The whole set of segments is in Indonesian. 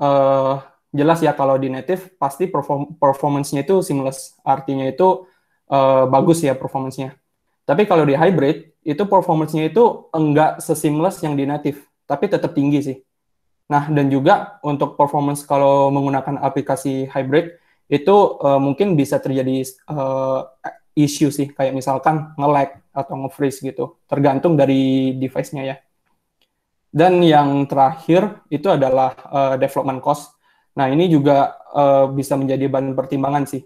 uh, jelas ya kalau di native pasti perform performance-nya itu seamless, artinya itu uh, bagus ya performance-nya. Tapi kalau di hybrid itu performance-nya itu enggak seseamless yang di native, tapi tetap tinggi sih. Nah, dan juga untuk performance kalau menggunakan aplikasi hybrid itu uh, mungkin bisa terjadi uh, issue sih, kayak misalkan nge-lag atau nge-freeze gitu, tergantung dari device-nya ya. Dan yang terakhir itu adalah uh, development cost. Nah ini juga uh, bisa menjadi bahan pertimbangan sih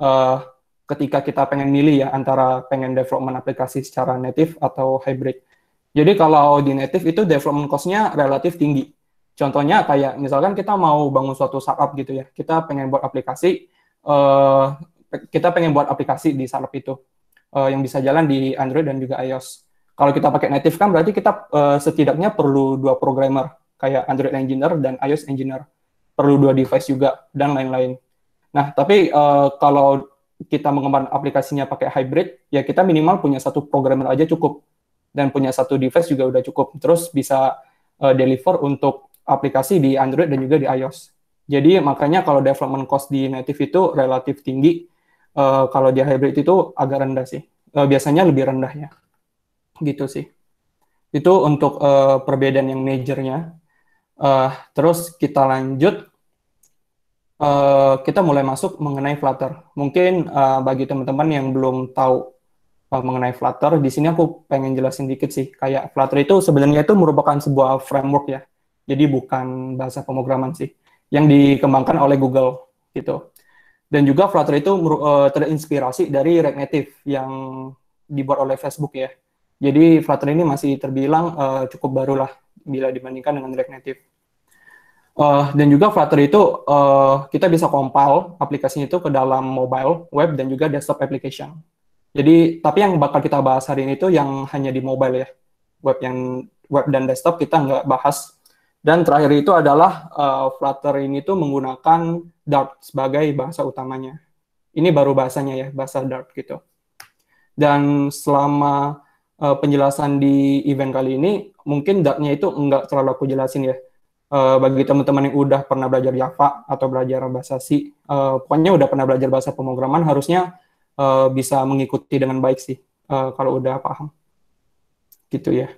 uh, ketika kita pengen milih ya antara pengen development aplikasi secara native atau hybrid. Jadi kalau di native itu development cost-nya relatif tinggi. Contohnya kayak misalkan kita mau bangun suatu startup gitu ya, kita pengen buat aplikasi, uh, kita pengen buat aplikasi di startup itu uh, yang bisa jalan di Android dan juga iOS. Kalau kita pakai native kan berarti kita uh, setidaknya perlu dua programmer kayak Android engineer dan iOS engineer. Perlu dua device juga dan lain-lain. Nah, tapi uh, kalau kita mengembangkan aplikasinya pakai hybrid, ya kita minimal punya satu programmer aja cukup dan punya satu device juga udah cukup. Terus bisa uh, deliver untuk aplikasi di Android dan juga di iOS. Jadi makanya kalau development cost di native itu relatif tinggi, uh, kalau di hybrid itu agak rendah sih. Uh, biasanya lebih rendah ya gitu sih. Itu untuk uh, perbedaan yang majornya. Uh, terus kita lanjut, uh, kita mulai masuk mengenai Flutter. Mungkin uh, bagi teman-teman yang belum tahu uh, mengenai Flutter, di sini aku pengen jelasin dikit sih. Kayak Flutter itu sebenarnya itu merupakan sebuah framework ya. Jadi bukan bahasa pemrograman sih, yang dikembangkan oleh Google gitu. Dan juga Flutter itu uh, terinspirasi dari React Native yang dibuat oleh Facebook ya jadi Flutter ini masih terbilang uh, cukup barulah bila dibandingkan dengan React Native. Uh, dan juga Flutter itu uh, kita bisa compile aplikasinya itu ke dalam mobile, web, dan juga desktop application. Jadi, tapi yang bakal kita bahas hari ini itu yang hanya di mobile ya. Web yang web dan desktop kita nggak bahas. Dan terakhir itu adalah uh, Flutter ini tuh menggunakan Dart sebagai bahasa utamanya. Ini baru bahasanya ya, bahasa Dart gitu. Dan selama uh, penjelasan di event kali ini mungkin datanya itu nggak terlalu aku jelasin ya. Uh, bagi teman-teman yang udah pernah belajar Java atau belajar bahasa C, uh, pokoknya udah pernah belajar bahasa pemrograman harusnya uh, bisa mengikuti dengan baik sih uh, kalau udah paham. Gitu ya.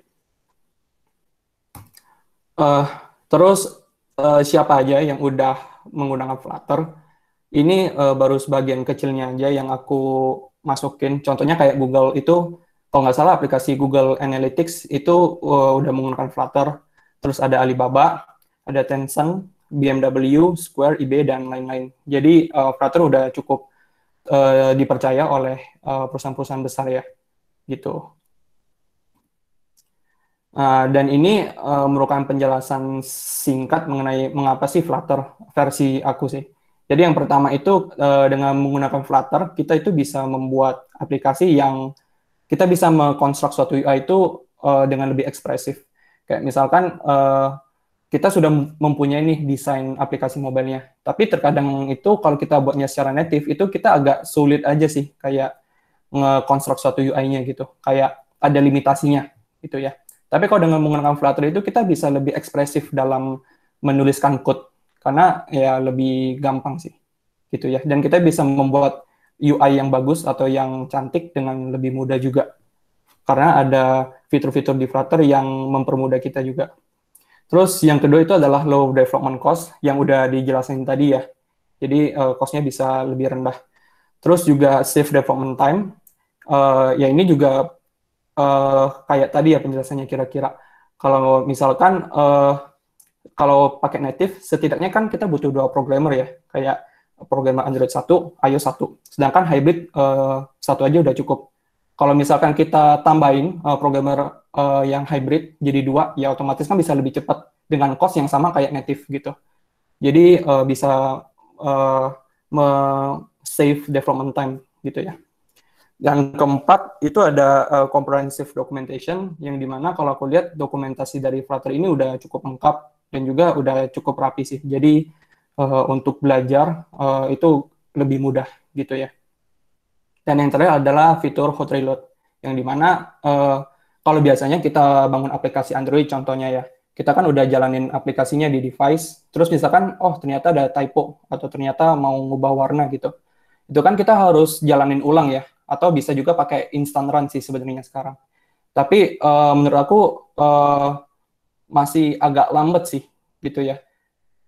Uh, terus uh, siapa aja yang udah menggunakan Flutter? Ini uh, baru sebagian kecilnya aja yang aku masukin. Contohnya kayak Google itu kalau nggak salah aplikasi Google Analytics itu uh, udah menggunakan Flutter, terus ada Alibaba, ada Tencent, BMW, Square, eBay dan lain-lain. Jadi uh, Flutter udah cukup uh, dipercaya oleh perusahaan-perusahaan besar ya, gitu. Uh, dan ini uh, merupakan penjelasan singkat mengenai mengapa sih Flutter versi aku sih. Jadi yang pertama itu uh, dengan menggunakan Flutter kita itu bisa membuat aplikasi yang kita bisa mengkonstruk suatu UI itu uh, dengan lebih ekspresif. Kayak misalkan uh, kita sudah mempunyai nih desain aplikasi mobilenya, tapi terkadang itu kalau kita buatnya secara native itu kita agak sulit aja sih kayak ngekonstruk suatu UI-nya gitu. Kayak ada limitasinya gitu ya. Tapi kalau dengan menggunakan Flutter itu kita bisa lebih ekspresif dalam menuliskan code karena ya lebih gampang sih gitu ya. Dan kita bisa membuat UI yang bagus atau yang cantik dengan lebih mudah juga. Karena ada fitur-fitur di Flutter yang mempermudah kita juga. Terus yang kedua itu adalah low development cost yang udah dijelasin tadi ya. Jadi uh, cost-nya bisa lebih rendah. Terus juga save development time. Uh, ya ini juga uh, kayak tadi ya penjelasannya kira-kira. Kalau misalkan uh, kalau pakai native, setidaknya kan kita butuh dua programmer ya. Kayak program Android 1, iOS 1. Sedangkan hybrid uh, satu aja udah cukup. Kalau misalkan kita tambahin uh, programmer uh, yang hybrid jadi dua, ya otomatis kan bisa lebih cepat dengan cost yang sama kayak native gitu. Jadi uh, bisa uh, save development time gitu ya. Yang keempat itu ada uh, comprehensive documentation yang dimana kalau aku lihat dokumentasi dari Flutter ini udah cukup lengkap dan juga udah cukup rapi sih. Jadi uh, untuk belajar uh, itu lebih mudah gitu ya. Dan yang terakhir adalah fitur hot reload yang dimana uh, kalau biasanya kita bangun aplikasi Android contohnya ya, kita kan udah jalanin aplikasinya di device, terus misalkan oh ternyata ada typo atau ternyata mau ngubah warna gitu. Itu kan kita harus jalanin ulang ya atau bisa juga pakai instant run sih sebenarnya sekarang. Tapi uh, menurut aku uh, masih agak lambat sih gitu ya.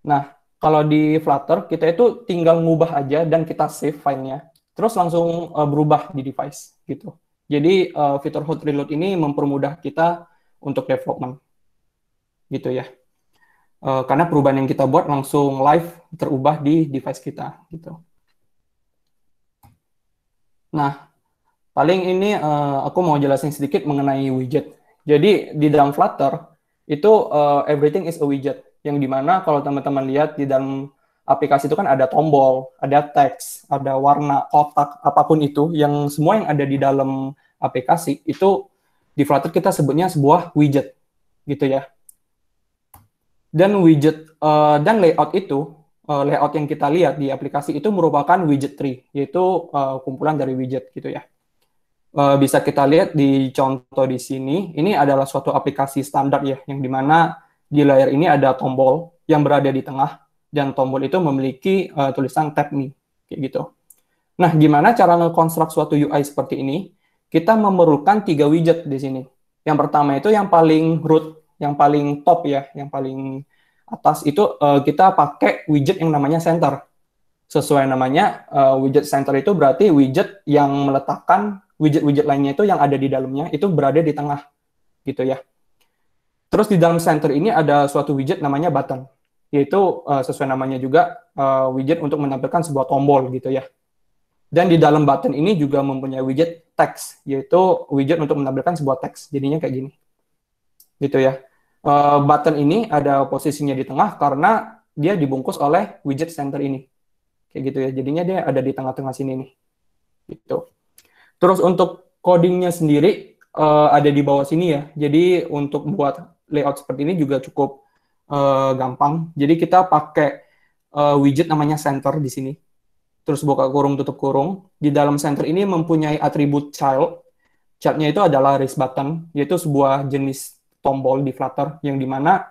Nah, kalau di Flutter kita itu tinggal ngubah aja dan kita save filenya, terus langsung uh, berubah di device gitu. Jadi uh, fitur hot reload ini mempermudah kita untuk development, gitu ya. Uh, karena perubahan yang kita buat langsung live terubah di device kita, gitu. Nah, paling ini uh, aku mau jelasin sedikit mengenai widget. Jadi di dalam Flutter itu uh, everything is a widget yang dimana kalau teman-teman lihat di dalam aplikasi itu kan ada tombol, ada teks, ada warna, kotak, apapun itu, yang semua yang ada di dalam aplikasi itu di Flutter kita sebutnya sebuah widget, gitu ya. Dan widget uh, dan layout itu, uh, layout yang kita lihat di aplikasi itu merupakan widget tree, yaitu uh, kumpulan dari widget, gitu ya. bisa kita lihat di contoh di sini, ini adalah suatu aplikasi standar ya, yang dimana di layar ini ada tombol yang berada di tengah dan tombol itu memiliki uh, tulisan tab me kayak gitu. Nah, gimana cara ngekonstruksi suatu UI seperti ini? Kita memerlukan tiga widget di sini. Yang pertama itu yang paling root, yang paling top ya, yang paling atas itu uh, kita pakai widget yang namanya center. Sesuai namanya, uh, widget center itu berarti widget yang meletakkan widget-widget lainnya itu yang ada di dalamnya itu berada di tengah gitu ya. Terus di dalam center ini ada suatu widget namanya button, yaitu uh, sesuai namanya juga uh, widget untuk menampilkan sebuah tombol gitu ya. Dan di dalam button ini juga mempunyai widget text, yaitu widget untuk menampilkan sebuah teks. Jadinya kayak gini, gitu ya. Uh, button ini ada posisinya di tengah karena dia dibungkus oleh widget center ini, kayak gitu ya. Jadinya dia ada di tengah-tengah sini nih, gitu. Terus untuk codingnya sendiri uh, ada di bawah sini ya. Jadi untuk buat layout seperti ini juga cukup uh, gampang. Jadi kita pakai uh, widget namanya center di sini. Terus buka kurung, tutup kurung. Di dalam center ini mempunyai atribut child. Childnya itu adalah raise button, yaitu sebuah jenis tombol di Flutter, yang dimana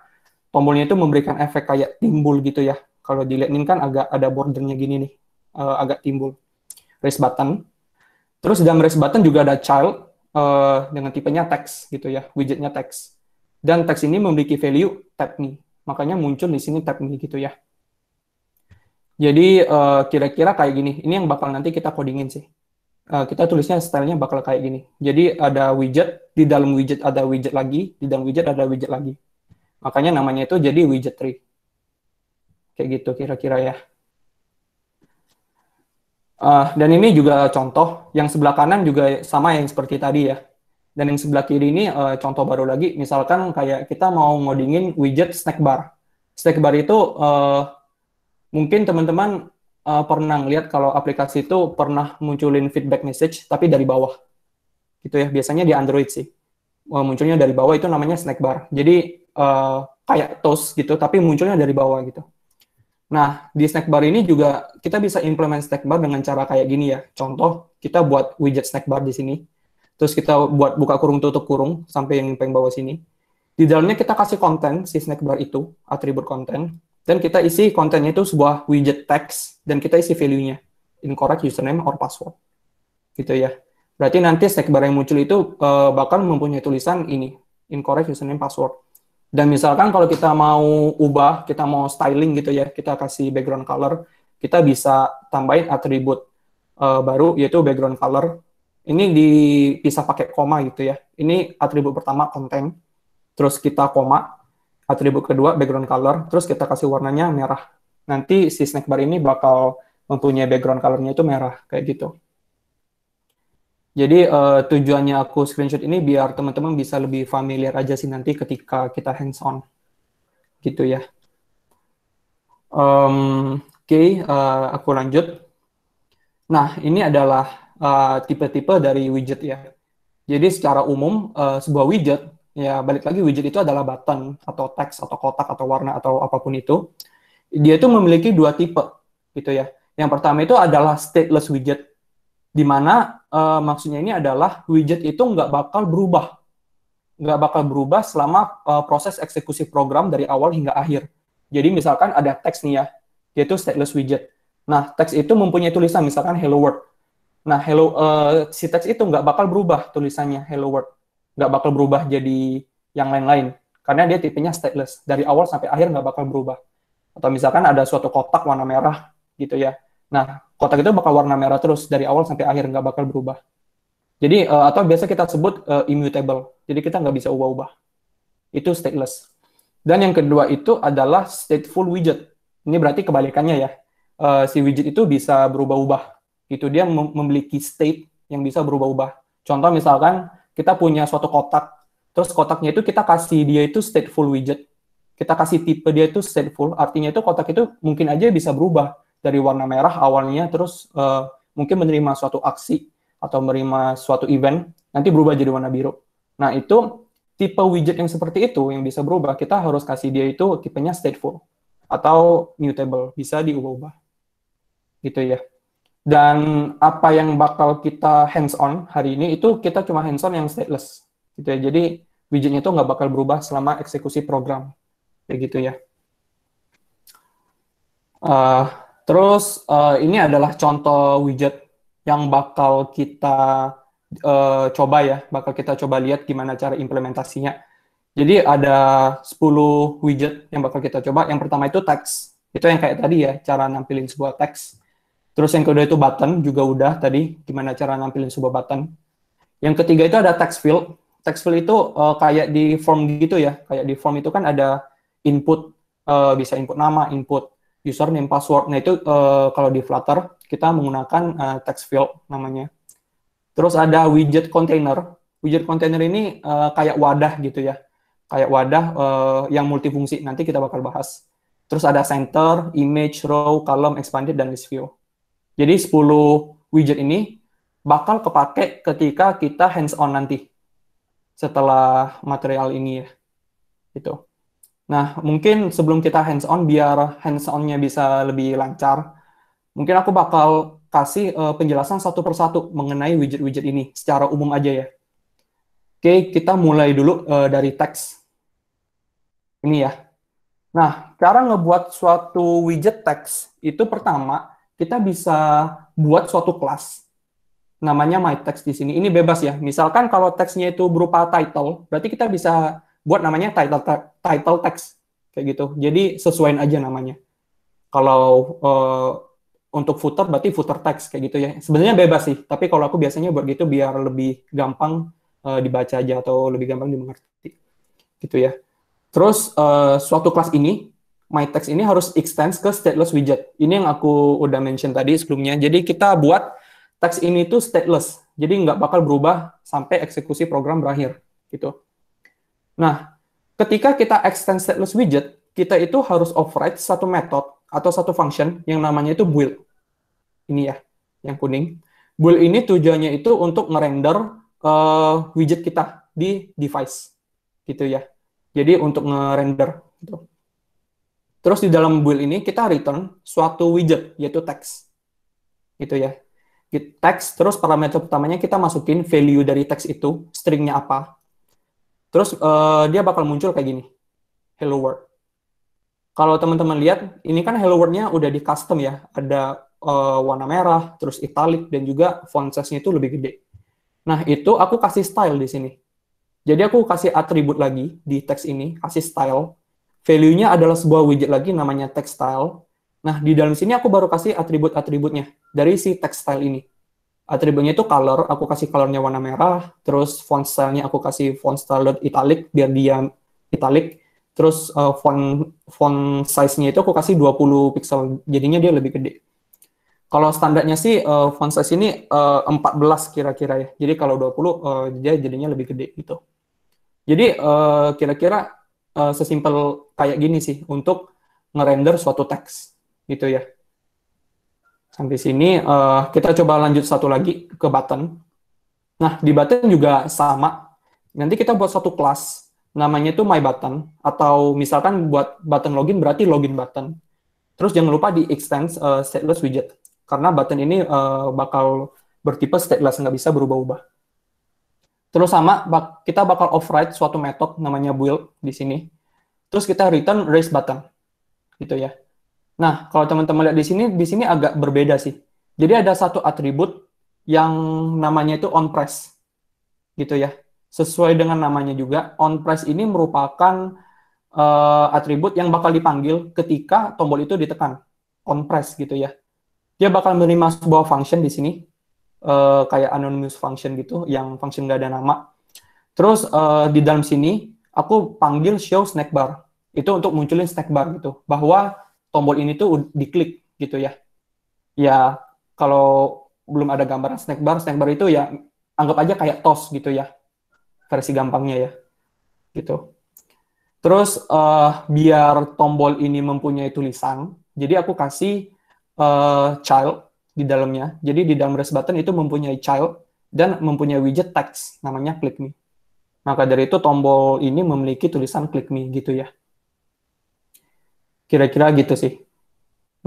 tombolnya itu memberikan efek kayak timbul gitu ya. Kalau Lightning kan agak ada bordernya gini nih, uh, agak timbul. Raise button. Terus dalam raise button juga ada child, uh, dengan tipenya text gitu ya, widgetnya text. Dan teks ini memiliki value tab me. Makanya muncul di sini tab me gitu ya. Jadi eh, kira-kira uh, kayak gini. Ini yang bakal nanti kita codingin sih. Uh, kita tulisnya stylenya bakal kayak gini. Jadi ada widget, di dalam widget ada widget lagi, di dalam widget ada widget lagi. Makanya namanya itu jadi widget tree. Kayak gitu kira-kira ya. Uh, dan ini juga contoh, yang sebelah kanan juga sama yang seperti tadi ya. Dan yang sebelah kiri ini uh, contoh baru lagi, misalkan kayak kita mau ngodingin widget snack bar. Snack bar itu uh, mungkin teman-teman uh, pernah lihat kalau aplikasi itu pernah munculin feedback message tapi dari bawah. Gitu ya, biasanya di Android sih. Uh, munculnya dari bawah itu namanya snack bar. Jadi uh, kayak toast gitu tapi munculnya dari bawah gitu. Nah, di snack bar ini juga kita bisa implement snack bar dengan cara kayak gini ya. Contoh, kita buat widget snack bar di sini terus kita buat buka kurung tutup kurung sampai yang paling bawah sini. Di dalamnya kita kasih konten si snack bar itu, atribut konten, dan kita isi kontennya itu sebuah widget text dan kita isi value-nya, incorrect username or password. Gitu ya. Berarti nanti snack bar yang muncul itu uh, bakal mempunyai tulisan ini, incorrect username password. Dan misalkan kalau kita mau ubah, kita mau styling gitu ya, kita kasih background color, kita bisa tambahin atribut uh, baru yaitu background color ini dipisah pakai koma gitu ya. Ini atribut pertama konten, terus kita koma, atribut kedua background color, terus kita kasih warnanya merah. Nanti si snack bar ini bakal mempunyai background color-nya itu merah kayak gitu. Jadi uh, tujuannya aku screenshot ini biar teman-teman bisa lebih familiar aja sih nanti ketika kita hands on, gitu ya. Um, Oke, okay, uh, eh, aku lanjut. Nah, ini adalah Eh, tipe-tipe uh, dari widget ya. Jadi secara umum uh, sebuah widget ya balik lagi widget itu adalah button atau teks atau kotak atau warna atau apapun itu. Dia itu memiliki dua tipe gitu ya. Yang pertama itu adalah stateless widget di mana uh, maksudnya ini adalah widget itu nggak bakal berubah, nggak bakal berubah selama uh, proses eksekusi program dari awal hingga akhir. Jadi misalkan ada teks nih ya, yaitu stateless widget. Nah, teks itu mempunyai tulisan misalkan hello world. Nah, hello uh, si teks itu nggak bakal berubah tulisannya hello world, nggak bakal berubah jadi yang lain-lain karena dia tipenya stateless dari awal sampai akhir nggak bakal berubah. Atau misalkan ada suatu kotak warna merah gitu ya. Nah, kotak itu bakal warna merah terus dari awal sampai akhir nggak bakal berubah. Jadi uh, atau biasa kita sebut uh, immutable. Jadi kita nggak bisa ubah-ubah. Itu stateless. Dan yang kedua itu adalah stateful widget. Ini berarti kebalikannya ya. Uh, si widget itu bisa berubah-ubah itu dia memiliki state yang bisa berubah-ubah. Contoh misalkan kita punya suatu kotak, terus kotaknya itu kita kasih dia itu stateful widget. Kita kasih tipe dia itu stateful, artinya itu kotak itu mungkin aja bisa berubah dari warna merah awalnya terus uh, mungkin menerima suatu aksi atau menerima suatu event nanti berubah jadi warna biru. Nah, itu tipe widget yang seperti itu yang bisa berubah, kita harus kasih dia itu tipenya stateful atau mutable, bisa diubah-ubah. Gitu ya. Dan apa yang bakal kita hands on hari ini itu kita cuma hands on yang stateless, gitu ya. Jadi widgetnya itu nggak bakal berubah selama eksekusi program, kayak gitu ya. Uh, terus uh, ini adalah contoh widget yang bakal kita uh, coba ya, bakal kita coba lihat gimana cara implementasinya. Jadi ada 10 widget yang bakal kita coba. Yang pertama itu teks, Itu yang kayak tadi ya, cara nampilin sebuah teks. Terus yang kedua itu button juga udah tadi gimana cara nampilin sebuah button. Yang ketiga itu ada text field. Text field itu uh, kayak di form gitu ya. Kayak di form itu kan ada input uh, bisa input nama, input username, password. Nah, itu uh, kalau di Flutter kita menggunakan uh, text field namanya. Terus ada widget container. Widget container ini uh, kayak wadah gitu ya. Kayak wadah uh, yang multifungsi. Nanti kita bakal bahas. Terus ada center, image, row, column, expanded dan list view. Jadi 10 widget ini bakal kepake ketika kita hands on nanti setelah material ini ya. itu. Nah, mungkin sebelum kita hands on biar hands on-nya bisa lebih lancar, mungkin aku bakal kasih uh, penjelasan satu persatu mengenai widget-widget ini secara umum aja ya. Oke, kita mulai dulu uh, dari teks. Ini ya. Nah, cara ngebuat suatu widget teks itu pertama kita bisa buat suatu kelas namanya my text di sini. Ini bebas ya. Misalkan kalau teksnya itu berupa title, berarti kita bisa buat namanya title title text kayak gitu. Jadi sesuaiin aja namanya. Kalau uh, untuk footer berarti footer text kayak gitu ya. Sebenarnya bebas sih, tapi kalau aku biasanya buat gitu biar lebih gampang uh, dibaca aja atau lebih gampang dimengerti. Gitu ya. Terus uh, suatu kelas ini my text ini harus extends ke stateless widget. Ini yang aku udah mention tadi sebelumnya. Jadi kita buat text ini tuh stateless. Jadi nggak bakal berubah sampai eksekusi program berakhir. gitu. Nah, ketika kita extend stateless widget, kita itu harus override satu method atau satu function yang namanya itu build. Ini ya, yang kuning. Build ini tujuannya itu untuk ngerender uh, widget kita di device gitu ya. Jadi untuk ngerender gitu. Terus di dalam build ini kita return suatu widget yaitu text. Gitu ya. Di text terus parameter utamanya kita masukin value dari text itu, stringnya apa. Terus uh, dia bakal muncul kayak gini. Hello world. Kalau teman-teman lihat, ini kan hello world-nya udah di custom ya. Ada uh, warna merah, terus italic dan juga font size-nya itu lebih gede. Nah, itu aku kasih style di sini. Jadi aku kasih atribut lagi di teks ini, kasih style Value-nya adalah sebuah widget lagi namanya textile. Nah, di dalam sini aku baru kasih atribut-atributnya dari si textile ini. Atributnya itu color, aku kasih colornya warna merah, terus font style-nya aku kasih font style italic biar dia italic. Terus uh, font font size-nya itu aku kasih 20 pixel, jadinya dia lebih gede. Kalau standarnya sih uh, font size ini uh, eh, 14 kira-kira ya. Jadi kalau 20 uh, dia jadinya lebih gede gitu. Jadi kira kira-kira uh, sesimpel kayak gini sih untuk ngerender suatu teks gitu ya. Sampai sini uh, kita coba lanjut satu lagi ke button. Nah di button juga sama. Nanti kita buat satu kelas namanya itu my button atau misalkan buat button login berarti login button. Terus jangan lupa di extend uh, stateless widget karena button ini uh, bakal bertipe stateless nggak bisa berubah-ubah. Terus sama kita bakal override suatu metode namanya build di sini terus kita return raise button gitu ya nah kalau teman-teman lihat di sini di sini agak berbeda sih jadi ada satu atribut yang namanya itu on press gitu ya sesuai dengan namanya juga on press ini merupakan uh, atribut yang bakal dipanggil ketika tombol itu ditekan on press gitu ya dia bakal menerima sebuah function di sini uh, kayak anonymous function gitu yang function nggak ada nama terus uh, di dalam sini aku panggil show snack bar. Itu untuk munculin snack bar gitu. Bahwa tombol ini tuh diklik gitu ya. Ya kalau belum ada gambaran snack bar, snack bar itu ya anggap aja kayak tos gitu ya. Versi gampangnya ya. Gitu. Terus uh, biar tombol ini mempunyai tulisan, jadi aku kasih uh, child di dalamnya. Jadi di dalam button itu mempunyai child dan mempunyai widget text namanya klik nih. Maka dari itu tombol ini memiliki tulisan klik me gitu ya. Kira-kira gitu sih.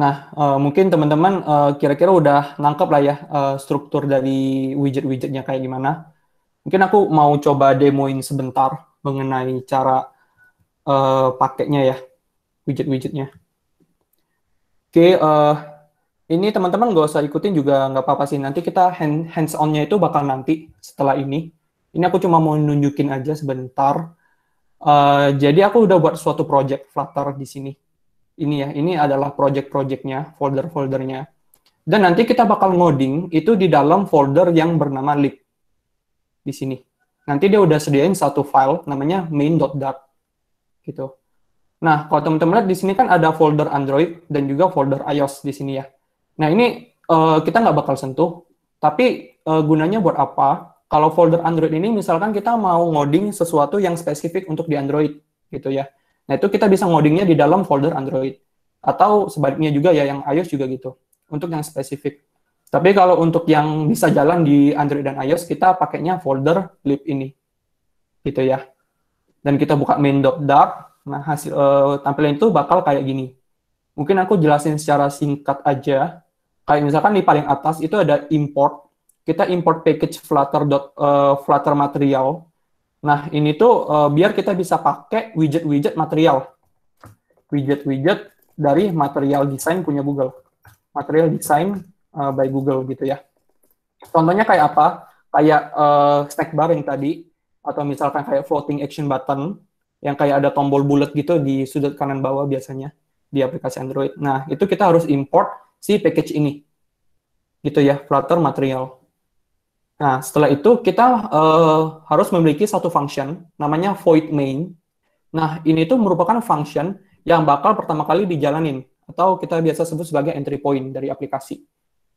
Nah, uh, mungkin teman-teman uh, kira-kira udah nangkep lah ya uh, struktur dari widget-widgetnya kayak gimana. Mungkin aku mau coba demoin sebentar mengenai cara uh, pakainya ya, widget-widgetnya. Oke, uh, ini teman-teman gak usah ikutin juga nggak apa-apa sih. Nanti kita hands on-nya itu bakal nanti setelah ini. Ini aku cuma mau nunjukin aja sebentar. Uh, jadi aku udah buat suatu project Flutter di sini. Ini ya, ini adalah project-projectnya, folder-foldernya. Dan nanti kita bakal ngoding itu di dalam folder yang bernama lib. Di sini. Nanti dia udah sediain satu file namanya main.dart. Gitu. Nah, kalau teman-teman lihat di sini kan ada folder Android dan juga folder iOS di sini ya. Nah, ini uh, kita nggak bakal sentuh, tapi uh, gunanya buat apa? kalau folder Android ini misalkan kita mau ngoding sesuatu yang spesifik untuk di Android gitu ya. Nah, itu kita bisa ngodingnya di dalam folder Android. Atau sebaliknya juga ya yang iOS juga gitu. Untuk yang spesifik. Tapi kalau untuk yang bisa jalan di Android dan iOS, kita pakainya folder lib ini. Gitu ya. Dan kita buka main main.dart. Nah, hasil uh, tampilan itu bakal kayak gini. Mungkin aku jelasin secara singkat aja. Kayak misalkan di paling atas itu ada import kita import package flutter dot, uh, flutter material. Nah, ini tuh uh, biar kita bisa pakai widget-widget material. Widget-widget dari material design punya Google. Material design uh, eh, by Google gitu ya. Contohnya kayak apa? Kayak uh, snack bar yang tadi, atau misalkan kayak floating action button, yang kayak ada tombol bulat gitu di sudut kanan bawah biasanya di aplikasi Android. Nah, itu kita harus import si package ini. Gitu ya, Flutter material. Nah, setelah itu kita uh, harus memiliki satu function namanya void main. Nah, ini itu merupakan function yang bakal pertama kali dijalanin atau kita biasa sebut sebagai entry point dari aplikasi.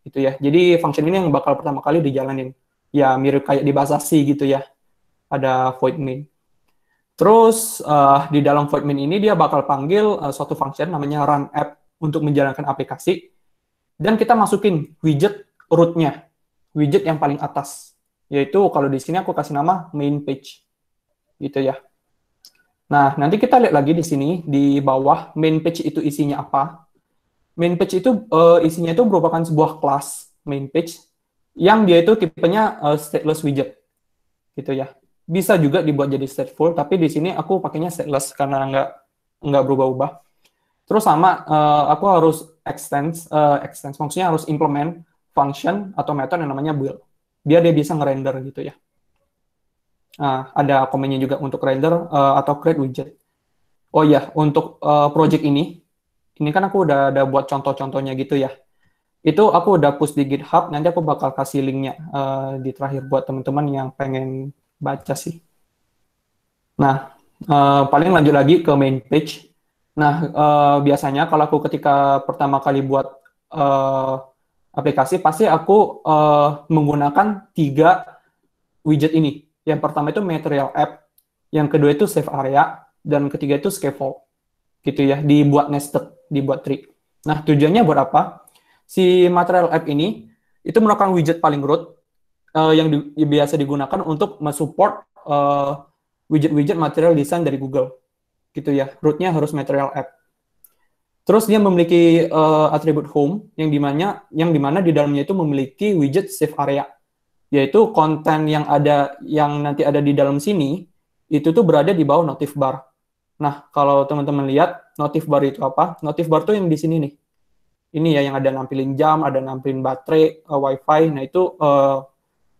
Gitu ya. Jadi function ini yang bakal pertama kali dijalanin. Ya, mirip kayak di bahasa C gitu ya. Ada void main. Terus uh, di dalam void main ini dia bakal panggil uh, suatu function namanya run app untuk menjalankan aplikasi dan kita masukin widget rootnya widget yang paling atas, yaitu kalau di sini aku kasih nama main page, gitu ya. Nah, nanti kita lihat lagi di sini, di bawah main page itu isinya apa. Main page itu uh, isinya itu merupakan sebuah kelas main page yang dia itu tipenya uh, stateless widget, gitu ya. Bisa juga dibuat jadi stateful, tapi di sini aku pakainya stateless karena nggak nggak berubah-ubah. Terus sama, uh, aku harus extend, uh, extend maksudnya harus implement function atau method yang namanya build. Biar dia bisa ngerender gitu ya. Nah, ada komennya juga untuk render uh, atau create widget. Oh ya, untuk uh, project ini, ini kan aku udah ada buat contoh-contohnya gitu ya. Itu aku udah push di GitHub, nanti aku bakal kasih linknya uh, di terakhir buat teman-teman yang pengen baca sih. Nah, uh, paling lanjut lagi ke main page. Nah, uh, biasanya kalau aku ketika pertama kali buat uh, aplikasi, pasti aku uh, menggunakan tiga widget ini. Yang pertama itu material app, yang kedua itu save area, dan ketiga itu scaffold. Gitu ya, dibuat nested, dibuat tree. Nah, tujuannya buat apa? Si material app ini, itu merupakan widget paling root uh, yang di, biasa digunakan untuk mensupport uh, widget-widget material design dari Google. Gitu ya, rootnya harus material app. Terus dia memiliki uh, atribut home yang dimana yang dimana di dalamnya itu memiliki widget save area, yaitu konten yang ada yang nanti ada di dalam sini itu tuh berada di bawah notif bar. Nah kalau teman-teman lihat notif bar itu apa? Notif bar tuh yang di sini nih. Ini ya yang ada nampilin jam, ada nampilin baterai, uh, wifi. Nah itu uh,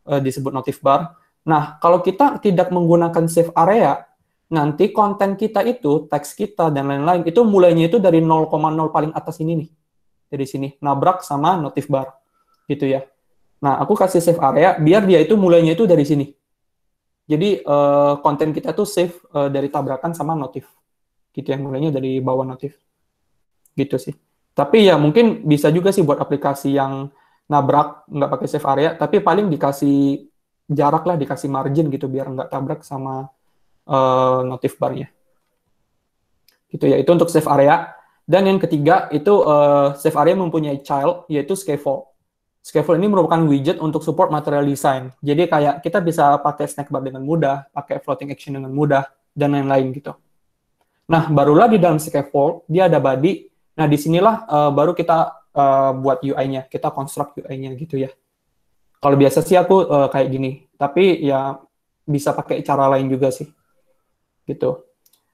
uh, disebut notif bar. Nah kalau kita tidak menggunakan save area nanti konten kita itu, teks kita dan lain-lain itu mulainya itu dari 0,0 paling atas ini nih. Dari sini nabrak sama notif bar. Gitu ya. Nah, aku kasih save area biar dia itu mulainya itu dari sini. Jadi eh, konten kita tuh save eh, dari tabrakan sama notif. Gitu ya, mulainya dari bawah notif. Gitu sih. Tapi ya mungkin bisa juga sih buat aplikasi yang nabrak nggak pakai save area, tapi paling dikasih jarak lah, dikasih margin gitu biar nggak tabrak sama uh, notif barnya. Gitu ya, itu untuk save area. Dan yang ketiga itu uh, eh, save area mempunyai child yaitu scaffold. Scaffold ini merupakan widget untuk support material design. Jadi kayak kita bisa pakai snack bar dengan mudah, pakai floating action dengan mudah, dan lain-lain gitu. Nah, barulah di dalam scaffold, dia ada body. Nah, disinilah uh, baru kita uh, buat UI-nya, kita construct UI-nya gitu ya. Kalau biasa sih aku uh, kayak gini, tapi ya bisa pakai cara lain juga sih gitu.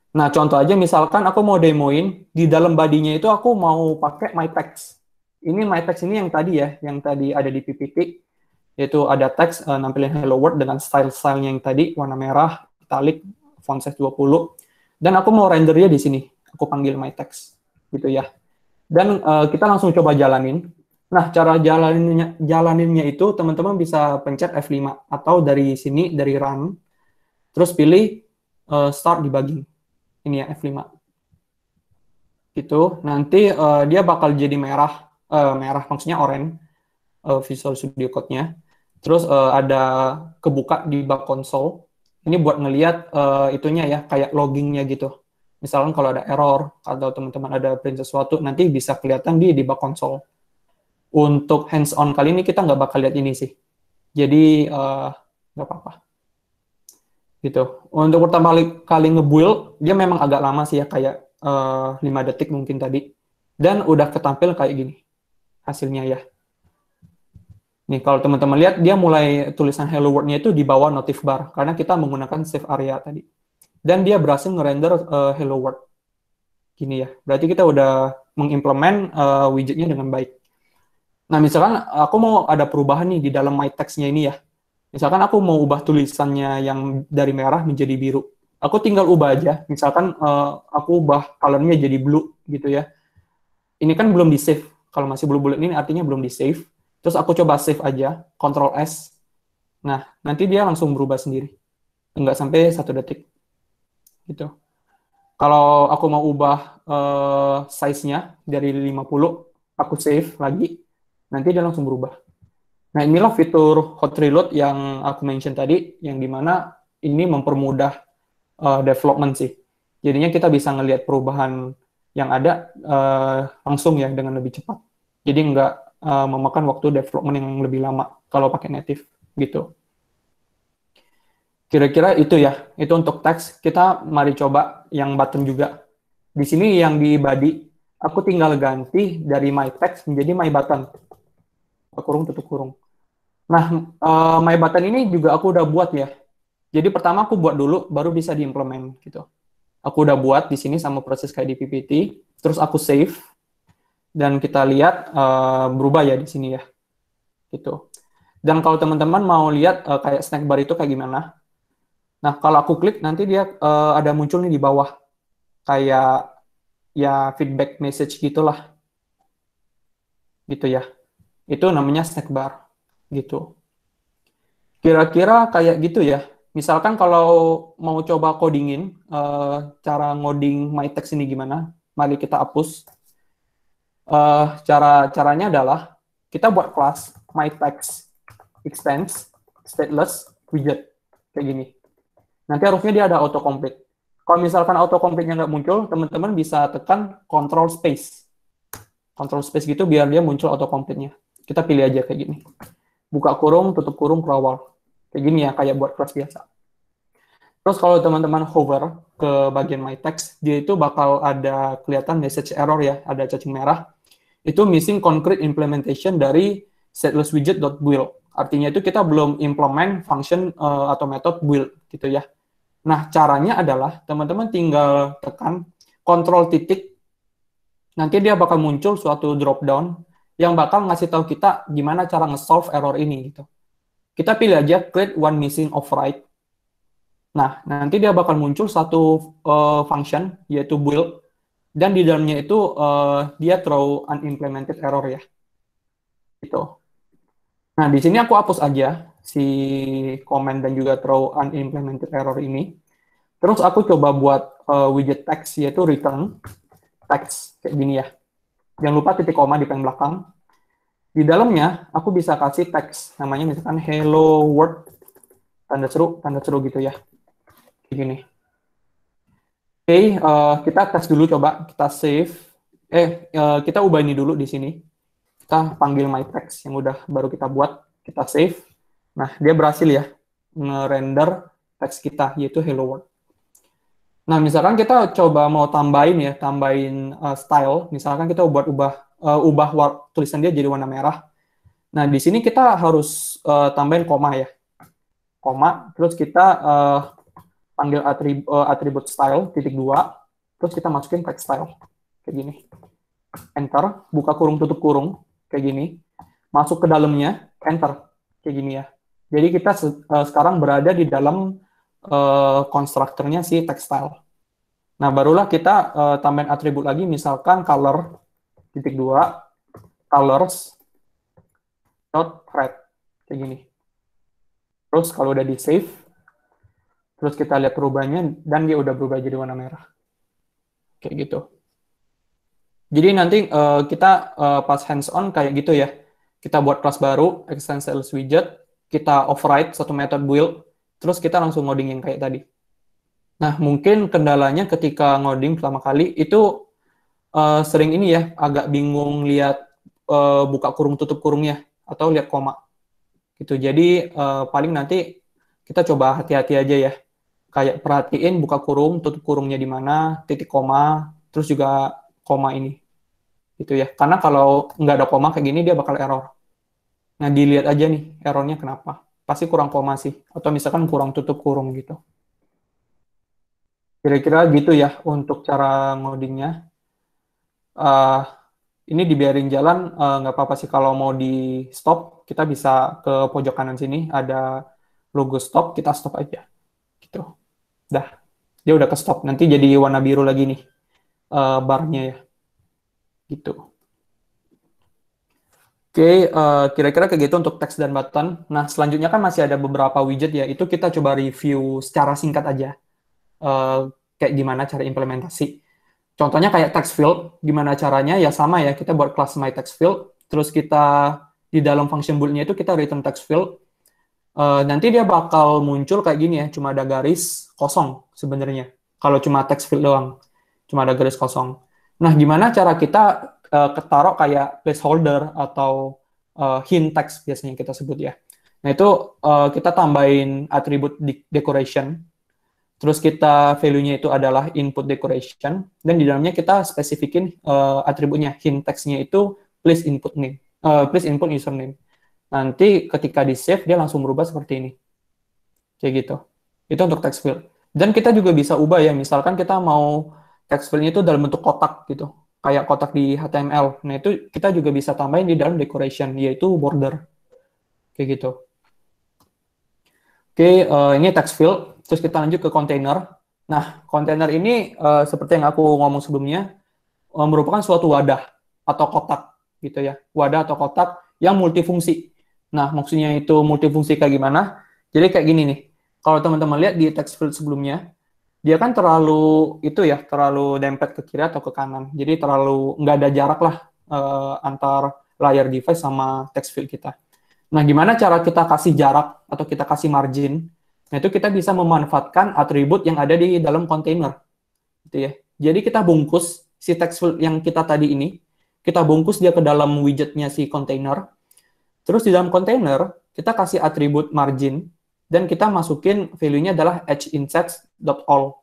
Nah, contoh aja misalkan aku mau demoin di dalam badinya itu aku mau pakai my text. Ini my text ini yang tadi ya, yang tadi ada di PPT yaitu ada teks uh, eh, nampilin hello world dengan style-stylenya yang tadi warna merah, italic, font size 20 dan aku mau rendernya di sini. Aku panggil my text gitu ya. Dan uh, kita langsung coba jalanin. Nah, cara jalaninnya jalaninnya itu teman-teman bisa pencet F5 atau dari sini dari run terus pilih uh, start debugging. Ini ya F5. itu Nanti uh, dia bakal jadi merah, uh, merah maksudnya orange uh, Visual Studio Code-nya. Terus uh, ada kebuka di bug console. Ini buat ngelihat uh, itunya ya, kayak loggingnya gitu. misalnya kalau ada error atau teman-teman ada print sesuatu, nanti bisa kelihatan di di debug console. Untuk hands-on kali ini kita nggak bakal lihat ini sih. Jadi uh, nggak apa-apa gitu. Untuk pertama kali, ngebuild, dia memang agak lama sih ya, kayak uh, detik mungkin tadi. Dan udah ketampil kayak gini hasilnya ya. Nih, kalau teman-teman lihat, dia mulai tulisan hello world-nya itu di bawah notif bar, karena kita menggunakan save area tadi. Dan dia berhasil ngerender uh, hello world. Gini ya, berarti kita udah mengimplement uh, widgetnya dengan baik. Nah, misalkan aku mau ada perubahan nih di dalam my text-nya ini ya. Misalkan aku mau ubah tulisannya yang dari merah menjadi biru. Aku tinggal ubah aja. Misalkan uh, aku ubah colornya jadi blue gitu ya. Ini kan belum di-save. Kalau masih blue bullet ini artinya belum di-save. Terus aku coba save aja, Ctrl S. Nah, nanti dia langsung berubah sendiri. Enggak sampai satu detik. Gitu. Kalau aku mau ubah uh, size-nya dari 50, aku save lagi, nanti dia langsung berubah. Nah inilah fitur hot reload yang aku mention tadi, yang dimana ini mempermudah uh, development sih. Jadinya kita bisa ngelihat perubahan yang ada uh, langsung ya dengan lebih cepat. Jadi nggak uh, memakan waktu development yang lebih lama kalau pakai native gitu. Kira-kira itu ya, itu untuk teks. Kita mari coba yang button juga. Di sini yang di body, aku tinggal ganti dari my text menjadi my button kurung tutup kurung. Nah, uh, my button ini juga aku udah buat ya. Jadi pertama aku buat dulu, baru bisa diimplement gitu. Aku udah buat di sini sama proses kayak di PPT, terus aku save dan kita lihat uh, berubah ya di sini ya, gitu. Dan kalau teman-teman mau lihat uh, kayak snack bar itu kayak gimana? Nah, kalau aku klik nanti dia uh, ada muncul nih di bawah kayak ya feedback message gitulah, gitu ya. Itu namanya snack bar gitu. Kira-kira kayak gitu ya. Misalkan kalau mau coba codingin uh, cara ngoding my text ini gimana? Mari kita hapus. Uh, cara caranya adalah kita buat kelas my text extends stateless widget kayak gini. Nanti harusnya dia ada auto complete. Kalau misalkan auto complete nya nggak muncul, teman-teman bisa tekan control space. Control space gitu biar dia muncul auto complete nya kita pilih aja kayak gini. Buka kurung, tutup kurung, crawl. Kayak gini ya, kayak buat kelas biasa. Terus kalau teman-teman hover ke bagian My Text, dia itu bakal ada kelihatan message error ya, ada cacing merah. Itu missing concrete implementation dari setlessWidget.build. Artinya itu kita belum implement function uh, atau method build gitu ya. Nah, caranya adalah teman-teman tinggal tekan kontrol titik, nanti dia bakal muncul suatu drop down yang bakal ngasih tahu kita gimana cara nge-solve error ini gitu. Kita pilih aja create one missing override. Nah, nanti dia bakal muncul satu uh, function yaitu build dan di dalamnya itu uh, dia throw unimplemented error ya. Gitu. Nah, di sini aku hapus aja si comment dan juga throw unimplemented error ini. Terus aku coba buat uh, widget text yaitu return text kayak gini ya. Jangan lupa titik koma di paling belakang. Di dalamnya aku bisa kasih teks namanya misalkan hello world tanda seru tanda seru gitu ya. Kayak gini. Oke, okay, uh, eh, kita tes dulu coba kita save. Eh uh, kita ubah ini dulu di sini. Kita panggil my text yang udah baru kita buat, kita save. Nah, dia berhasil ya ngerender teks kita yaitu hello world. Nah, misalkan kita coba mau tambahin ya, tambahin uh, style. Misalkan kita buat ubah uh, ubah war, tulisan dia jadi warna merah. Nah, di sini kita harus uh, tambahin koma ya. Koma, terus kita uh, panggil atrib, uh, atribut style titik dua, terus kita masukin text style kayak gini. Enter, buka kurung tutup kurung kayak gini. Masuk ke dalamnya, enter kayak gini ya. Jadi kita uh, sekarang berada di dalam uh, si tekstil. Nah, barulah kita uh, tambahin atribut lagi, misalkan color titik dua colors dot red kayak gini. Terus kalau udah di save, terus kita lihat perubahannya dan dia udah berubah jadi warna merah. Kayak gitu. Jadi nanti uh, kita uh, pas hands on kayak gitu ya. Kita buat kelas baru, extend sales widget, kita override satu method build terus kita langsung ngoding yang kayak tadi. Nah, mungkin kendalanya ketika ngoding pertama kali itu uh, sering ini ya, agak bingung lihat uh, buka kurung tutup kurungnya atau lihat koma. Gitu. Jadi uh, paling nanti kita coba hati-hati aja ya. Kayak perhatiin buka kurung, tutup kurungnya di mana, titik koma, terus juga koma ini. Gitu ya. Karena kalau nggak ada koma kayak gini dia bakal error. Nah, dilihat aja nih errornya kenapa pasti kurang koma sih atau misalkan kurang tutup kurung gitu kira-kira gitu ya untuk cara ngodingnya uh, ini dibiarin jalan eh, nggak uh, apa-apa sih kalau mau di stop kita bisa ke pojok kanan sini ada logo stop kita stop aja gitu dah dia udah ke stop nanti jadi warna biru lagi nih uh, barnya ya gitu Oke, okay, uh, eh, kira-kira kayak gitu untuk teks dan button. Nah, selanjutnya kan masih ada beberapa widget ya, itu kita coba review secara singkat aja. Uh, kayak gimana cara implementasi. Contohnya kayak text field, gimana caranya? Ya sama ya, kita buat class my text field, terus kita di dalam function bool-nya itu kita return text field. Uh, nanti dia bakal muncul kayak gini ya, cuma ada garis kosong sebenarnya. Kalau cuma text field doang, cuma ada garis kosong. Nah, gimana cara kita Eh, ketaruh kayak placeholder atau uh, hint text biasanya kita sebut ya. Nah itu uh, kita tambahin atribut decoration, terus kita value-nya itu adalah input decoration, dan di dalamnya kita spesifikin uh, atributnya, hint text-nya itu please input name, uh, please input username. Nanti ketika di save dia langsung berubah seperti ini, kayak gitu. Itu untuk text field. Dan kita juga bisa ubah ya, misalkan kita mau text field-nya itu dalam bentuk kotak gitu kayak kotak di HTML. Nah, itu kita juga bisa tambahin di dalam decoration, yaitu border. Kayak gitu. Oke, uh, ini text field. Terus kita lanjut ke container. Nah, container ini uh, seperti yang aku ngomong sebelumnya, uh, merupakan suatu wadah atau kotak, gitu ya. Wadah atau kotak yang multifungsi. Nah, maksudnya itu multifungsi kayak gimana? Jadi kayak gini nih. Kalau teman-teman lihat di text field sebelumnya, dia kan terlalu itu ya terlalu dempet ke kiri atau ke kanan jadi terlalu nggak ada jarak lah uh, antar layar device sama text field kita nah gimana cara kita kasih jarak atau kita kasih margin nah itu kita bisa memanfaatkan atribut yang ada di dalam container gitu ya jadi kita bungkus si text field yang kita tadi ini kita bungkus dia ke dalam widgetnya si container terus di dalam container kita kasih atribut margin dan kita masukin value-nya adalah edgeinsights.all.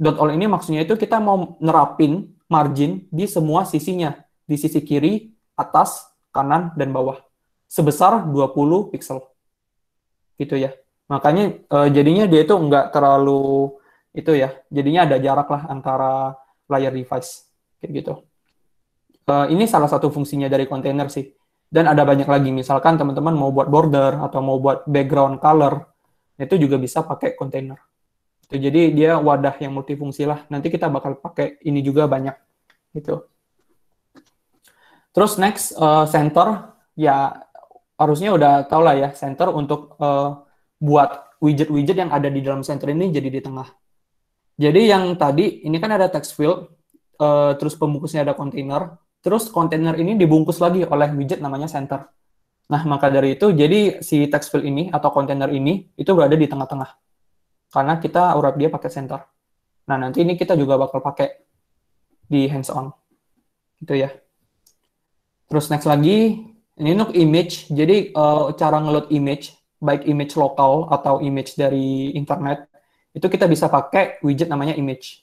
.all ini maksudnya itu kita mau nerapin margin di semua sisinya, di sisi kiri, atas, kanan, dan bawah. Sebesar 20 pixel. Gitu ya. Makanya eh, jadinya dia itu enggak terlalu itu ya. Jadinya ada jarak lah antara layer device. Kayak gitu. Eh, ini salah satu fungsinya dari kontainer sih. Dan ada banyak lagi. Misalkan teman-teman mau buat border atau mau buat background color itu juga bisa pakai kontainer. Itu jadi dia wadah yang multifungsi lah. Nanti kita bakal pakai ini juga banyak gitu. Terus next uh, eh, center ya harusnya udah tau lah ya center untuk uh, buat widget-widget yang ada di dalam center ini jadi di tengah. Jadi yang tadi ini kan ada text field, uh, terus pembungkusnya ada container, terus kontainer ini dibungkus lagi oleh widget namanya center. Nah, maka dari itu, jadi si text field ini atau kontainer ini itu berada di tengah-tengah. Karena kita urap dia pakai center. Nah, nanti ini kita juga bakal pakai di hands-on. Gitu ya. Terus next lagi, ini untuk image. Jadi, uh, cara ngeload image, baik image lokal atau image dari internet, itu kita bisa pakai widget namanya image.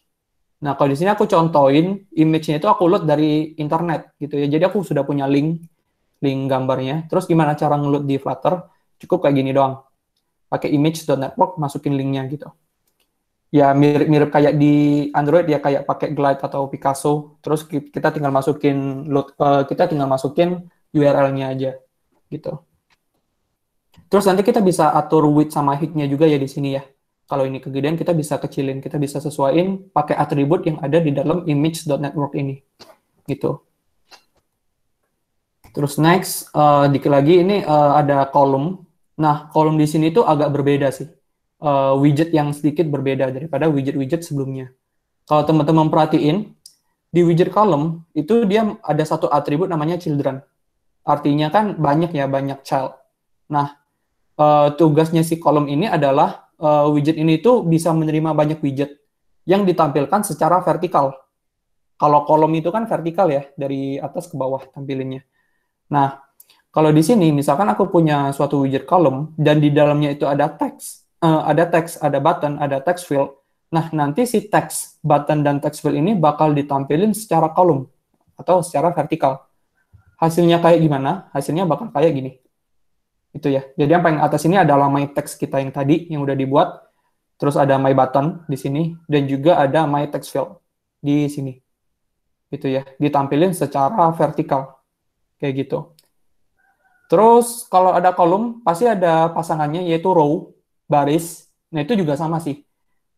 Nah, kalau di sini aku contohin, image-nya itu aku load dari internet gitu ya. Jadi, aku sudah punya link link gambarnya. Terus gimana cara ngeload di Flutter? Cukup kayak gini doang. Pakai image.network masukin linknya gitu. Ya mirip-mirip kayak di Android ya kayak pakai Glide atau Picasso. Terus kita tinggal masukin load, uh, kita tinggal masukin URL-nya aja gitu. Terus nanti kita bisa atur width sama height-nya juga ya di sini ya. Kalau ini kegedean kita bisa kecilin, kita bisa sesuaiin pakai atribut yang ada di dalam image.network ini. Gitu. Terus next uh, dikit lagi ini uh, ada kolom. Nah, kolom di sini tuh agak berbeda sih. Uh, widget yang sedikit berbeda daripada widget-widget sebelumnya. Kalau teman-teman perhatiin, di widget kolom itu dia ada satu atribut namanya children. Artinya kan banyak ya, banyak child. Nah, uh, tugasnya si kolom ini adalah uh, widget ini tuh bisa menerima banyak widget yang ditampilkan secara vertikal. Kalau kolom itu kan vertikal ya, dari atas ke bawah tampilinnya. Nah, kalau di sini misalkan aku punya suatu widget kolom dan di dalamnya itu ada teks, uh, ada teks, ada button, ada text field. Nah, nanti si teks, button dan text field ini bakal ditampilin secara kolom atau secara vertikal. Hasilnya kayak gimana? Hasilnya bakal kayak gini. Itu ya. Jadi yang paling atas ini adalah my text kita yang tadi yang udah dibuat. Terus ada my button di sini dan juga ada my text field di sini Itu ya, ditampilin secara vertikal. Kayak gitu. Terus kalau ada kolom pasti ada pasangannya yaitu row, baris. Nah itu juga sama sih.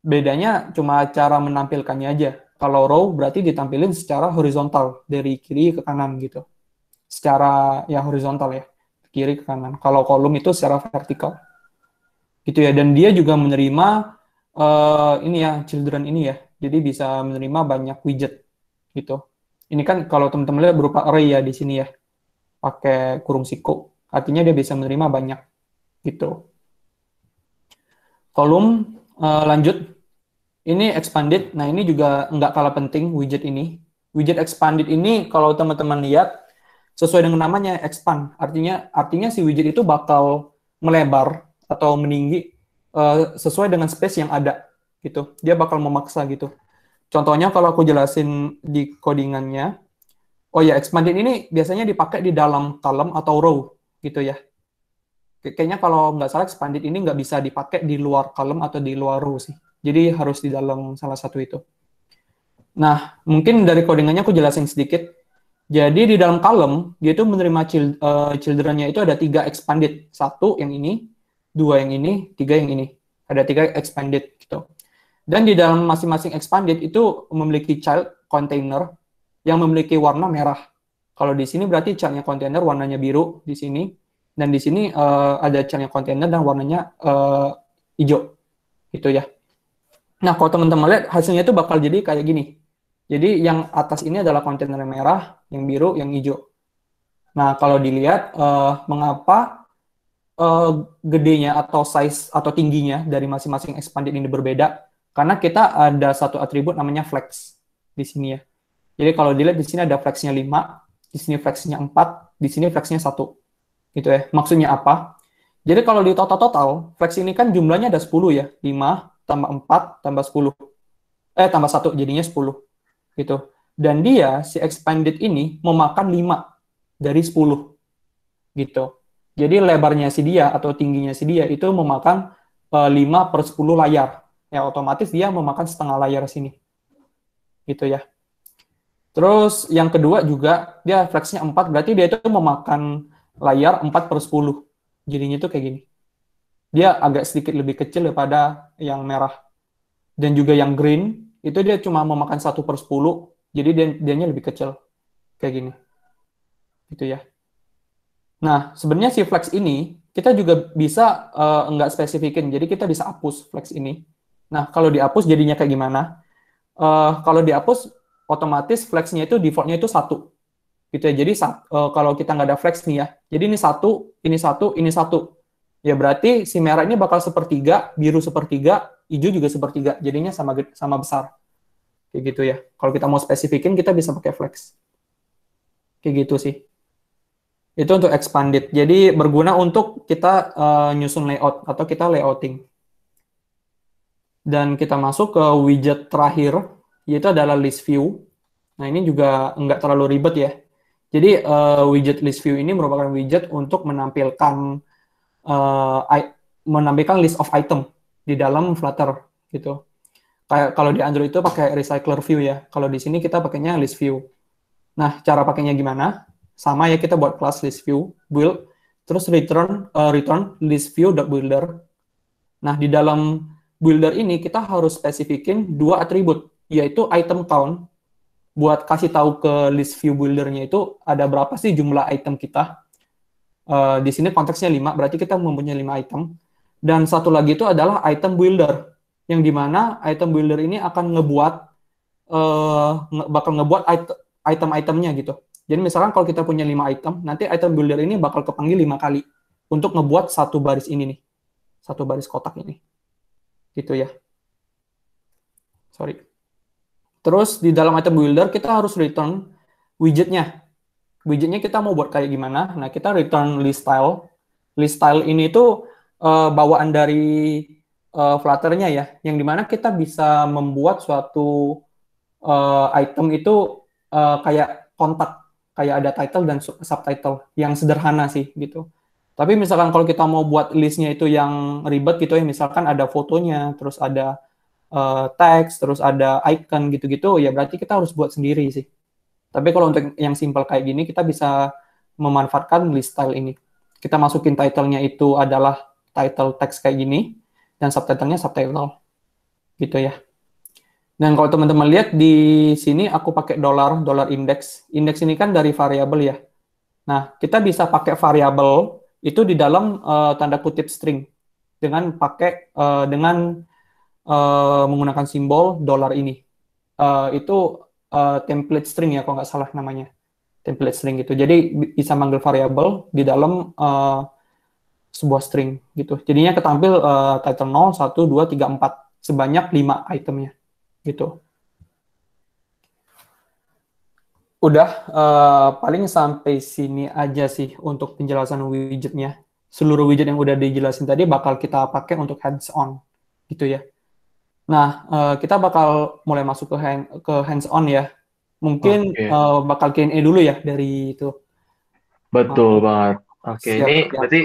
Bedanya cuma cara menampilkannya aja. Kalau row berarti ditampilin secara horizontal dari kiri ke kanan gitu. Secara ya horizontal ya, kiri ke kanan. Kalau kolom itu secara vertikal. Gitu ya dan dia juga menerima uh, ini ya children ini ya. Jadi bisa menerima banyak widget gitu. Ini kan kalau teman-teman lihat berupa array ya di sini ya pakai kurung siku. Artinya dia bisa menerima banyak gitu. kolom uh, eh, lanjut. Ini expanded. Nah, ini juga nggak kalah penting widget ini. Widget expanded ini kalau teman-teman lihat sesuai dengan namanya expand. Artinya artinya si widget itu bakal melebar atau meninggi uh, sesuai dengan space yang ada gitu. Dia bakal memaksa gitu. Contohnya kalau aku jelasin di codingannya, Oh ya, expanded ini biasanya dipakai di dalam kolom atau row gitu ya. Kayaknya kalau nggak salah expanded ini nggak bisa dipakai di luar kolom atau di luar row sih. Jadi harus di dalam salah satu itu. Nah, mungkin dari codingannya aku jelasin sedikit. Jadi di dalam kolom dia itu menerima eh, children-nya itu ada tiga expanded. Satu yang ini, dua yang ini, tiga yang ini. Ada tiga expanded gitu. Dan di dalam masing-masing expanded itu memiliki child container yang memiliki warna merah. Kalau di sini berarti catnya kontainer warnanya biru di sini, dan di sini uh, ada catnya kontainer dan warnanya uh, hijau, itu ya. Nah, kalau teman-teman lihat hasilnya itu bakal jadi kayak gini. Jadi yang atas ini adalah kontainer yang merah, yang biru, yang hijau. Nah, kalau dilihat uh, mengapa uh, gedenya atau size atau tingginya dari masing-masing expanded ini berbeda? Karena kita ada satu atribut namanya flex di sini ya. Jadi kalau dilihat di sini ada fraksinya 5, di sini fraksinya 4, di sini fraksinya 1. Gitu ya. Maksudnya apa? Jadi kalau di total-total, fraksi ini kan jumlahnya ada 10 ya. 5 tambah 4 tambah 10. Eh, tambah 1, jadinya 10. Gitu. Dan dia, si expanded ini, memakan 5 dari 10. Gitu. Jadi lebarnya si dia atau tingginya si dia itu memakan 5 eh, per 10 layar. Ya, otomatis dia memakan setengah layar sini. Gitu ya. Terus yang kedua juga dia flexnya 4 berarti dia itu memakan layar 4 per 10. Jadinya itu kayak gini. Dia agak sedikit lebih kecil daripada yang merah. Dan juga yang green itu dia cuma memakan 1 per 10. Jadi dia dianya lebih kecil. Kayak gini. Gitu ya. Nah, sebenarnya si flex ini kita juga bisa uh, nggak spesifikin. Jadi kita bisa hapus flex ini. Nah, kalau dihapus jadinya kayak gimana? Uh, kalau dihapus otomatis flexnya itu defaultnya itu satu gitu ya jadi uh, kalau kita nggak ada flex nih ya jadi ini satu ini satu ini satu ya berarti si merah ini bakal sepertiga biru sepertiga hijau juga sepertiga jadinya sama sama besar kayak gitu ya kalau kita mau spesifikin kita bisa pakai flex kayak gitu sih itu untuk expanded jadi berguna untuk kita uh, nyusun layout atau kita layouting dan kita masuk ke widget terakhir yaitu adalah list view. Nah, ini juga nggak terlalu ribet ya. Jadi, uh, widget list view ini merupakan widget untuk menampilkan uh, menampilkan list of item di dalam Flutter gitu. Kayak kalau di Android itu pakai recycler view ya. Kalau di sini kita pakainya list view. Nah, cara pakainya gimana? Sama ya kita buat class list view build terus return uh, return list View Builder. Nah, di dalam builder ini kita harus spesifikin dua atribut yaitu item count buat kasih tahu ke list view buildernya itu ada berapa sih jumlah item kita. Uh, di sini konteksnya 5, berarti kita mempunyai 5 item. Dan satu lagi itu adalah item builder, yang dimana item builder ini akan ngebuat, uh, nge bakal ngebuat item-itemnya gitu. Jadi misalkan kalau kita punya 5 item, nanti item builder ini bakal kepanggil 5 kali untuk ngebuat satu baris ini nih, satu baris kotak ini. Gitu ya. Sorry. Terus di dalam item builder kita harus return widgetnya. Widgetnya kita mau buat kayak gimana? Nah kita return list style. List style ini itu uh, bawaan dari uh, eh, flutter ya, yang dimana kita bisa membuat suatu uh, item itu uh, kayak kontak, kayak ada title dan subtitle yang sederhana sih gitu. Tapi misalkan kalau kita mau buat listnya itu yang ribet gitu ya, misalkan ada fotonya, terus ada uh, teks, terus ada icon gitu-gitu, ya berarti kita harus buat sendiri sih. Tapi kalau untuk yang simple kayak gini, kita bisa memanfaatkan list style ini. Kita masukin title itu adalah title teks kayak gini, dan subtitlenya subtitle. Gitu ya. Dan kalau teman-teman lihat di sini aku pakai dollar, dolar index. Indeks ini kan dari variabel ya. Nah, kita bisa pakai variabel itu di dalam uh, tanda kutip string dengan pakai uh, dengan Eh, menggunakan simbol dolar ini. Uh, itu uh, template string ya kalau nggak salah namanya. Template string gitu. Jadi bisa manggil variable di dalam uh, sebuah string gitu. Jadinya ketampil uh, title 0 1 2 3 4 sebanyak 5 itemnya gitu. Udah uh, paling sampai sini aja sih untuk penjelasan widgetnya. Seluruh widget yang udah dijelasin tadi bakal kita pakai untuk hands on gitu ya. Nah, uh, kita bakal mulai masuk ke hang, ke hands on ya. Mungkin okay. uh, eh, bakal Q&A dulu ya dari itu. Betul uh, banget. Oke, okay. ini siap. berarti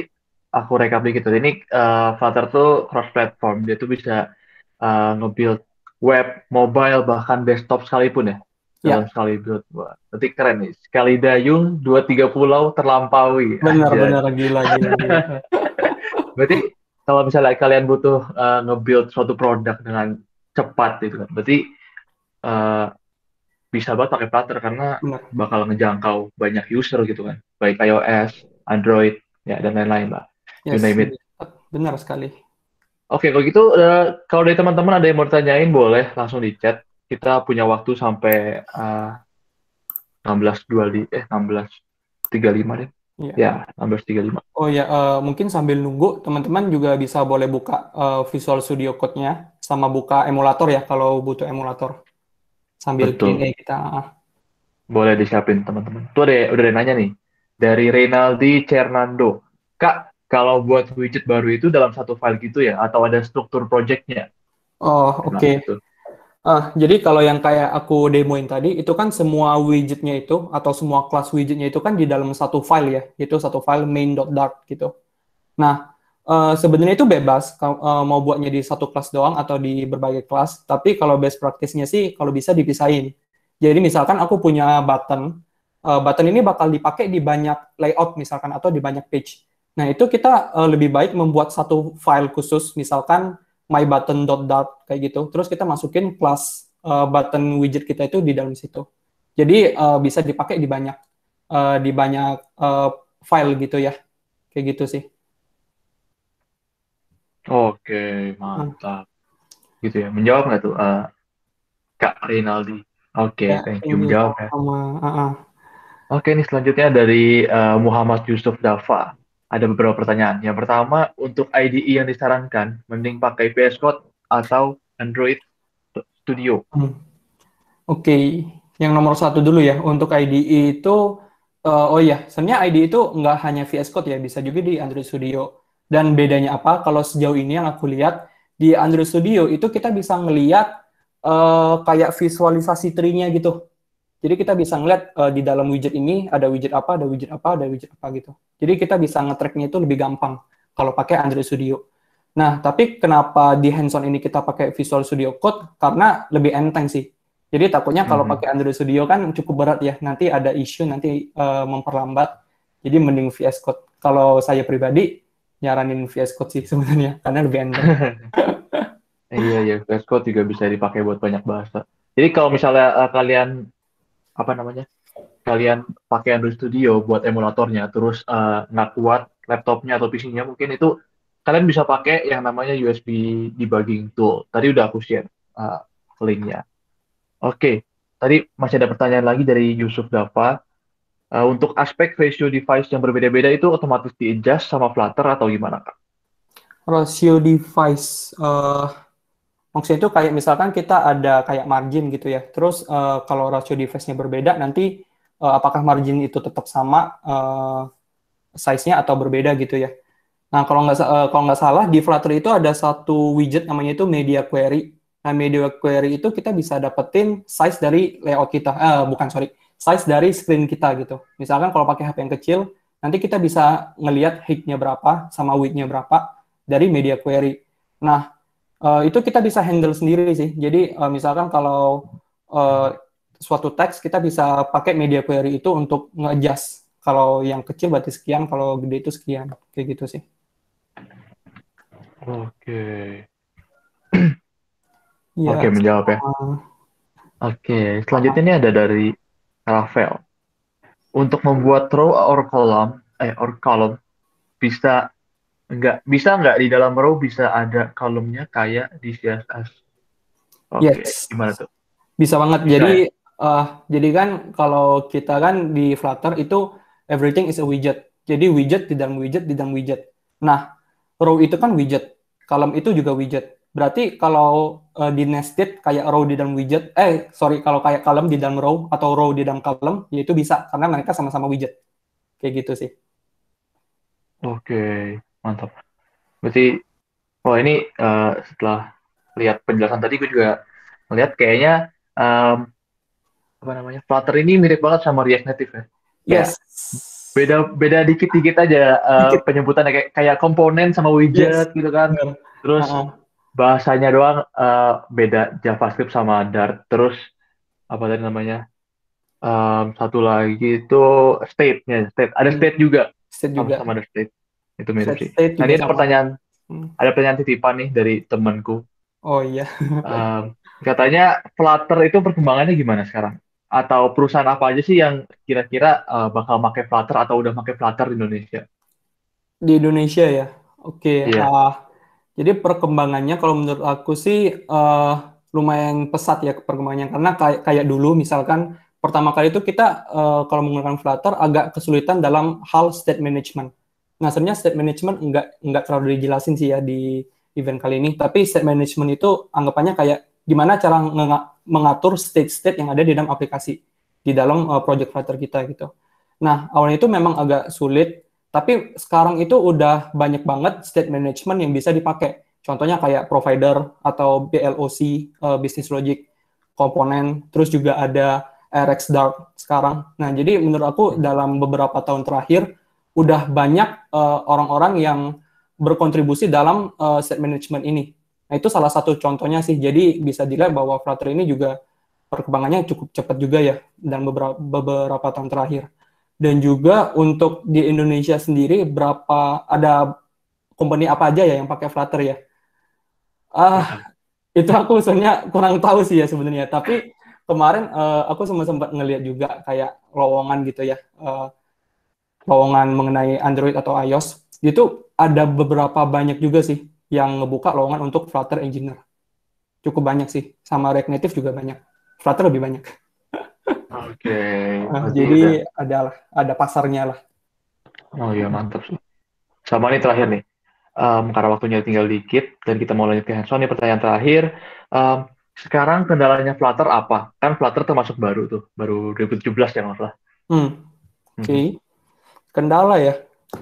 aku rekap dikit Ini uh, Flutter tuh cross platform, dia tuh bisa uh, nge-build web, mobile bahkan desktop sekalipun ya. ya. Dalam yeah. sekali build. berarti keren nih. Sekali dayung, dua tiga pulau terlampaui. Benar, benar gila gila. gila. berarti kalau misalnya kalian butuh uh, nge-build suatu produk dengan cepat gitu kan, berarti uh, bisa banget pakai Flutter karena bakal ngejangkau banyak user gitu kan, baik iOS, Android, ya dan lain-lain lah. Yes, you name it. Benar sekali. Oke, okay, kalau gitu uh, kalau dari teman-teman ada yang mau tanyain boleh langsung di chat. Kita punya waktu sampai uh, 16.25 eh 16.35 deh. Ya, ya Numbers 35. Oh ya, uh, mungkin sambil nunggu teman-teman juga bisa boleh buka uh, Visual Studio Code-nya sama buka emulator ya kalau butuh emulator. Sambil Betul. ini kita gitu, ah. boleh disiapin teman-teman. Tuh ada udah ada nanya nih dari Reynaldi Cernando. Kak, kalau buat widget baru itu dalam satu file gitu ya atau ada struktur project-nya? Oh, oke. Okay. Nah, gitu. Ah, jadi kalau yang kayak aku demoin tadi, itu kan semua widgetnya itu atau semua kelas widgetnya itu kan di dalam satu file ya, itu satu file main.dart gitu. Nah, uh, sebenarnya itu bebas uh, mau buatnya di satu kelas doang atau di berbagai kelas, tapi kalau best practice-nya sih kalau bisa dipisahin. Jadi misalkan aku punya button, uh, button ini bakal dipakai di banyak layout misalkan atau di banyak page. Nah, itu kita uh, lebih baik membuat satu file khusus misalkan mybutton dot dot kayak gitu. Terus kita masukin class uh, eh, button widget kita itu di dalam situ. Jadi uh, bisa dipakai di banyak uh, di banyak uh, file gitu ya. Kayak gitu sih. Oke, mantap. Hmm. Gitu ya. Menjawab nggak tuh uh, Kak Rinaldi? Oke, okay, ya, thank you menjawab ya. uh, uh. Oke, ini selanjutnya dari uh, Muhammad Yusuf Dafa ada beberapa pertanyaan. Yang pertama, untuk IDE yang disarankan, mending pakai VS Code atau Android Studio? Hmm. Oke, okay. yang nomor satu dulu ya. Untuk IDE itu, uh, oh iya, sebenarnya IDE itu nggak hanya VS Code ya, bisa juga di Android Studio. Dan bedanya apa? Kalau sejauh ini yang aku lihat, di Android Studio itu kita bisa melihat uh, eh, kayak visualisasi tree-nya gitu. Jadi kita bisa ngeliat uh, di dalam widget ini ada widget apa, ada widget apa, ada widget apa gitu. Jadi kita bisa ngetracknya itu lebih gampang kalau pakai Android Studio. Nah, tapi kenapa di hands-on ini kita pakai Visual Studio Code? Karena lebih enteng sih. Jadi takutnya kalau mm -hmm. pakai Android Studio kan cukup berat ya. Nanti ada issue, nanti uh, memperlambat. Jadi mending VS Code. Kalau saya pribadi nyaranin VS Code sih sebenarnya, karena lebih enteng. iya, iya. VS Code juga bisa dipakai buat banyak bahasa. Jadi kalau misalnya uh, kalian apa namanya kalian pakai Android Studio buat emulatornya terus uh, kuat laptopnya atau PC-nya mungkin itu kalian bisa pakai yang namanya USB debugging tool tadi udah aku share uh, linknya oke tadi masih ada pertanyaan lagi dari Yusuf Dafa uh, untuk aspek ratio device yang berbeda-beda itu otomatis di adjust sama Flutter atau gimana kak? Rasio device uh, Maksudnya itu kayak misalkan kita ada kayak margin gitu ya. Terus uh, kalau rasio device-nya berbeda nanti uh, apakah margin itu tetap sama uh, size-nya atau berbeda gitu ya. Nah, kalau nggak uh, kalau nggak salah di Flutter itu ada satu widget namanya itu media query. Nah, media query itu kita bisa dapetin size dari layout kita. Eh, bukan sorry, size dari screen kita gitu. Misalkan kalau pakai HP yang kecil, nanti kita bisa ngelihat height-nya berapa sama width-nya berapa dari media query. Nah, Uh, itu kita bisa handle sendiri sih. Jadi uh, misalkan kalau uh, suatu teks kita bisa pakai media query itu untuk ngeadjust. Kalau yang kecil berarti sekian, kalau gede itu sekian. Kayak gitu sih. Oke. Okay. Iya, Oke, okay, menjawab ya. Oke, okay, selanjutnya ini ada dari Rafael. Untuk membuat row or column, eh or column bisa Enggak, bisa enggak di dalam row bisa ada kolomnya kayak di CSS? Oke, okay. yes. gimana tuh? Bisa banget. Bisa jadi ya? uh, jadi kan kalau kita kan di Flutter itu everything is a widget. Jadi widget di dalam widget di dalam widget. Nah, row itu kan widget, kolom itu juga widget. Berarti kalau uh, di nested kayak row di dalam widget, eh sorry kalau kayak kolom di dalam row atau row di dalam kolom, ya itu bisa karena mereka sama-sama widget. Kayak gitu sih. Oke. Okay mantap berarti oh ini uh, setelah lihat penjelasan tadi gue juga melihat kayaknya um, apa namanya Flutter ini mirip banget sama React Native ya yes beda beda eh, dikit dikit aja uh, penyebutannya kayak kayak komponen sama widget yes. gitu kan terus uh-uh. bahasanya doang uh, beda JavaScript sama Dart terus apa tadi namanya um, satu lagi itu state-nya state ada hmm. state juga state juga sama ada state itu mirip sih. Nah, ada pertanyaan, hmm. ada pertanyaan titipan nih dari temanku. Oh iya. um, katanya Flutter itu perkembangannya gimana sekarang? Atau perusahaan apa aja sih yang kira-kira uh, bakal pakai Flutter atau udah pakai Flutter di Indonesia? Di Indonesia ya, oke. Okay. Iya. Yeah. Uh, jadi perkembangannya kalau menurut aku sih uh, lumayan pesat ya perkembangannya karena kayak, kayak dulu misalkan pertama kali itu kita uh, kalau menggunakan Flutter agak kesulitan dalam hal state management nah sebenarnya state management nggak nggak terlalu dijelasin sih ya di event kali ini. Tapi state management itu anggapannya kayak gimana cara mengatur state-state yang ada di dalam aplikasi di dalam uh, project writer kita gitu. Nah awalnya itu memang agak sulit, tapi sekarang itu udah banyak banget state management yang bisa dipakai. Contohnya kayak provider atau BLOC uh, eh, business logic komponen, terus juga ada RX Dark sekarang. Nah jadi menurut aku dalam beberapa tahun terakhir udah banyak eh, orang-orang uh, yang berkontribusi dalam uh, set management ini. Nah, itu salah satu contohnya sih. Jadi bisa dilihat bahwa Flutter ini juga perkembangannya cukup cepat juga ya dalam beberapa, beberapa tahun terakhir. Dan juga untuk di Indonesia sendiri berapa ada company apa aja ya yang pakai Flutter ya? Ah, itu aku sebenarnya kurang tahu sih ya sebenarnya, tapi kemarin uh, aku sempat sempat ngelihat juga kayak lowongan gitu ya. Uh, lowongan mengenai Android atau iOS, itu ada beberapa banyak juga sih yang ngebuka lowongan untuk Flutter Engineer. Cukup banyak sih, sama React Native juga banyak. Flutter lebih banyak. Oke. Okay. Nah, jadi ada ada ada pasarnya lah. Oh iya mantap sih. Sama nih terakhir nih. Um, karena waktunya tinggal dikit dan kita mau lanjut ke hands-on nih pertanyaan terakhir. Um, sekarang kendalanya Flutter apa? Kan Flutter termasuk baru tuh, baru 2017 ya masalah. Hmm. hmm. Oke. Okay. Hmm. Kendala ya.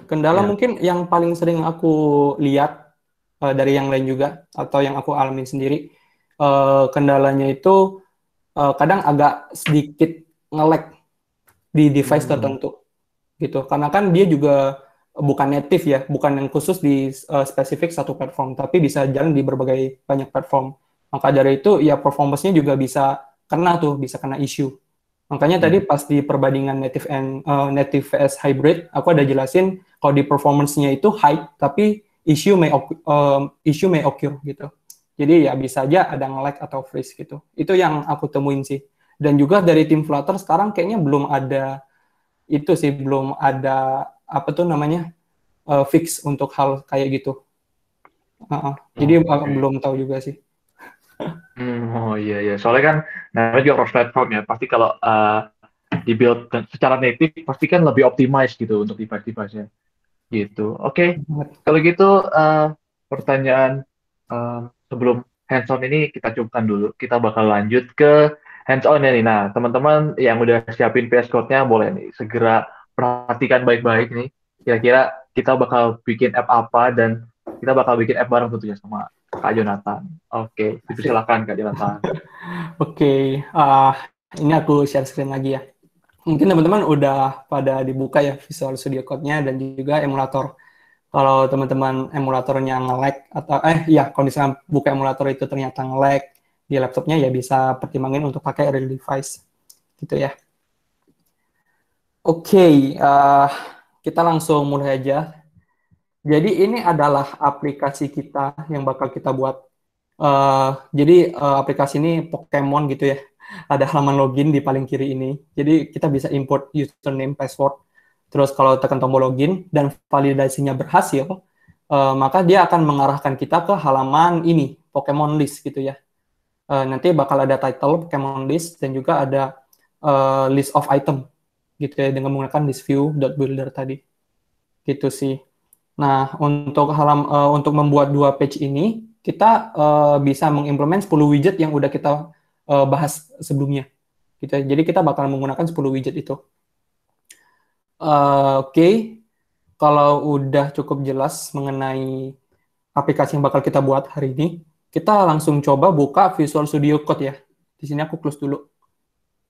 Kendala ya. mungkin yang paling sering aku lihat uh, dari yang lain juga atau yang aku alamin sendiri uh, kendalanya itu uh, kadang agak sedikit ngelek di device hmm. tertentu gitu karena kan dia juga bukan native ya bukan yang khusus di uh, spesifik satu platform tapi bisa jalan di berbagai banyak platform maka dari itu ya performance-nya juga bisa kena tuh bisa kena issue Makanya hmm. tadi iya. pas di perbandingan native and uh, native vs hybrid, aku ada jelasin kalau di performance-nya itu high tapi issue may um, issue may occur gitu. Jadi ya bisa aja ada nge-lag atau freeze gitu. Itu yang aku temuin sih. Dan juga dari tim Flutter sekarang kayaknya belum ada itu sih belum ada apa tuh namanya uh, fix untuk hal kayak gitu. Uh -uh. Jadi oh, okay. belum tahu juga sih. Hmm, oh iya iya, soalnya kan namanya juga cross platform ya, pasti kalau uh, eh, di build secara native pasti kan lebih optimized gitu untuk device-device-nya. Gitu. Oke, okay. kalau gitu uh, pertanyaan uh, sebelum hands on ini kita cukupkan dulu. Kita bakal lanjut ke hands on ya nih. Nah, teman-teman yang udah siapin PS Code-nya boleh nih segera perhatikan baik-baik nih. Kira-kira kita bakal bikin app apa dan kita bakal bikin app bareng tentunya sama Kak Jonathan. Oke, okay. silakan Kak Jonathan. Oke, okay. uh, ini aku share screen lagi ya. Mungkin teman-teman udah pada dibuka ya Visual Studio Code-nya dan juga emulator. Kalau teman-teman emulatornya nge-lag atau eh ya kalau buka emulator itu ternyata nge-lag di laptopnya ya bisa pertimbangin untuk pakai real device gitu ya. Oke, okay, uh, kita langsung mulai aja jadi ini adalah aplikasi kita yang bakal kita buat. Uh, jadi uh, aplikasi ini Pokemon gitu ya. Ada halaman login di paling kiri ini. Jadi kita bisa import username, password. Terus kalau tekan tombol login dan validasinya berhasil, uh, maka dia akan mengarahkan kita ke halaman ini, Pokemon list gitu ya. Uh, nanti bakal ada title Pokemon list dan juga ada uh, list of item gitu ya dengan menggunakan listview.builder dot tadi. Gitu sih. Nah, untuk halam uh, untuk membuat dua page ini, kita uh, bisa mengimplement 10 widget yang udah kita uh, bahas sebelumnya. Gitu. Ya. Jadi kita bakal menggunakan 10 widget itu. Uh, Oke, okay. kalau udah cukup jelas mengenai aplikasi yang bakal kita buat hari ini, kita langsung coba buka Visual Studio Code ya. Di sini aku close dulu.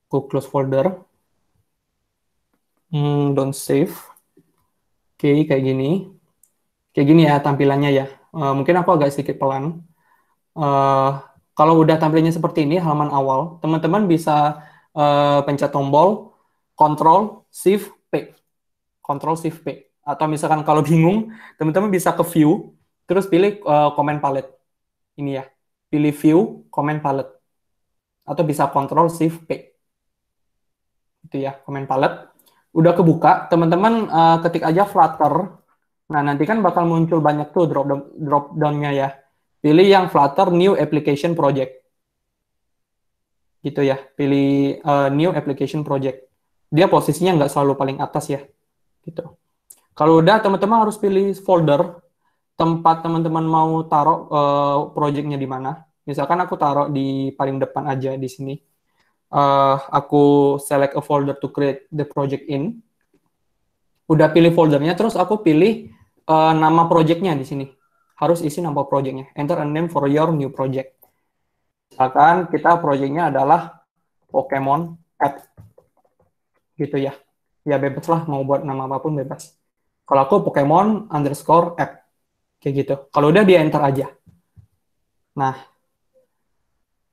Aku close folder. Hmm, don't save. Oke, okay, kayak gini kayak gini ya tampilannya ya. Uh, mungkin aku agak sedikit pelan. Uh, kalau udah tampilannya seperti ini, halaman awal, teman-teman bisa uh, pencet tombol Control Shift P. Control Shift P. Atau misalkan kalau bingung, teman-teman bisa ke View, terus pilih uh, Comment Palette. Ini ya, pilih View, Comment Palette. Atau bisa Control Shift P. Itu ya, Comment Palette. Udah kebuka, teman-teman uh, ketik aja Flutter Nah, nanti kan bakal muncul banyak tuh drop down, drop down-nya ya. Pilih yang Flutter New Application Project. Gitu ya, pilih uh, New Application Project. Dia posisinya nggak selalu paling atas ya. Gitu. Kalau udah, teman-teman harus pilih folder tempat teman-teman mau taruh uh, projectnya di mana. Misalkan aku taruh di paling depan aja di sini. Uh, aku select a folder to create the project in. Udah pilih foldernya, terus aku pilih uh, nama projectnya di sini. Harus isi nama projectnya. Enter a name for your new project. Misalkan kita projectnya adalah Pokemon app. Gitu ya. Ya bebas lah mau buat nama apapun bebas. Kalau aku Pokemon underscore app. Kayak gitu. Kalau udah dia enter aja. Nah,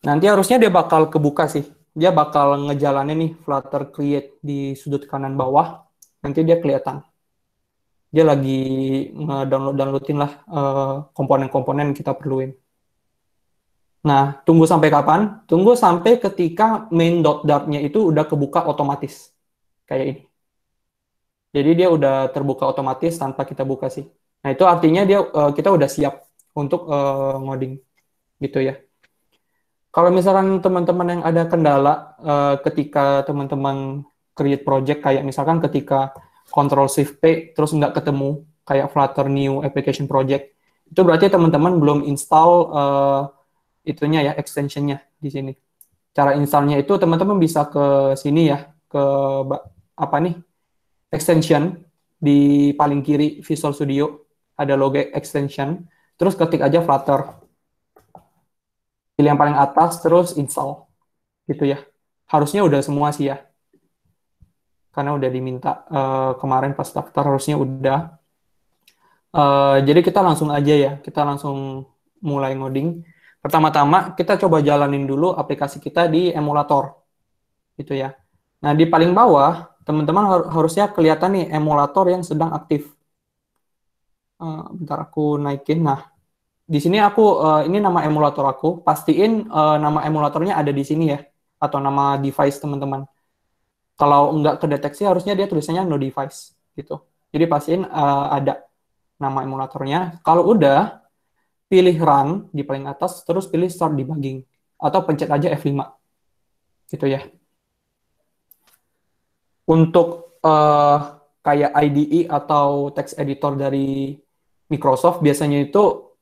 nanti harusnya dia bakal kebuka sih. Dia bakal ngejalanin nih Flutter Create di sudut kanan bawah. Nanti dia kelihatan dia lagi ngedownload downloadin lah eh, komponen-komponen uh, kita perluin. Nah, tunggu sampai kapan? Tunggu sampai ketika main.dart-nya itu udah kebuka otomatis. Kayak ini. Jadi dia udah terbuka otomatis tanpa kita buka sih. Nah, itu artinya dia uh, kita udah siap untuk uh, ngoding gitu ya. Kalau misalkan teman-teman yang ada kendala uh, ketika teman-teman create project kayak misalkan ketika Control Shift P terus nggak ketemu kayak Flutter New Application Project itu berarti teman-teman belum install uh, itunya ya extensionnya di sini. Cara installnya itu teman-teman bisa ke sini ya ke apa nih extension di paling kiri Visual Studio ada logo extension. Terus ketik aja Flutter. Pilih yang paling atas terus install. Gitu ya. Harusnya udah semua sih ya karena udah diminta uh, kemarin pas daftar harusnya udah. Uh, jadi kita langsung aja ya, kita langsung mulai ngoding. Pertama-tama kita coba jalanin dulu aplikasi kita di emulator, gitu ya. Nah di paling bawah teman-teman harusnya kelihatan nih emulator yang sedang aktif. Uh, bentar aku naikin. Nah di sini aku uh, ini nama emulator aku. Pastiin uh, nama emulatornya ada di sini ya, atau nama device teman-teman kalau nggak kedeteksi harusnya dia tulisannya no device gitu. Jadi pastiin uh, ada nama emulatornya. Kalau udah, pilih run di paling atas, terus pilih start debugging. Atau pencet aja F5. Gitu ya. Untuk uh, kayak IDE atau text editor dari Microsoft, biasanya itu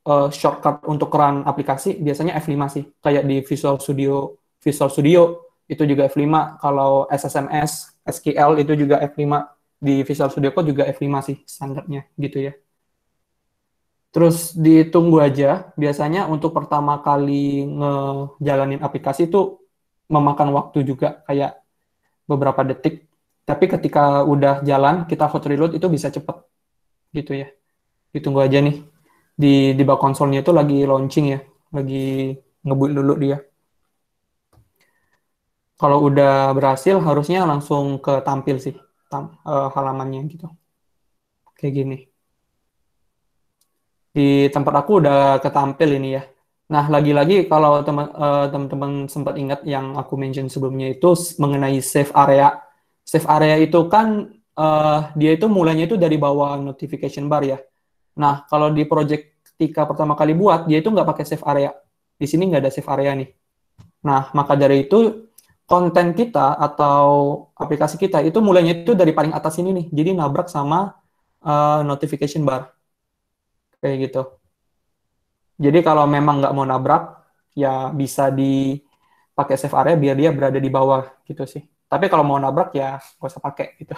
uh, shortcut untuk run aplikasi, biasanya F5 sih. Kayak di Visual Studio, Visual Studio itu juga F5 kalau SSMS SQL itu juga F5 di Visual Studio Code juga F5 sih standarnya gitu ya terus ditunggu aja biasanya untuk pertama kali ngejalanin aplikasi itu memakan waktu juga kayak beberapa detik tapi ketika udah jalan kita hot reload itu bisa cepet gitu ya ditunggu aja nih di di bawah konsolnya itu lagi launching ya lagi ngebut dulu dia kalau udah berhasil harusnya langsung ke tampil sih tam, uh, halamannya gitu kayak gini di tempat aku udah ketampil ini ya nah lagi-lagi kalau teman eh, teman-teman sempat ingat yang aku mention sebelumnya itu mengenai save area save area itu kan uh, dia itu mulainya itu dari bawah notification bar ya nah kalau di project ketika pertama kali buat dia itu nggak pakai save area di sini nggak ada save area nih nah maka dari itu konten kita atau aplikasi kita itu mulainya itu dari paling atas ini nih. Jadi nabrak sama uh, notification bar. Kayak gitu. Jadi kalau memang nggak mau nabrak, ya bisa dipakai save area biar dia berada di bawah gitu sih. Tapi kalau mau nabrak ya nggak usah pakai gitu.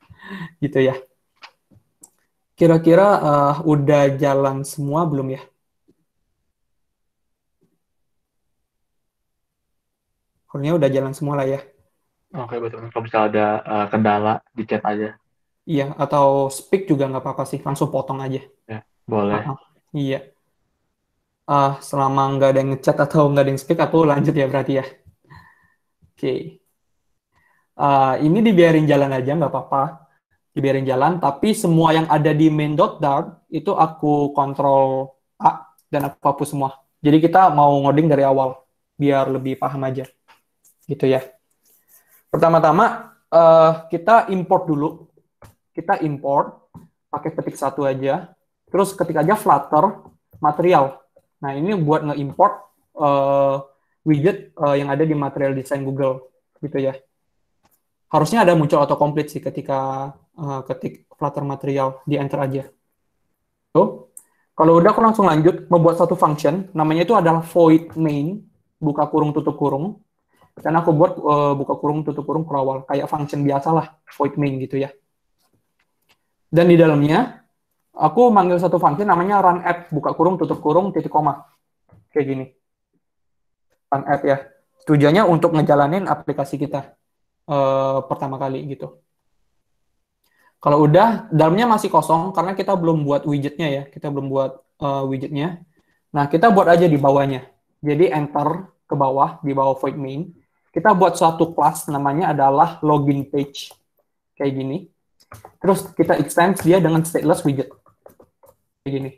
gitu ya. Kira-kira uh, udah jalan semua belum ya? Kurnia udah jalan semua lah ya. Oke, okay, betul. Kalau misalnya ada uh, kendala, di chat aja. Iya, atau speak juga nggak apa-apa sih. Langsung potong aja. Ya, boleh. Uh, iya. Uh, selama nggak ada yang ngechat atau nggak ada yang speak, aku lanjut ya berarti ya. Oke. Okay. Uh, ini dibiarin jalan aja, nggak apa-apa. Dibiarin jalan, tapi semua yang ada di main dot dark itu aku kontrol A dan aku hapus semua. Jadi kita mau ngoding dari awal, biar lebih paham aja gitu ya. Pertama-tama uh, kita import dulu, kita import pakai ketik satu aja, terus ketik aja Flutter material. Nah ini buat ngeimport uh, widget uh, yang ada di material design Google gitu ya. Harusnya ada muncul autocomplete sih ketika uh, ketik Flutter material di enter aja. Tuh. Kalau udah aku langsung lanjut membuat satu function namanya itu adalah void main buka kurung tutup kurung karena aku buat uh, buka kurung, tutup kurung, kurawal. Kayak function biasa lah, void main gitu ya. Dan di dalamnya, aku manggil satu function namanya run app, buka kurung, tutup kurung, titik koma. Kayak gini. Run app ya. Tujuannya untuk ngejalanin aplikasi kita uh, pertama kali gitu. Kalau udah, dalamnya masih kosong karena kita belum buat widgetnya ya. Kita belum buat uh, widgetnya. Nah, kita buat aja di bawahnya. Jadi enter ke bawah, di bawah void main. Kita buat suatu kelas namanya adalah login page. Kayak gini. Terus kita extend dia dengan stateless widget. Kayak gini.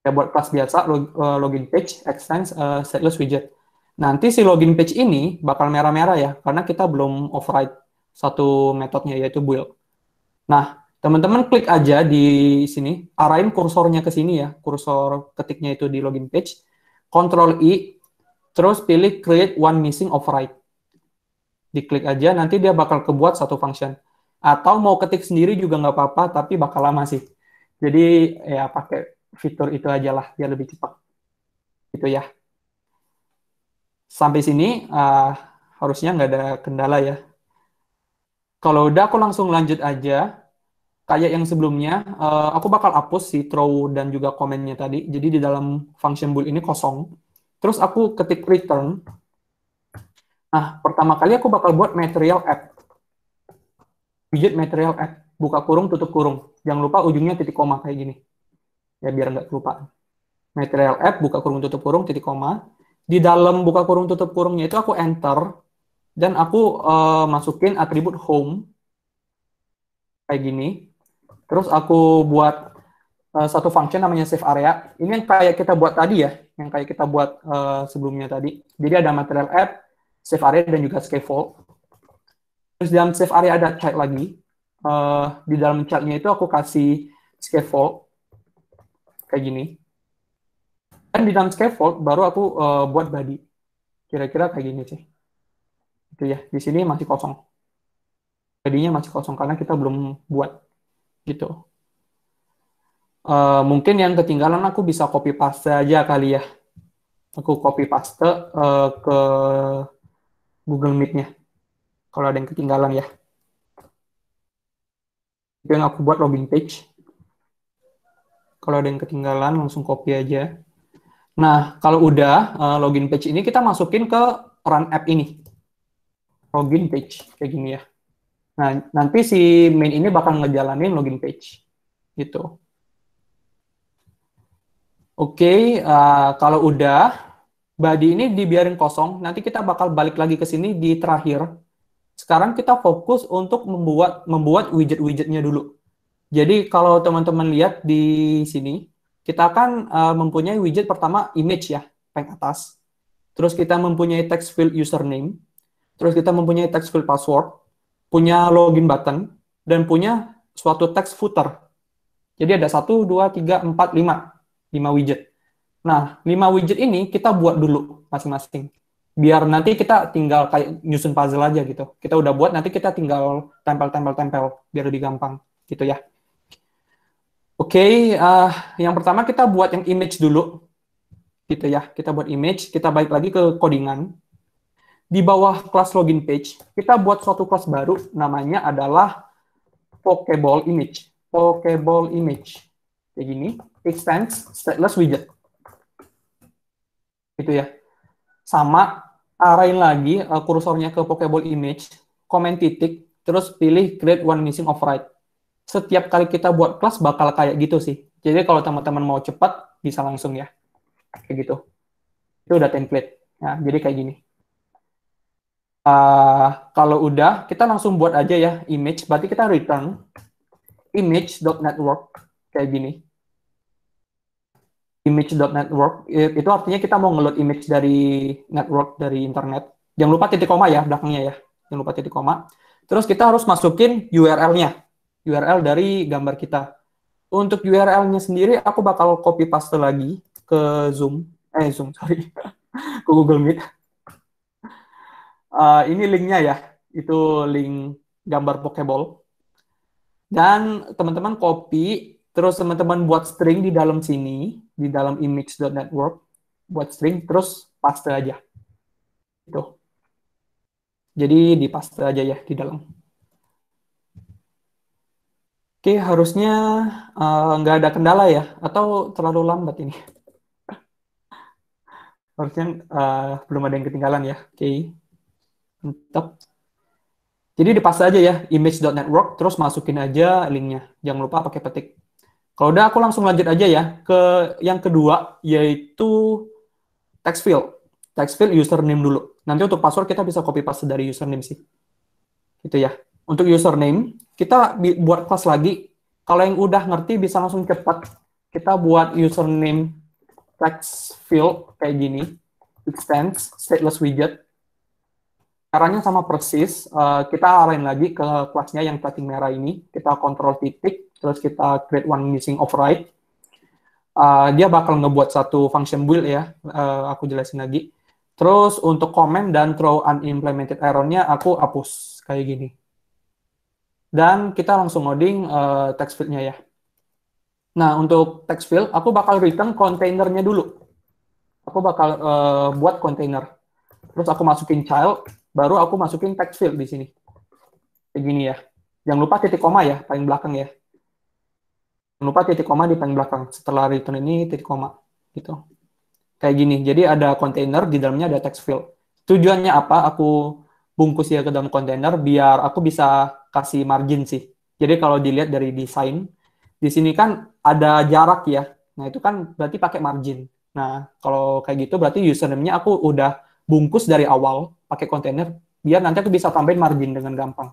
Kita buat kelas biasa eh, login page extends uh, eh, stateless widget. Nanti si login page ini bakal merah-merah ya karena kita belum override satu metodenya yaitu build. Nah, teman-teman klik aja di sini, arahin kursornya ke sini ya, kursor ketiknya itu di login page. Control I Terus pilih create one missing override. Diklik aja, nanti dia bakal kebuat satu function. Atau mau ketik sendiri juga nggak apa-apa, tapi bakal lama sih. Jadi ya pakai fitur itu aja lah, biar lebih cepat. Gitu ya. Sampai sini uh, harusnya nggak ada kendala ya. Kalau udah aku langsung lanjut aja kayak yang sebelumnya, uh, aku bakal hapus si throw dan juga komennya tadi. Jadi di dalam function bool ini kosong. Terus aku ketik return. Nah, pertama kali aku bakal buat material app. Widget material app. Buka kurung, tutup kurung. Jangan lupa ujungnya titik koma kayak gini. Ya, biar nggak lupa. Material app, buka kurung, tutup kurung, titik koma. Di dalam buka kurung, tutup kurungnya itu aku enter. Dan aku uh, masukin atribut home. Kayak gini. Terus aku buat uh, satu function namanya save area. Ini yang kayak kita buat tadi ya yang kayak kita buat uh, sebelumnya tadi. Jadi ada material app, save area dan juga scaffold. Terus dalam save area ada chat lagi. Uh, di dalam chatnya itu aku kasih scaffold kayak gini. Dan di dalam scaffold baru aku uh, buat body. Kira-kira kayak gini sih. Itu ya. Di sini masih kosong. Body-nya masih kosong karena kita belum buat gitu. Eh, mungkin yang ketinggalan aku bisa copy paste aja kali ya. Aku copy paste uh, ke Google Meet-nya. Kalau ada yang ketinggalan ya. Itu yang aku buat login page. Kalau ada yang ketinggalan langsung copy aja. Nah, kalau udah uh, login page ini kita masukin ke run app ini. Login page kayak gini ya. Nah, nanti si main ini bakal ngejalanin login page. Gitu. Oke, okay, uh, eh, kalau udah, body ini dibiarin kosong, nanti kita bakal balik lagi ke sini di terakhir. Sekarang kita fokus untuk membuat membuat widget-widgetnya dulu. Jadi kalau teman-teman lihat di sini, kita akan uh, mempunyai widget pertama image ya, paling atas. Terus kita mempunyai text field username. Terus kita mempunyai text field password, punya login button, dan punya suatu text footer. Jadi ada 1, 2, 3, 4, 5 5 widget. Nah, 5 widget ini kita buat dulu masing-masing. Biar nanti kita tinggal kayak nyusun puzzle aja gitu. Kita udah buat, nanti kita tinggal tempel-tempel-tempel biar lebih gampang gitu ya. Oke, okay, uh, eh, yang pertama kita buat yang image dulu. Gitu ya, kita buat image, kita balik lagi ke codingan. Di bawah kelas login page, kita buat suatu kelas baru, namanya adalah Pokeball Image. Pokeball Image. Kayak gini extends stateless widget. itu ya. Sama, arahin lagi uh, kursornya ke Pokeball image, comment titik, terus pilih create one missing override. Setiap kali kita buat kelas bakal kayak gitu sih. Jadi kalau teman-teman mau cepat, bisa langsung ya. Kayak gitu. Itu udah template. Nah, jadi kayak gini. Uh, kalau udah, kita langsung buat aja ya image. Berarti kita return network kayak gini image.network itu artinya kita mau ngeload image dari network dari internet. Jangan lupa titik koma ya belakangnya ya. Jangan lupa titik koma. Terus kita harus masukin URL-nya. URL dari gambar kita. Untuk URL-nya sendiri aku bakal copy paste lagi ke Zoom. Eh Zoom, sorry. ke Google Meet. Uh, ini link-nya ya. Itu link gambar Pokeball. Dan teman-teman copy Terus teman-teman buat string di dalam sini, di dalam image.network, buat string, terus paste aja. Gitu. Jadi di paste aja ya di dalam. Oke, harusnya uh, nggak ada kendala ya, atau terlalu lambat ini. harusnya uh, belum ada yang ketinggalan ya. Oke, mantap. Jadi dipaste aja ya, image.network, terus masukin aja linknya. Jangan lupa pakai petik. Kalau udah aku langsung lanjut aja ya ke yang kedua yaitu text field. Text field username dulu. Nanti untuk password kita bisa copy paste dari username sih. Gitu ya. Untuk username kita buat kelas lagi. Kalau yang udah ngerti bisa langsung cepat. Kita buat username text field kayak gini. Extends stateless widget. Caranya sama persis. Eh, kita arahin lagi ke kelasnya yang tadi merah ini. Kita kontrol titik terus kita create one missing override. Uh, ah, dia bakal ngebuat satu function build ya, uh, aku jelasin lagi. Terus untuk comment dan throw unimplemented error-nya aku hapus kayak gini. Dan kita langsung loading uh, text field-nya ya. Nah, untuk text field, aku bakal return kontainernya dulu. Aku bakal uh, buat container Terus aku masukin child, baru aku masukin text field di sini. Kayak gini ya. Jangan lupa titik koma ya, paling belakang ya lupa titik koma di paling belakang. Setelah return ini titik koma. Gitu. Kayak gini. Jadi ada container, di dalamnya ada text field. Tujuannya apa? Aku bungkus ya ke dalam kontainer biar aku bisa kasih margin sih. Jadi kalau dilihat dari desain, di sini kan ada jarak ya. Nah, itu kan berarti pakai margin. Nah, kalau kayak gitu berarti username-nya aku udah bungkus dari awal pakai kontainer biar nanti aku bisa tambahin margin dengan gampang.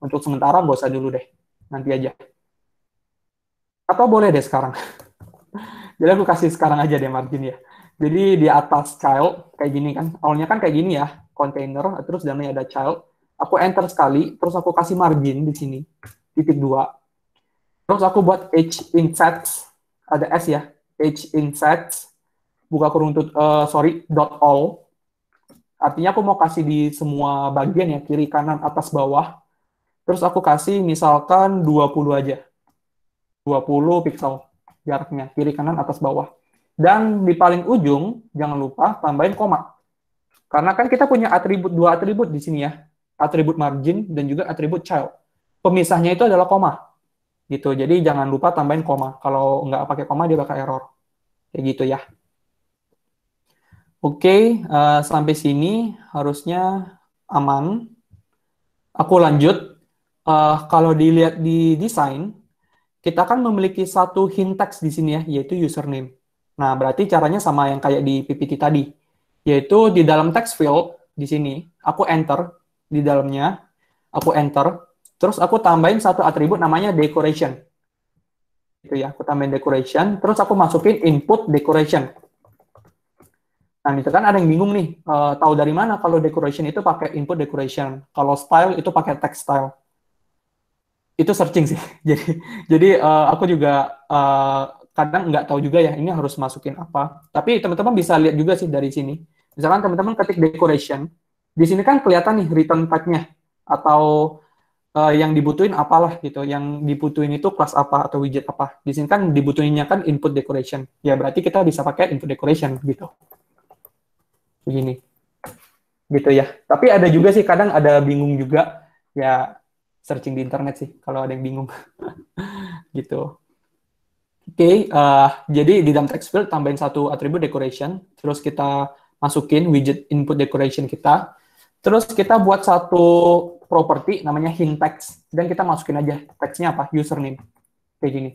Untuk sementara gak usah dulu deh. Nanti aja atau boleh deh sekarang. Jadi aku kasih sekarang aja deh margin ya. Jadi di atas child kayak gini kan. Awalnya kan kayak gini ya, container terus dalamnya ada child. Aku enter sekali, terus aku kasih margin di sini titik dua. Terus aku buat h inset ada s ya, h inset buka kurung tut, uh, eh, sorry dot all. Artinya aku mau kasih di semua bagian ya kiri kanan atas bawah. Terus aku kasih misalkan 20 aja. 20 pixel jaraknya kiri kanan atas bawah. Dan di paling ujung jangan lupa tambahin koma. Karena kan kita punya atribut dua atribut di sini ya. Atribut margin dan juga atribut child. Pemisahnya itu adalah koma. Gitu. Jadi jangan lupa tambahin koma. Kalau nggak pakai koma dia bakal error. Kayak gitu ya. Oke, uh, sampai sini harusnya aman. Aku lanjut. Uh, kalau dilihat di desain, kita kan memiliki satu hint text di sini ya, yaitu username. Nah, berarti caranya sama yang kayak di PPT tadi, yaitu di dalam text field di sini, aku enter di dalamnya, aku enter, terus aku tambahin satu atribut namanya decoration. Itu ya, aku tambahin decoration, terus aku masukin input decoration. Nah, misalkan gitu ada yang bingung nih, uh, tahu dari mana kalau decoration itu pakai input decoration, kalau style itu pakai text style itu searching sih. Jadi jadi uh, aku juga uh, kadang nggak tahu juga ya ini harus masukin apa. Tapi teman-teman bisa lihat juga sih dari sini. Misalkan teman-teman ketik decoration, di sini kan kelihatan nih return type-nya atau uh, yang dibutuhin apalah gitu. Yang dibutuhin itu kelas apa atau widget apa. Di sini kan dibutuhinnya kan input decoration. Ya berarti kita bisa pakai input decoration gitu. Begini. Gitu ya. Tapi ada juga sih kadang ada bingung juga ya searching di internet sih kalau ada yang bingung gitu. Oke, okay, uh, eh, jadi di dalam text field tambahin satu atribut decoration, terus kita masukin widget input decoration kita, terus kita buat satu property namanya hint text dan kita masukin aja textnya apa username kayak gini.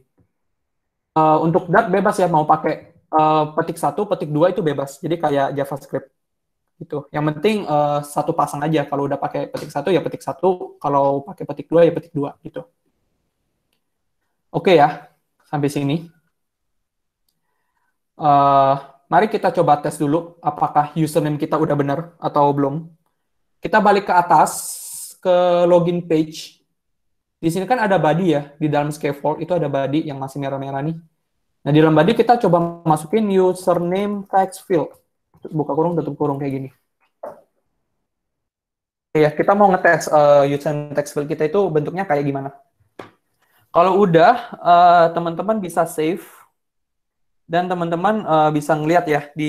Uh, untuk dat bebas ya mau pakai uh, petik satu, petik dua itu bebas. Jadi kayak JavaScript gitu. Yang penting uh, satu pasang aja. Kalau udah pakai petik satu ya petik satu. Kalau pakai petik dua ya petik dua gitu. Oke ya, sampai sini. Uh, mari kita coba tes dulu apakah username kita udah benar atau belum. Kita balik ke atas ke login page. Di sini kan ada body ya di dalam scaffold itu ada body yang masih merah-merah nih. Nah di dalam body kita coba masukin username text field buka kurung tutup kurung kayak gini. Iya, kita mau ngetes uh, use and text field kita itu bentuknya kayak gimana. Kalau udah, teman eh, teman-teman bisa save dan teman-teman uh, bisa ngeliat ya di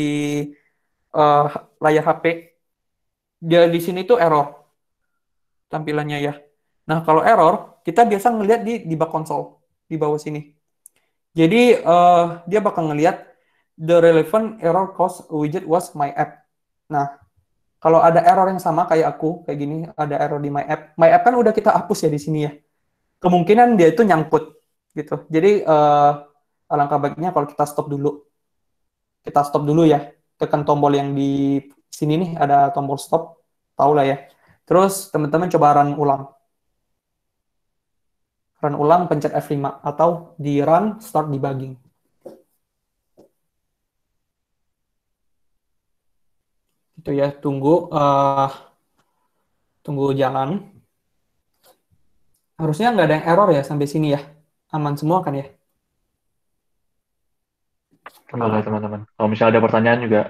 uh, layar HP. Dia di sini tuh error tampilannya ya. Nah, kalau error, kita biasa ngeliat di di bawah konsol di bawah sini. Jadi uh, dia bakal ngeliat the relevant error cause widget was my app. Nah, kalau ada error yang sama kayak aku, kayak gini, ada error di my app. My app kan udah kita hapus ya di sini ya. Kemungkinan dia itu nyangkut gitu. Jadi uh, alangkah baiknya kalau kita stop dulu. Kita stop dulu ya. Tekan tombol yang di sini nih ada tombol stop. Tau lah ya. Terus teman-teman coba run ulang. Run ulang pencet F5 atau di run start debugging. itu ya tunggu uh, tunggu jalan harusnya nggak ada yang error ya sampai sini ya aman semua kan ya boleh teman-teman kalau misalnya ada pertanyaan juga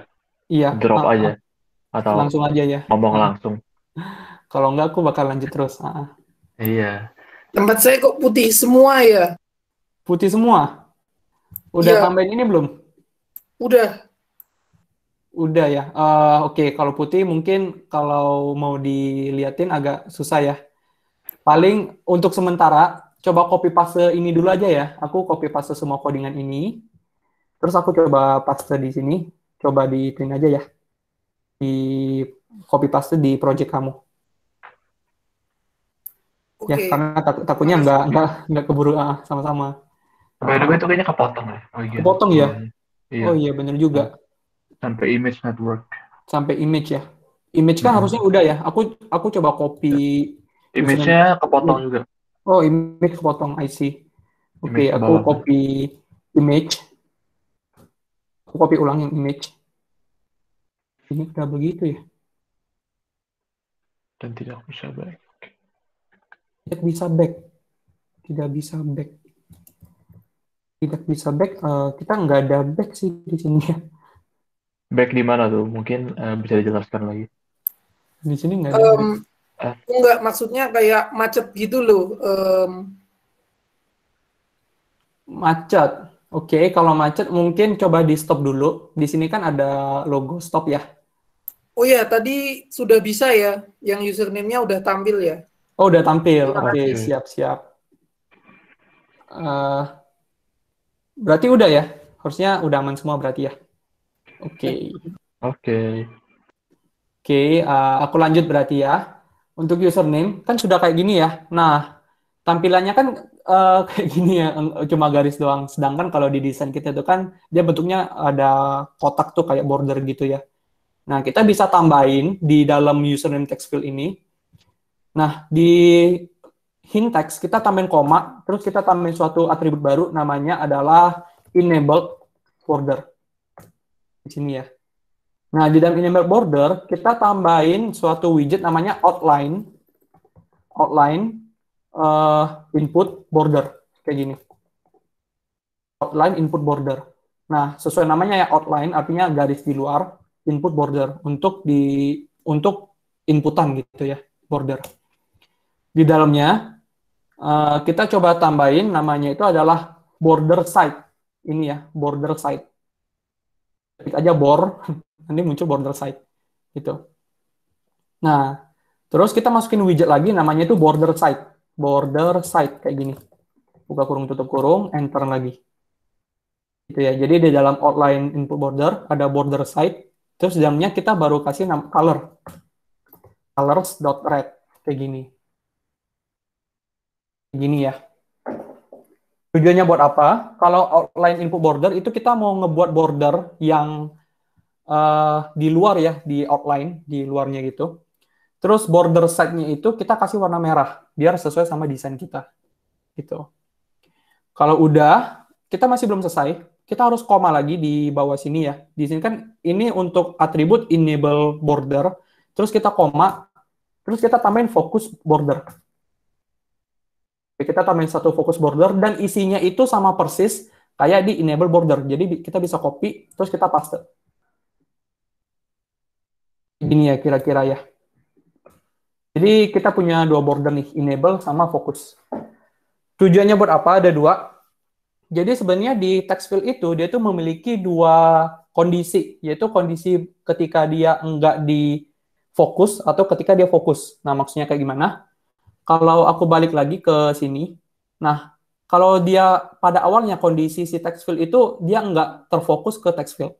iya drop uh, aja ah. atau langsung aja ya ngomong ah. langsung kalau nggak aku bakal lanjut terus uh. iya tempat saya kok putih semua ya putih semua udah ya. tambahin ini belum udah Udah ya. Uh, Oke, okay. kalau putih mungkin kalau mau diliatin agak susah ya. Paling untuk sementara coba copy paste ini dulu aja ya. Aku copy paste semua codingan ini. Terus aku coba paste di sini. Coba di print aja ya. Di copy paste di project kamu. Okay. Ya, karena tak, takutnya nggak nggak nggak keburu ah, sama-sama. By the itu kayaknya kepotong ya. Oh, iya. Kepotong ya. Hmm. Iya. Oh iya bener juga. Iya sampai image network. Sampai image ya. Image kan hmm. harusnya udah ya. Aku aku coba copy. Iya. Image-nya kepotong juga. Oh, image kepotong. I see. Oke, okay, aku copy image. Aku copy ulang yang image. Ini udah begitu ya. Dan tidak bisa back. Tidak bisa back. Tidak bisa back. Tidak bisa back. Uh, kita nggak ada back sih di sini ya back di mana tuh? Mungkin uh, bisa dijelaskan lagi. Di sini nggak ada. Um, eh. Enggak, maksudnya kayak macet gitu loh. Um. Macet. Oke, okay, kalau macet mungkin coba di stop dulu. Di sini kan ada logo stop ya. Oh ya, tadi sudah bisa ya, yang username-nya udah tampil ya. Oh, udah tampil. Oke, okay, siap-siap. Uh, eh, berarti udah ya? Harusnya udah aman semua berarti ya? Oke. Oke. Oke, eh, aku lanjut berarti ya. Untuk username kan sudah kayak gini ya. Nah, tampilannya kan uh, kayak gini ya, cuma garis doang. Sedangkan kalau di desain kita itu kan dia bentuknya ada kotak tuh kayak border gitu ya. Nah, kita bisa tambahin di dalam username text field ini. Nah, di hint text kita tambahin koma, terus kita tambahin suatu atribut baru namanya adalah enable border di sini ya. Nah, di dalam enable border, kita tambahin suatu widget namanya outline. Outline uh, input border. Kayak gini. Outline input border. Nah, sesuai namanya ya outline, artinya garis di luar input border untuk di untuk inputan gitu ya, border. Di dalamnya, uh, kita coba tambahin namanya itu adalah border side. Ini ya, border side klik aja bor, nanti muncul border site. Gitu. Nah, terus kita masukin widget lagi namanya itu border site. Border site kayak gini. Buka kurung tutup kurung, enter lagi. Gitu ya. Jadi di dalam outline input border ada border site, terus jamnya kita baru kasih nama color. colors.red kayak gini. Kayak gini ya. Tujuannya buat apa? Kalau outline input border itu kita mau ngebuat border yang uh, di luar ya, di outline, di luarnya gitu. Terus border side-nya itu kita kasih warna merah, biar sesuai sama desain kita. Gitu. Kalau udah, kita masih belum selesai, kita harus koma lagi di bawah sini ya. Di sini kan ini untuk atribut enable border, terus kita koma, terus kita tambahin fokus border. Ya, kita tambahin satu fokus border dan isinya itu sama persis kayak di enable border. Jadi kita bisa copy terus kita paste. Ini ya kira-kira ya. Jadi kita punya dua border nih, enable sama fokus. Tujuannya buat apa? Ada dua. Jadi sebenarnya di text field itu dia itu memiliki dua kondisi, yaitu kondisi ketika dia enggak di fokus atau ketika dia fokus. Nah, maksudnya kayak gimana? Kalau aku balik lagi ke sini, nah kalau dia pada awalnya kondisi si text field itu dia nggak terfokus ke text field.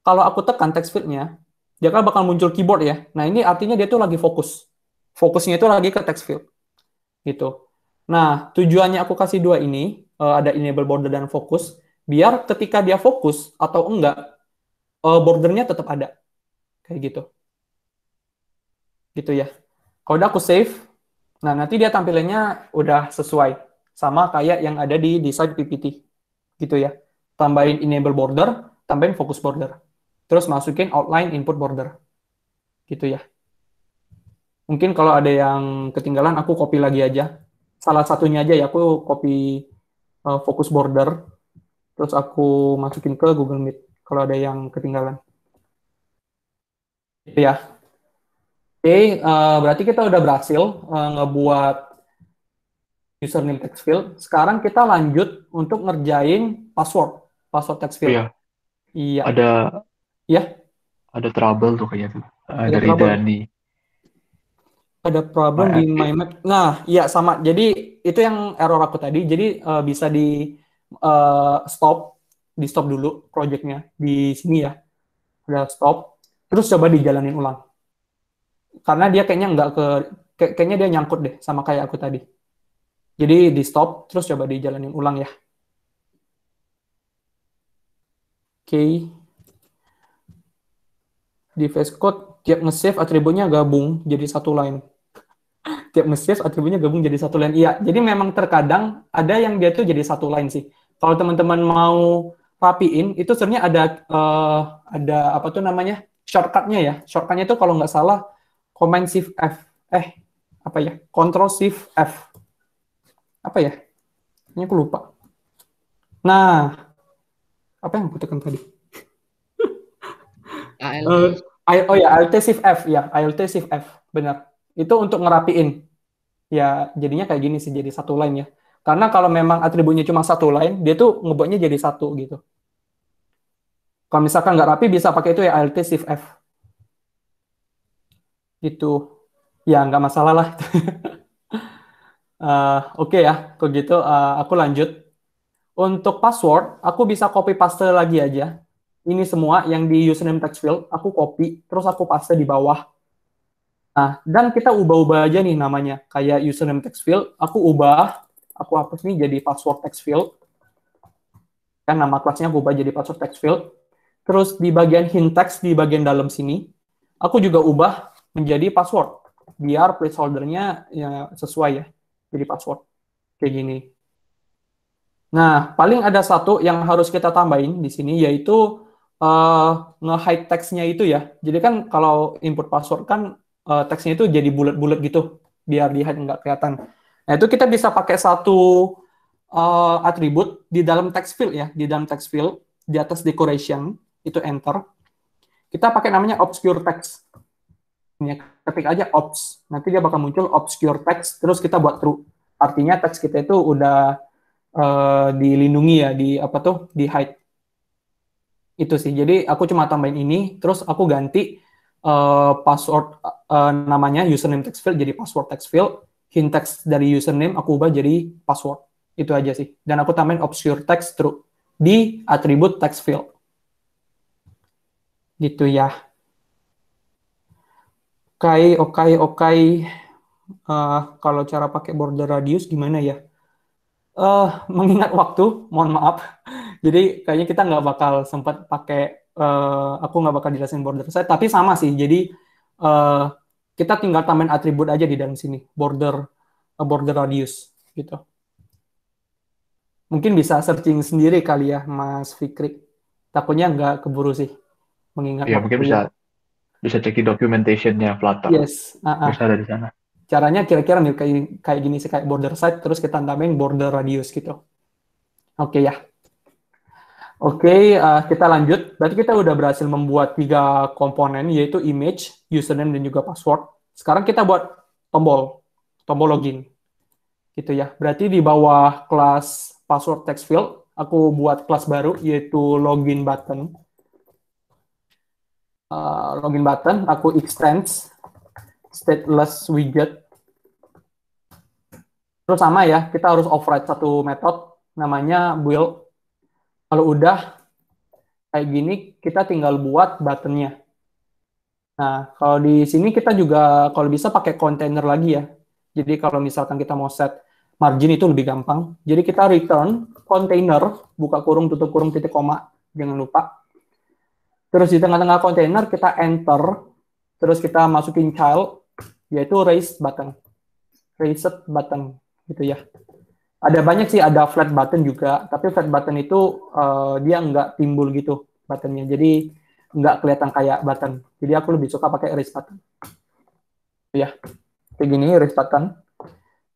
Kalau aku tekan text fieldnya, dia kan bakal muncul keyboard ya. Nah ini artinya dia tuh lagi fokus. Fokusnya itu lagi ke text field. Gitu. Nah, tujuannya aku kasih dua ini, eh, ada enable border dan fokus, biar ketika dia fokus atau enggak, eh, bordernya tetap ada. Kayak gitu. Gitu ya. Kalau udah aku save, Nah, nanti dia tampilannya udah sesuai sama kayak yang ada di design PPT. Gitu ya. Tambahin enable border, tambahin focus border. Terus masukin outline input border. Gitu ya. Mungkin kalau ada yang ketinggalan aku copy lagi aja. Salah satunya aja ya aku copy uh, focus border. Terus aku masukin ke Google Meet kalau ada yang ketinggalan. Gitu ya okay, uh, eh, berarti kita udah berhasil uh, ngebuat username text field. Sekarang kita lanjut untuk ngerjain password, password text field. Iya. Iya. Ada. Iya. Ada trouble tuh kayaknya tuh uh, dari trouble. Dani. Ada problem nah, My di Mac. Nah, iya sama. Jadi itu yang error aku tadi. Jadi uh, bisa di uh, stop, di stop dulu projectnya di sini ya. Udah stop. Terus coba dijalanin ulang karena dia kayaknya nggak ke kayaknya dia nyangkut deh sama kayak aku tadi. Jadi di stop terus coba dijalanin ulang ya. Oke. Okay. Di face Code tiap nge-save atributnya gabung jadi satu line. tiap nge-save atributnya gabung jadi satu line. Iya, jadi memang terkadang ada yang dia tuh jadi satu line sih. Kalau teman-teman mau papiin itu sebenarnya ada uh, ada apa tuh namanya? shortcutnya ya. Shortcutnya itu kalau nggak salah command shift F eh apa ya control shift F apa ya ini aku lupa nah apa yang aku tekan tadi ALT. Uh, eh, oh ya ALT shift F ya ALT shift F benar itu untuk ngerapiin ya jadinya kayak gini sih jadi satu line ya karena kalau memang atributnya cuma satu line dia tuh ngebuatnya jadi satu gitu kalau misalkan nggak rapi bisa pakai itu ya ALT shift F itu ya nggak masalah lah. uh, Oke okay ya, kalau gitu uh, aku lanjut. Untuk password, aku bisa copy paste lagi aja. Ini semua yang di username text field, aku copy, terus aku paste di bawah. Nah, dan kita ubah-ubah aja nih namanya. Kayak username text field, aku ubah, aku hapus nih jadi password text field. Kan nama kelasnya aku ubah jadi password text field. Terus di bagian hint text, di bagian dalam sini, aku juga ubah menjadi password biar placeholdernya ya sesuai ya jadi password kayak gini. Nah paling ada satu yang harus kita tambahin di sini yaitu uh, nge-hide teksnya itu ya. Jadi kan kalau input password kan uh, eh, teksnya itu jadi bulat-bulat gitu biar lihat nggak kelihatan. Nah itu kita bisa pakai satu uh, atribut di dalam text field ya di dalam text field di atas decoration itu enter. Kita pakai namanya obscure text ketik aja ops nanti dia bakal muncul obscure text terus kita buat true artinya teks kita itu udah uh, dilindungi ya di apa tuh di hide itu sih jadi aku cuma tambahin ini terus aku ganti uh, password uh, namanya username text field jadi password text field hint text dari username aku ubah jadi password itu aja sih dan aku tambahin obscure text true di atribut text field gitu ya okay, oke okay. Uh, eh, kalau cara pakai border radius gimana ya? Uh, mengingat waktu, mohon maaf. Jadi kayaknya kita nggak bakal sempat pakai, uh, aku nggak bakal jelasin border saya. Tapi sama sih. Jadi uh, kita tinggal tambahin atribut aja di dalam sini, border uh, border radius gitu. Mungkin bisa searching sendiri kali ya, Mas Fikri. Takutnya nggak keburu sih mengingat. Ya, mungkin bisa bisa cek di documentationnya Flutter. Yes. Uh-uh. Bisa ada di sana. Caranya kira-kira nih kayak, kayak gini sih kayak border side terus kita tambahin border radius gitu. Oke okay, ya. Oke, okay, uh, kita lanjut. Berarti kita udah berhasil membuat tiga komponen yaitu image, username dan juga password. Sekarang kita buat tombol, tombol login. Gitu ya. Berarti di bawah kelas password text field aku buat kelas baru yaitu login button uh, login button, aku extends stateless widget. Terus sama ya, kita harus override satu method namanya build. Kalau udah kayak gini, kita tinggal buat buttonnya. Nah, kalau di sini kita juga kalau bisa pakai container lagi ya. Jadi kalau misalkan kita mau set margin itu lebih gampang. Jadi kita return container, buka kurung, tutup kurung, titik koma, jangan lupa Terus di tengah-tengah kontainer kita enter, terus kita masukin child, yaitu raise button. Raise button, gitu ya. Ada banyak sih, ada flat button juga, tapi flat button itu uh, dia nggak timbul gitu buttonnya. Jadi nggak kelihatan kayak button. Jadi aku lebih suka pakai raise button. Gitu ya, kayak gini raise button.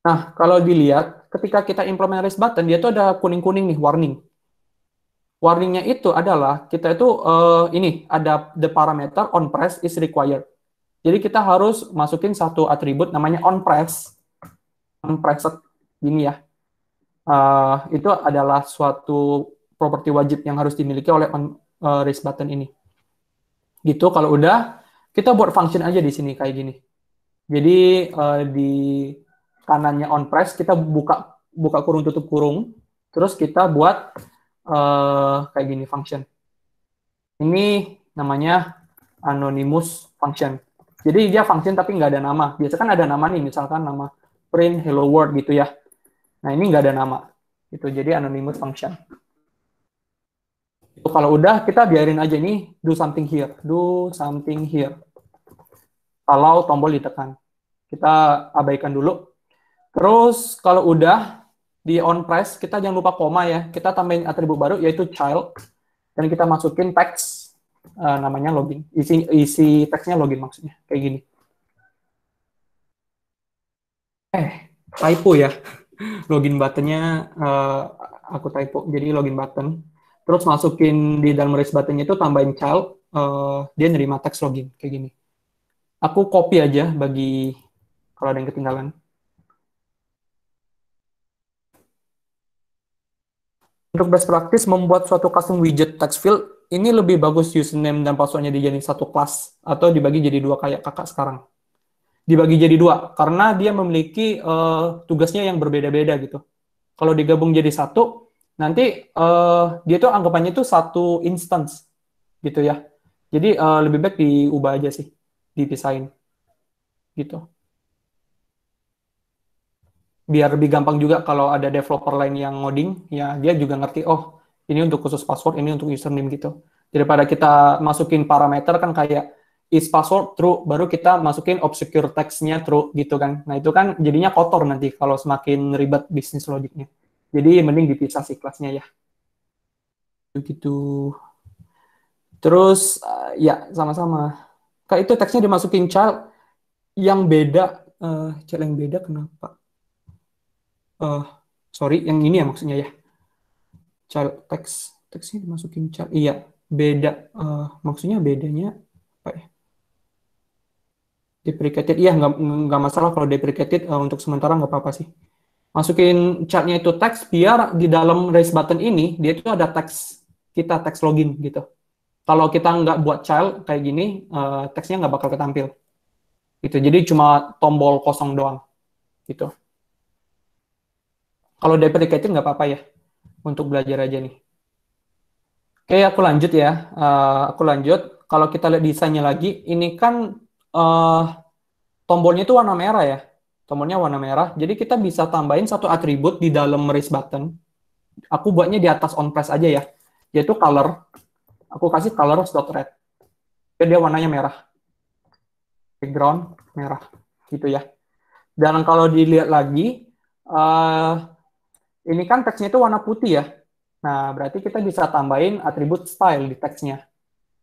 Nah, kalau dilihat, ketika kita implement raise button, dia tuh ada kuning-kuning nih, warning warningnya itu adalah kita itu uh, ini ada the parameter on press is required. Jadi kita harus masukin satu atribut namanya on press. On press ini ya. Uh, itu adalah suatu properti wajib yang harus dimiliki oleh on uh, raise button ini. Gitu kalau udah kita buat function aja di sini kayak gini. Jadi uh, di kanannya on press kita buka buka kurung tutup kurung terus kita buat uh, kayak gini function. Ini namanya anonymous function. Jadi dia function tapi nggak ada nama. Biasa kan ada nama nih, misalkan nama print hello world gitu ya. Nah ini nggak ada nama. Itu jadi anonymous function. Itu kalau udah kita biarin aja nih do something here, do something here. Kalau tombol ditekan, kita abaikan dulu. Terus kalau udah di on press kita jangan lupa koma ya. Kita tambahin atribut baru yaitu child dan kita masukin text uh, namanya login. Isi isi teksnya login maksudnya kayak gini. Eh, typo ya. login buttonnya uh, aku typo jadi login button. Terus masukin di dalam race buttonnya itu tambahin child uh, dia nerima teks login kayak gini. Aku copy aja bagi kalau ada yang ketinggalan. Untuk best practice membuat suatu custom widget text field ini lebih bagus username dan passwordnya dijadiin satu kelas atau dibagi jadi dua kayak kakak sekarang. Dibagi jadi dua karena dia memiliki uh, tugasnya yang berbeda-beda gitu. Kalau digabung jadi satu, nanti uh, dia tuh anggapannya tuh satu instance gitu ya. Jadi uh, lebih baik diubah aja sih, dipisahin gitu biar lebih gampang juga kalau ada developer lain yang ngoding ya dia juga ngerti oh ini untuk khusus password ini untuk username gitu daripada kita masukin parameter kan kayak is password true baru kita masukin obscure text-nya true gitu kan nah itu kan jadinya kotor nanti kalau semakin ribet bisnis logiknya jadi mending dipisah sih kelasnya ya begitu terus uh, ya sama-sama kak itu teksnya dimasukin child yang beda uh, eh, child yang beda kenapa uh, sorry yang ini ya maksudnya ya child text teksnya dimasukin child iya beda uh, maksudnya bedanya apa ya deprecated iya nggak nggak masalah kalau deprecated uh, untuk sementara nggak apa-apa sih masukin chartnya itu teks biar di dalam raise button ini dia itu ada teks kita teks login gitu kalau kita nggak buat child kayak gini uh, teksnya nggak bakal ketampil gitu jadi cuma tombol kosong doang gitu kalau deprecated nggak apa-apa ya, untuk belajar aja nih. Oke, aku lanjut ya. Uh, aku lanjut. Kalau kita lihat desainnya lagi, ini kan uh, tombolnya itu warna merah ya. Tombolnya warna merah. Jadi kita bisa tambahin satu atribut di dalam merge button. Aku buatnya di atas on press aja ya. Yaitu color. Aku kasih color dot red. Jadi dia warnanya merah. Background merah, gitu ya. Dan kalau dilihat lagi, uh, ini kan teksnya itu warna putih ya. Nah, berarti kita bisa tambahin atribut style di teksnya.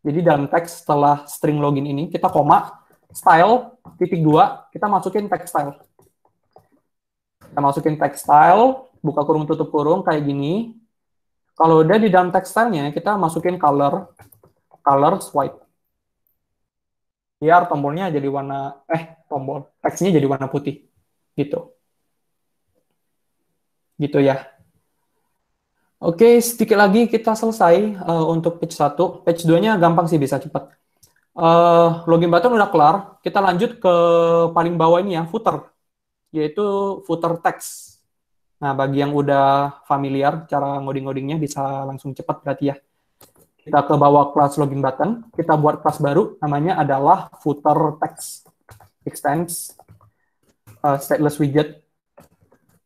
Jadi dalam teks setelah string login ini, kita koma, style, titik dua, kita masukin text style. Kita masukin text style, buka kurung tutup kurung, kayak gini. Kalau udah di dalam text style kita masukin color, color white. Biar tombolnya jadi warna, eh, tombol, teksnya jadi warna putih. Gitu. Gitu ya. Oke, sedikit lagi kita selesai uh, untuk page 1. Page 2-nya gampang sih, bisa cepat. Uh, eh, login button udah kelar. Kita lanjut ke paling bawah ini ya, footer. Yaitu footer text. Nah, bagi yang udah familiar cara ngoding-ngodingnya bisa langsung cepat berarti ya. Kita ke bawah kelas login button. Kita buat kelas baru, namanya adalah footer text. Extends uh, stateless widget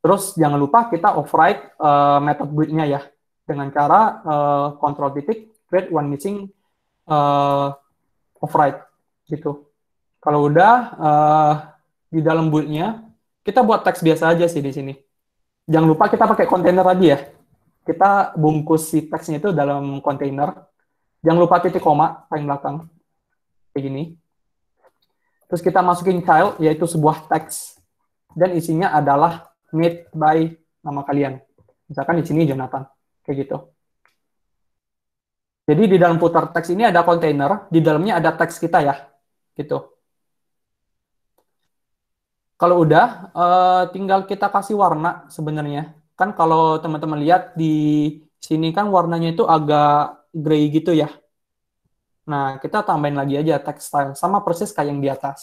Terus jangan lupa kita override uh, method break ya dengan cara uh, control titik create one missing uh, override gitu. Kalau udah uh, di dalam build-nya kita buat teks biasa aja sih di sini. Jangan lupa kita pakai container lagi ya. Kita bungkus si teksnya itu dalam container. Jangan lupa titik koma paling belakang. Kayak gini. Terus kita masukin child yaitu sebuah teks dan isinya adalah meet by nama kalian. Misalkan di sini Jonathan, kayak gitu. Jadi di dalam putar teks ini ada kontainer, di dalamnya ada teks kita ya, gitu. Kalau udah, eh, tinggal kita kasih warna sebenarnya. Kan kalau teman-teman lihat di sini kan warnanya itu agak gray gitu ya. Nah, kita tambahin lagi aja text style. Sama persis kayak yang di atas.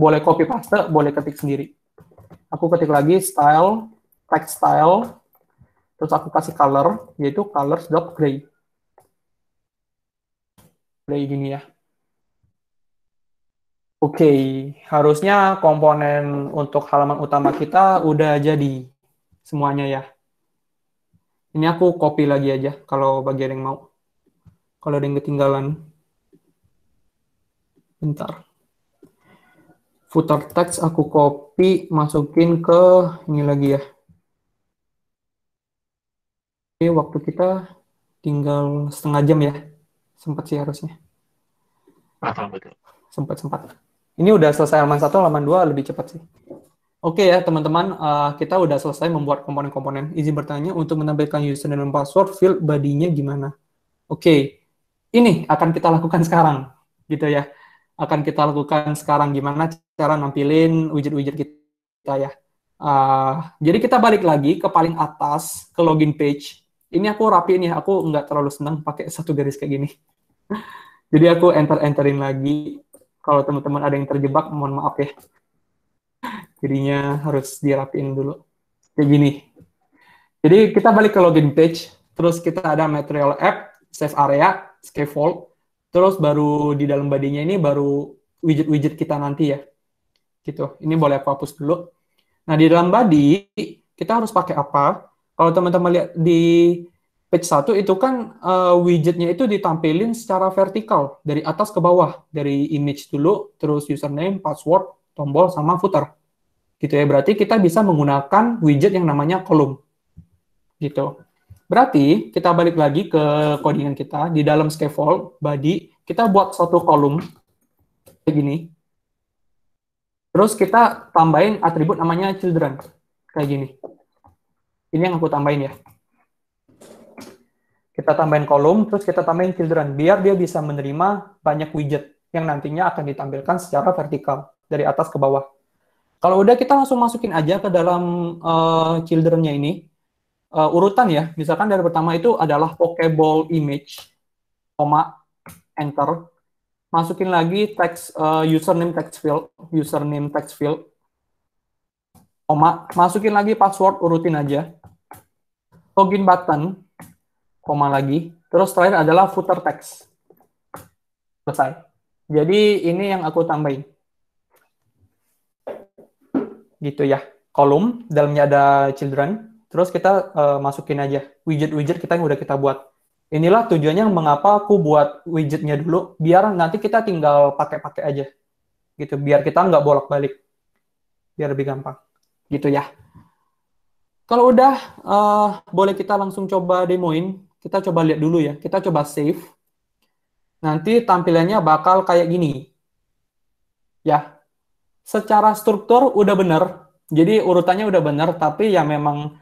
Boleh copy paste, boleh ketik sendiri aku ketik lagi style, text style, terus aku kasih color, yaitu colors dot Gray gini ya. Oke, okay, harusnya komponen untuk halaman utama kita udah jadi semuanya ya. Ini aku copy lagi aja kalau bagi yang mau. Kalau ada yang ketinggalan. Bentar footer text aku copy masukin ke ini lagi ya Oke, waktu kita tinggal setengah jam ya sempat sih harusnya sempat sempat ini udah selesai halaman satu halaman dua lebih cepat sih Oke ya teman-teman, uh, kita udah selesai membuat komponen-komponen. Izin bertanya untuk menampilkan username dan password field body-nya gimana? Oke, ini akan kita lakukan sekarang, gitu ya akan kita lakukan sekarang gimana cara nampilin widget-widget kita ya. Uh, jadi kita balik lagi ke paling atas ke login page. Ini aku rapiin ya, aku nggak terlalu senang pakai satu garis kayak gini. jadi aku enter enterin lagi. Kalau teman-teman ada yang terjebak, mohon maaf ya. Jadinya harus dirapiin dulu. Kayak gini. Jadi kita balik ke login page, terus kita ada material app, save area, scaffold. Terus baru di dalam badinya ini baru widget-widget kita nanti ya. Gitu. Ini boleh aku hapus dulu. Nah, di dalam body kita harus pakai apa? Kalau teman-teman lihat di page 1 itu kan uh, widgetnya itu ditampilin secara vertikal dari atas ke bawah dari image dulu terus username password tombol sama footer gitu ya berarti kita bisa menggunakan widget yang namanya kolom gitu Berarti kita balik lagi ke codingan kita di dalam scaffold body kita buat satu kolom kayak gini. Terus kita tambahin atribut namanya children kayak gini. Ini yang aku tambahin ya. Kita tambahin kolom, terus kita tambahin children biar dia bisa menerima banyak widget yang nantinya akan ditampilkan secara vertikal dari atas ke bawah. Kalau udah kita langsung masukin aja ke dalam uh, childrennya ini uh, urutan ya. Misalkan dari pertama itu adalah Pokeball image, koma, enter. Masukin lagi text uh, username text field, username text field, koma. Masukin lagi password urutin aja. Login button, koma lagi. Terus terakhir adalah footer text. Selesai. Jadi ini yang aku tambahin. Gitu ya. Kolom, dalamnya ada children, terus kita uh, masukin aja widget-widget kita yang udah kita buat. Inilah tujuannya mengapa aku buat widgetnya dulu, biar nanti kita tinggal pakai-pakai aja. Gitu, biar kita nggak bolak-balik. Biar lebih gampang. Gitu ya. Kalau udah, uh, boleh kita langsung coba demoin. Kita coba lihat dulu ya. Kita coba save. Nanti tampilannya bakal kayak gini. Ya, secara struktur udah bener. Jadi urutannya udah bener, tapi ya memang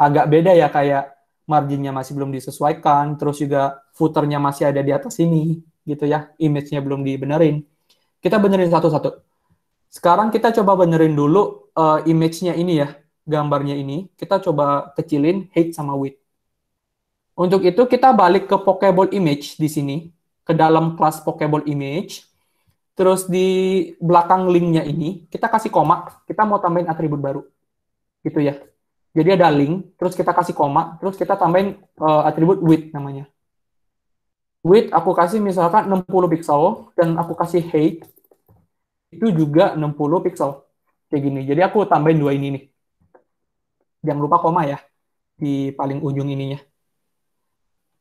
agak beda ya kayak marginnya masih belum disesuaikan, terus juga footernya masih ada di atas sini, gitu ya, image-nya belum dibenerin. Kita benerin satu-satu. Sekarang kita coba benerin dulu uh, image-nya ini ya, gambarnya ini. Kita coba kecilin height sama width. Untuk itu kita balik ke Pokeball image di sini, ke dalam kelas Pokeball image. Terus di belakang linknya ini, kita kasih koma, kita mau tambahin atribut baru. Gitu ya. Jadi ada link, terus kita kasih koma, terus kita tambahin uh, atribut width namanya. Width aku kasih misalkan 60 pixel, dan aku kasih height itu juga 60 pixel. Kayak gini. Jadi aku tambahin dua ini nih. Jangan lupa koma ya, di paling ujung ininya.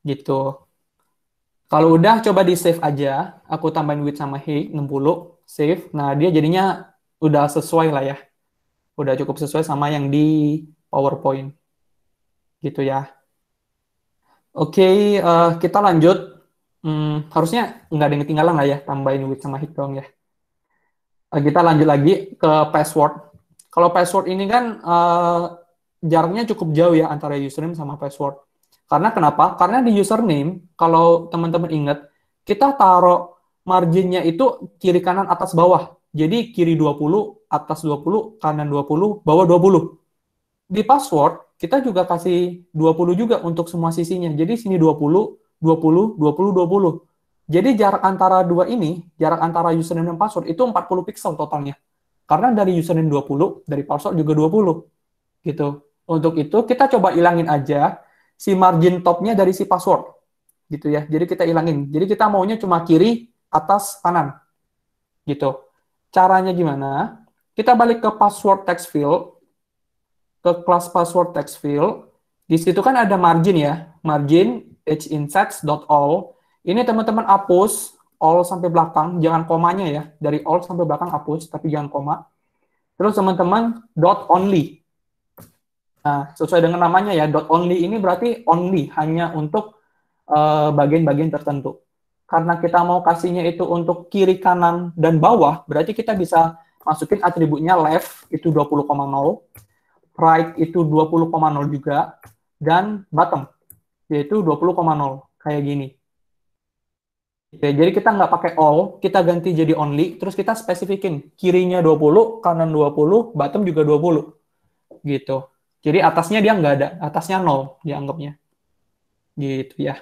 Gitu. Kalau udah, coba di-save aja. Aku tambahin width sama height 60, save. Nah, dia jadinya udah sesuai lah ya. Udah cukup sesuai sama yang di PowerPoint. Gitu ya. Oke, okay, uh, eh, kita lanjut. Hmm, harusnya nggak ada yang ketinggalan lah ya, tambahin with sama hit dong ya. Uh, kita lanjut lagi ke password. Kalau password ini kan uh, jaraknya cukup jauh ya antara username sama password. Karena kenapa? Karena di username, kalau teman-teman ingat, kita taruh marginnya itu kiri kanan atas bawah. Jadi kiri 20, atas 20, kanan 20, bawah 20 di password kita juga kasih 20 juga untuk semua sisinya. Jadi sini 20, 20, 20, 20. Jadi jarak antara dua ini, jarak antara username dan password itu 40 pixel totalnya. Karena dari username 20, dari password juga 20. Gitu. Untuk itu kita coba ilangin aja si margin topnya dari si password. Gitu ya. Jadi kita ilangin. Jadi kita maunya cuma kiri, atas, kanan. Gitu. Caranya gimana? Kita balik ke password text field ke kelas password text field. Di situ kan ada margin ya, margin hinsets.all. Ini teman-teman hapus all sampai belakang, jangan komanya ya. Dari all sampai belakang hapus, tapi jangan koma. Terus teman-teman dot only. Nah, sesuai dengan namanya ya, dot only ini berarti only, hanya untuk eh, bagian-bagian uh, tertentu. Karena kita mau kasihnya itu untuk kiri, kanan, dan bawah, berarti kita bisa masukin atributnya left, itu right itu 20,0 juga, dan bottom, yaitu 20,0, kayak gini. Oke, ya, jadi kita nggak pakai all, kita ganti jadi only, terus kita spesifikin kirinya 20, kanan 20, bottom juga 20. Gitu. Jadi atasnya dia nggak ada, atasnya nol dianggapnya. Gitu ya.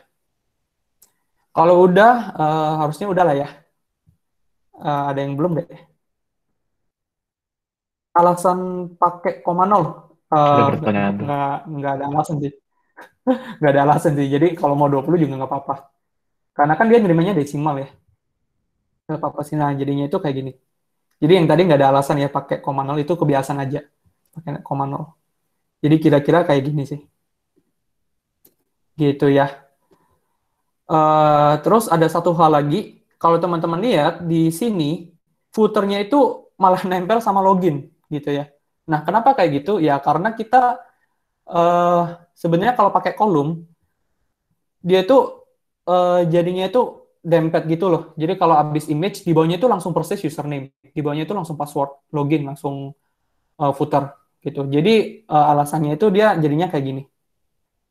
Kalau udah, uh, harusnya udah lah ya. Uh, ada yang belum deh. Alasan pakai koma nol. Eh, nggak nggak ada alasan sih nggak ada alasan sih jadi kalau mau 20 juga nggak apa-apa karena kan dia nerimanya desimal ya nggak apa-apa sih nah jadinya itu kayak gini jadi yang tadi nggak ada alasan ya pakai koma nol itu kebiasaan aja pakai koma nol jadi kira-kira kayak gini sih gitu ya uh, terus ada satu hal lagi kalau teman-teman lihat di sini footernya itu malah nempel sama login gitu ya Nah, kenapa kayak gitu? Ya karena kita uh, sebenarnya kalau pakai kolom dia itu uh, eh, jadinya itu dempet gitu loh. Jadi kalau habis image di bawahnya itu langsung proses username, di bawahnya itu langsung password, login, langsung uh, eh, footer gitu. Jadi uh, alasannya itu dia jadinya kayak gini.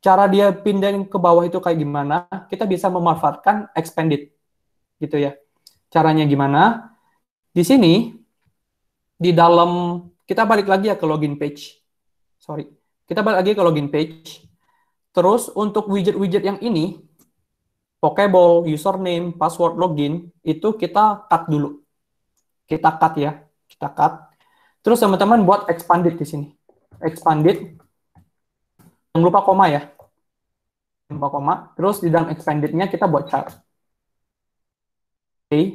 Cara dia pindahin ke bawah itu kayak gimana? Kita bisa memanfaatkan expanded gitu ya. Caranya gimana? Di sini di dalam kita balik lagi ya ke login page. Sorry. Kita balik lagi ke login page. Terus untuk widget-widget yang ini, Pokeball, username, password, login, itu kita cut dulu. Kita cut ya. Kita cut. Terus teman-teman buat expanded di sini. Expanded. Jangan lupa koma ya. Jangan lupa koma. Terus di dalam expanded-nya kita buat chart. Oke. Okay.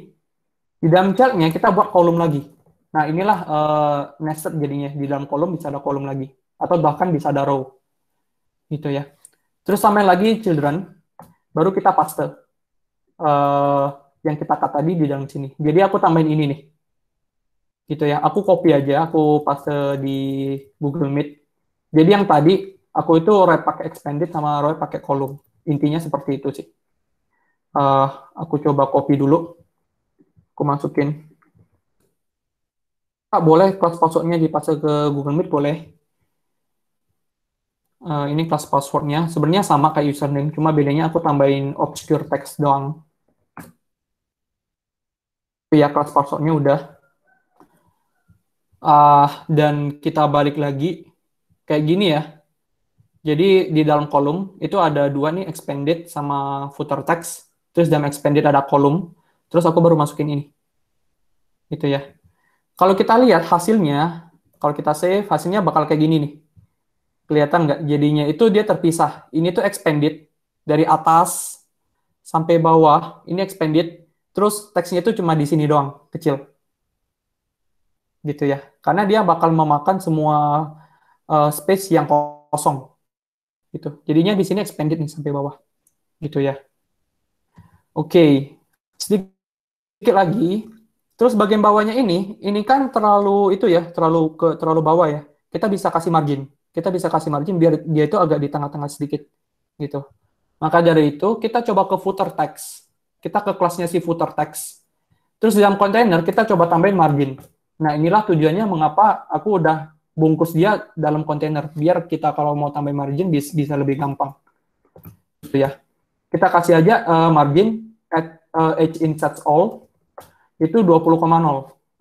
Di dalam chart-nya kita buat kolom lagi. Nah, inilah uh, nested jadinya. Di dalam kolom bisa ada kolom lagi. Atau bahkan bisa ada row. Gitu ya. Terus sama lagi children. Baru kita paste. Uh, yang kita kata tadi di dalam sini. Jadi aku tambahin ini nih. Gitu ya. Aku copy aja. Aku paste di Google Meet. Jadi yang tadi aku itu Roy pakai expanded sama Roy pakai kolom. Intinya seperti itu sih. Uh, aku coba copy dulu. Aku masukin Pak boleh kelas passwordnya dipasang ke Google Meet boleh. Uh, ini kelas passwordnya. Sebenarnya sama kayak username, cuma bedanya aku tambahin obscure text doang. Pihak ya, kelas passwordnya udah. Uh, dan kita balik lagi kayak gini ya. Jadi di dalam kolom itu ada dua nih expanded sama footer text. Terus dalam expanded ada kolom. Terus aku baru masukin ini. Gitu ya. Kalau kita lihat hasilnya, kalau kita save hasilnya bakal kayak gini nih. Kelihatan nggak? Jadinya itu dia terpisah. Ini tuh expanded dari atas sampai bawah. Ini expanded. Terus teksnya itu cuma di sini doang, kecil. Gitu ya. Karena dia bakal memakan semua uh, space yang kosong. Gitu. Jadinya di sini expanded nih sampai bawah. Gitu ya. Oke. Okay. Sedikit lagi, Terus bagian bawahnya ini, ini kan terlalu itu ya, terlalu ke terlalu bawah ya. Kita bisa kasih margin. Kita bisa kasih margin biar dia itu agak di tengah-tengah sedikit gitu. Maka dari itu kita coba ke footer text. Kita ke kelasnya si footer text. Terus di dalam container kita coba tambahin margin. Nah, inilah tujuannya mengapa aku udah bungkus dia dalam container biar kita kalau mau tambahin margin bisa, lebih gampang. Gitu ya. Kita kasih aja uh, margin at uh, h insert all itu 20,0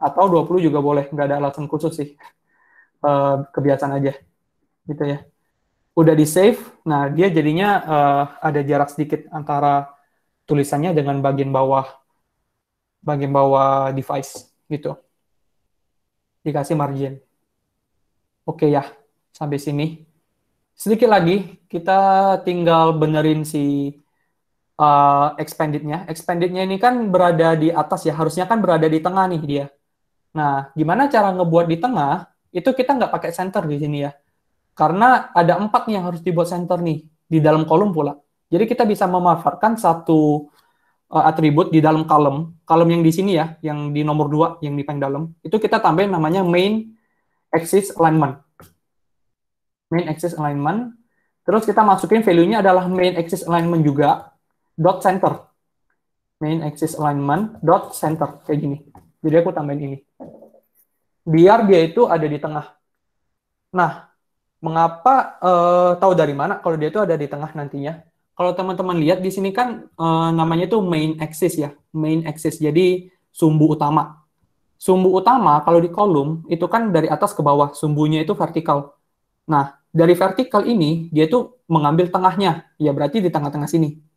atau 20 juga boleh nggak ada alasan khusus sih uh, kebiasaan aja gitu ya udah di save nah dia jadinya uh, ada jarak sedikit antara tulisannya dengan bagian bawah bagian bawah device gitu dikasih margin oke ya sampai sini sedikit lagi kita tinggal benerin si uh, Expanded-nya ini kan berada di atas ya, harusnya kan berada di tengah nih dia. Nah, gimana cara ngebuat di tengah? Itu kita nggak pakai center di sini ya, karena ada empat nih yang harus dibuat center nih di dalam kolom pula. Jadi kita bisa memanfaatkan satu uh, atribut di dalam kolom, kolom yang di sini ya, yang di nomor dua yang di paling dalam. Itu kita tambahin namanya main axis alignment. Main axis alignment. Terus kita masukin value-nya adalah main axis alignment juga dot center main axis alignment dot center kayak gini jadi aku tambahin ini biar dia itu ada di tengah nah mengapa uh, tahu dari mana kalau dia itu ada di tengah nantinya kalau teman-teman lihat di sini kan uh, namanya itu main axis ya main axis jadi sumbu utama sumbu utama kalau di kolom itu kan dari atas ke bawah sumbunya itu vertikal nah dari vertikal ini dia itu mengambil tengahnya ya berarti di tengah-tengah sini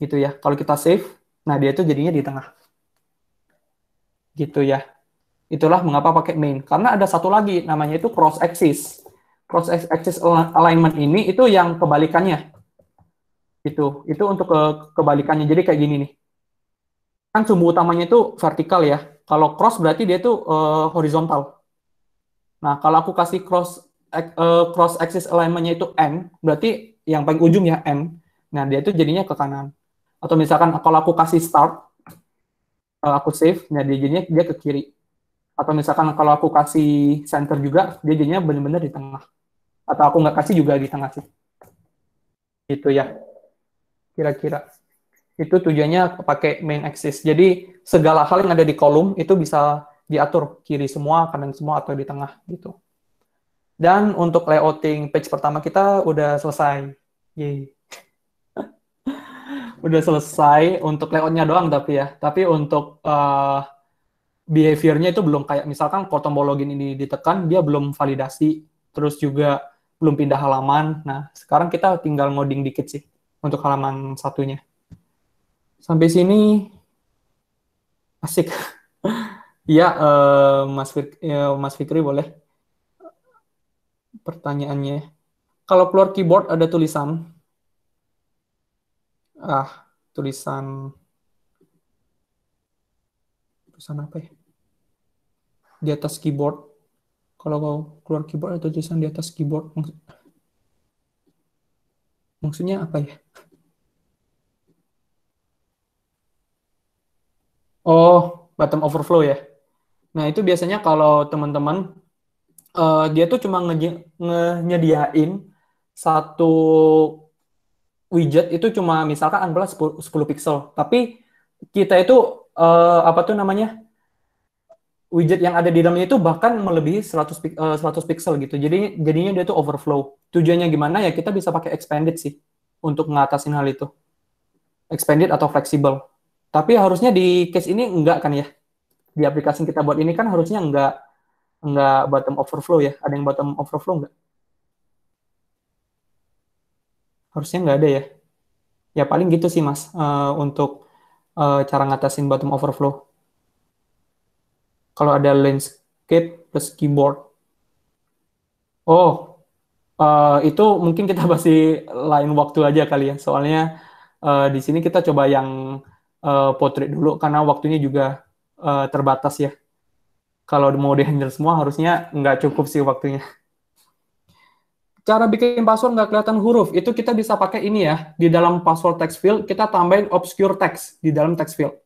gitu ya. Kalau kita save, nah dia itu jadinya di tengah. Gitu ya. Itulah mengapa pakai main. Karena ada satu lagi namanya itu cross axis. Cross axis alignment ini itu yang kebalikannya. Itu itu untuk ke kebalikannya. Jadi kayak gini nih. Kan sumbu utamanya itu vertikal ya. Kalau cross berarti dia itu uh, horizontal. Nah, kalau aku kasih cross uh, cross axis alignment-nya itu n, berarti yang paling ujung ya n. Nah, dia itu jadinya ke kanan atau misalkan kalau aku kasih start eh, aku save nah jadinya dia ke kiri atau misalkan kalau aku kasih center juga dia jadinya benar-benar di tengah atau aku nggak kasih juga di tengah sih gitu ya kira-kira itu tujuannya pakai main axis jadi segala hal yang ada di kolom itu bisa diatur kiri semua kanan semua atau di tengah gitu dan untuk layouting page pertama kita udah selesai yay udah selesai untuk layoutnya doang tapi ya tapi untuk uh, behaviornya itu belum kayak misalkan kalau tombol login ini ditekan dia belum validasi terus juga belum pindah halaman nah sekarang kita tinggal ngoding dikit sih untuk halaman satunya sampai sini asik ya uh, mas Fik ya, mas Fikri boleh pertanyaannya kalau keluar keyboard ada tulisan ah tulisan tulisan apa ya di atas keyboard kalau kau keluar keyboard atau tulisan di atas keyboard maks maksudnya apa ya oh bottom overflow ya nah itu biasanya kalau teman-teman uh, dia tuh cuma nge, nge nyediain satu widget itu cuma misalkan anggaplah 10, 10 pixel, tapi kita itu uh, apa tuh namanya? widget yang ada di dalamnya itu bahkan melebihi 100 uh, 100 pixel gitu. Jadi jadinya dia itu overflow. Tujuannya gimana ya kita bisa pakai expanded sih untuk ngatasin hal itu. Expanded atau flexible. Tapi harusnya di case ini enggak kan ya? Di aplikasi yang kita buat ini kan harusnya enggak enggak bottom overflow ya. Ada yang bottom overflow enggak? harusnya nggak ada ya ya paling gitu sih mas uh, untuk uh, cara ngatasin bottom overflow kalau ada landscape plus keyboard oh uh, itu mungkin kita bahas lain waktu aja kali ya soalnya uh, di sini kita coba yang uh, portrait dulu karena waktunya juga uh, terbatas ya kalau mau di semua harusnya nggak cukup sih waktunya Cara bikin password nggak kelihatan huruf, itu kita bisa pakai ini ya. Di dalam password text field, kita tambahin obscure text di dalam text field.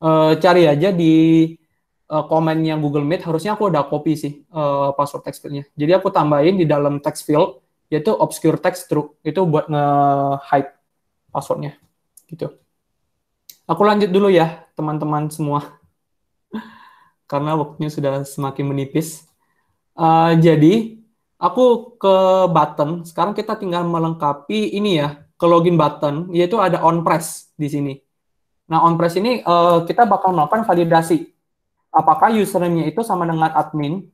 Uh, cari aja di uh, komen yang Google Meet, harusnya aku udah copy sih uh, password text fieldnya. Jadi aku tambahin di dalam text field, yaitu obscure text true. Itu buat nge-hide passwordnya. Gitu. Aku lanjut dulu ya, teman-teman semua. Karena waktunya sudah semakin menipis. Uh, jadi, Aku ke button. Sekarang kita tinggal melengkapi ini ya, ke login button, yaitu ada on press di sini. Nah, on press ini uh, kita bakal melakukan validasi. Apakah username-nya itu sama dengan admin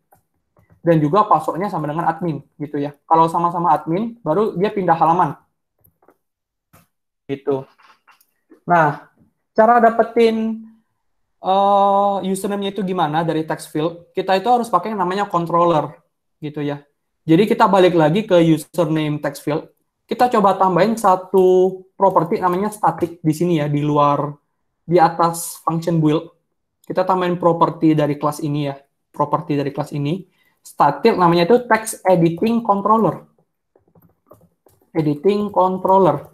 dan juga passwordnya sama dengan admin gitu ya. Kalau sama-sama admin, baru dia pindah halaman. Gitu. Nah, cara dapetin uh, username-nya itu gimana dari text field? Kita itu harus pakai yang namanya controller gitu ya. Jadi kita balik lagi ke username text field. Kita coba tambahin satu properti namanya static di sini ya, di luar, di atas function build. Kita tambahin properti dari kelas ini ya, properti dari kelas ini. Static namanya itu text editing controller. Editing controller.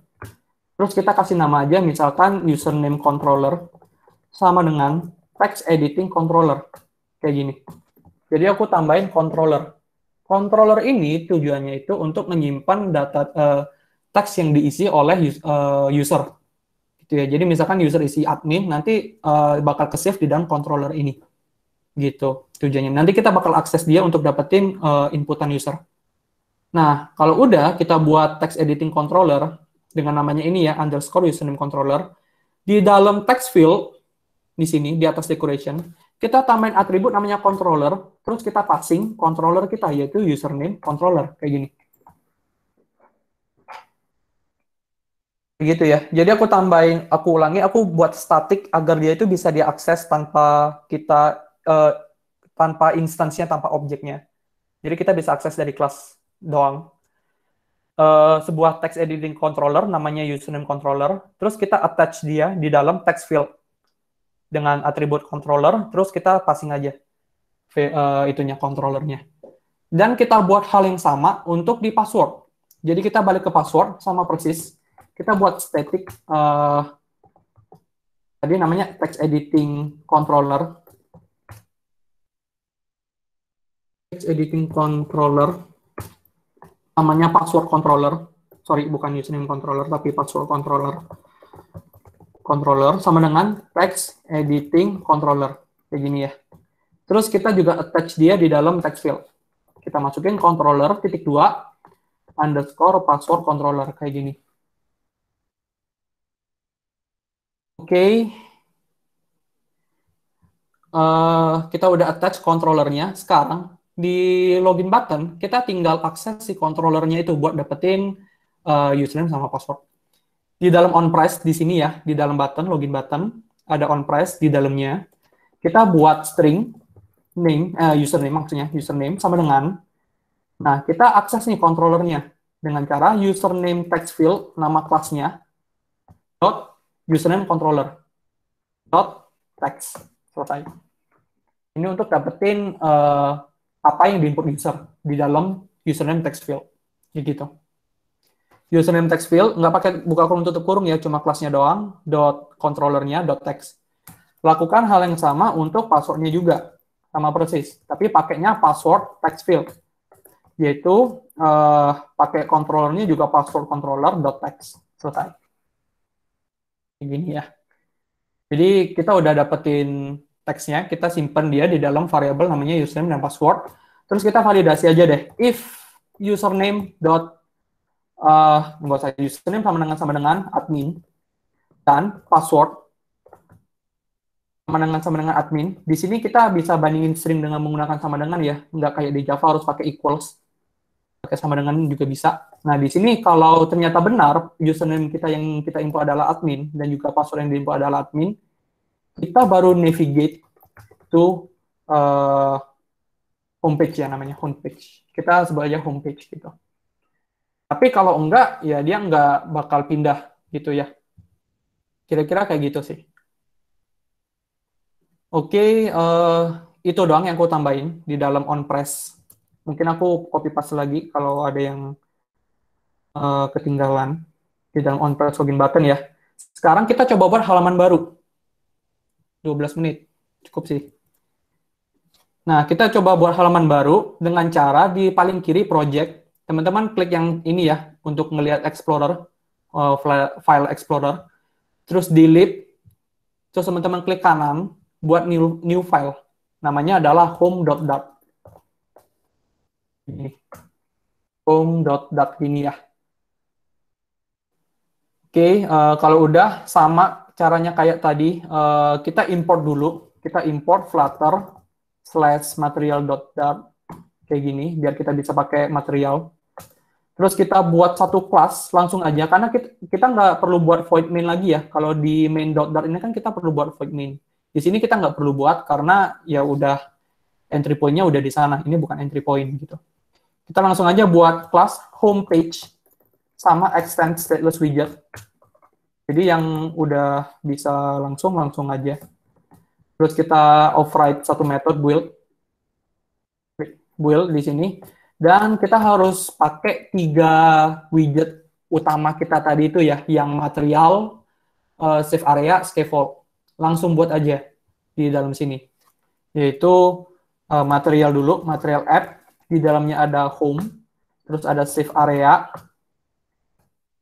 Terus kita kasih nama aja, misalkan username controller sama dengan text editing controller. Kayak gini. Jadi aku tambahin controller. Controller ini tujuannya itu untuk menyimpan data uh, eh, teks yang diisi oleh uh, user. Gitu ya. Jadi misalkan user isi admin nanti uh, bakal ke save di dalam controller ini. Gitu tujuannya. Nanti kita bakal akses dia untuk dapetin uh, inputan user. Nah, kalau udah kita buat text editing controller dengan namanya ini ya underscore username controller di dalam text field di sini di atas decoration kita tambahin atribut namanya controller, terus kita passing controller kita, yaitu username controller, kayak gini. Begitu ya. Jadi aku tambahin, aku ulangi, aku buat static agar dia itu bisa diakses tanpa kita, uh, tanpa instansinya, tanpa objeknya. Jadi kita bisa akses dari kelas doang. Uh, sebuah text editing controller namanya username controller. Terus kita attach dia di dalam text field dengan atribut controller, terus kita passing aja uh, itunya controllernya. Dan kita buat hal yang sama untuk di password. Jadi kita balik ke password sama persis. Kita buat static uh, tadi namanya text editing controller. Text editing controller namanya password controller. Sorry, bukan username controller tapi password controller controller sama dengan text editing controller kayak gini ya. Terus kita juga attach dia di dalam text field. Kita masukin controller titik dua underscore password controller kayak gini. Oke, okay. uh, eh, kita udah attach controllernya. Sekarang di login button kita tinggal akses si controllernya itu buat dapetin uh, username sama password. Di dalam on price di sini ya, di dalam button login button ada on price di dalamnya. Kita buat string name uh, username maksudnya username sama dengan nah kita akses nih controllernya dengan cara username text field nama kelasnya dot username controller dot text selesai ini untuk dapetin uh, apa yang diinput user di dalam username text field gitu username text field, nggak pakai buka kurung tutup kurung ya, cuma kelasnya doang, dot controllernya, dot text. Lakukan hal yang sama untuk passwordnya juga, sama persis. Tapi pakainya password text field, yaitu uh, pakai controllernya juga password controller dot text. Selesai. Begini ya. Jadi kita udah dapetin teksnya, kita simpan dia di dalam variabel namanya username dan password. Terus kita validasi aja deh, if username dot uh, membuat saya username sama dengan sama dengan admin dan password sama dengan sama dengan admin. Di sini kita bisa bandingin string dengan menggunakan sama dengan ya, nggak kayak di Java harus pakai equals. Pakai sama dengan juga bisa. Nah, di sini kalau ternyata benar username kita yang kita info adalah admin dan juga password yang diinfo adalah admin, kita baru navigate to uh, homepage ya namanya homepage. Kita sebut aja homepage gitu. Tapi kalau enggak, ya dia enggak bakal pindah gitu ya. Kira-kira kayak gitu sih. Oke, uh, itu doang yang aku tambahin di dalam on-press. Mungkin aku copy paste lagi kalau ada yang uh, ketinggalan di dalam on-press login button ya. Sekarang kita coba buat halaman baru. 12 menit, cukup sih. Nah, kita coba buat halaman baru dengan cara di paling kiri project, teman-teman klik yang ini ya untuk melihat Explorer, uh, file Explorer. Terus delete, terus teman-teman klik kanan buat new, new file. Namanya adalah home.dat. Ini. Home.dat ini ya. Oke, uh, kalau udah sama caranya kayak tadi, uh, kita import dulu. Kita import flutter slash dot kayak gini biar kita bisa pakai material. Terus kita buat satu kelas langsung aja karena kita kita nggak perlu buat void main lagi ya. Kalau di main dot dot ini kan kita perlu buat void main. Di sini kita nggak perlu buat karena ya udah entry pointnya udah di sana. Ini bukan entry point gitu. Kita langsung aja buat kelas homepage sama extend stateless widget. Jadi yang udah bisa langsung langsung aja. Terus kita override satu method build build di sini dan kita harus pakai tiga widget utama kita tadi itu ya yang material uh, eh, save area scaffold langsung buat aja di dalam sini yaitu uh, material dulu material app di dalamnya ada home terus ada save area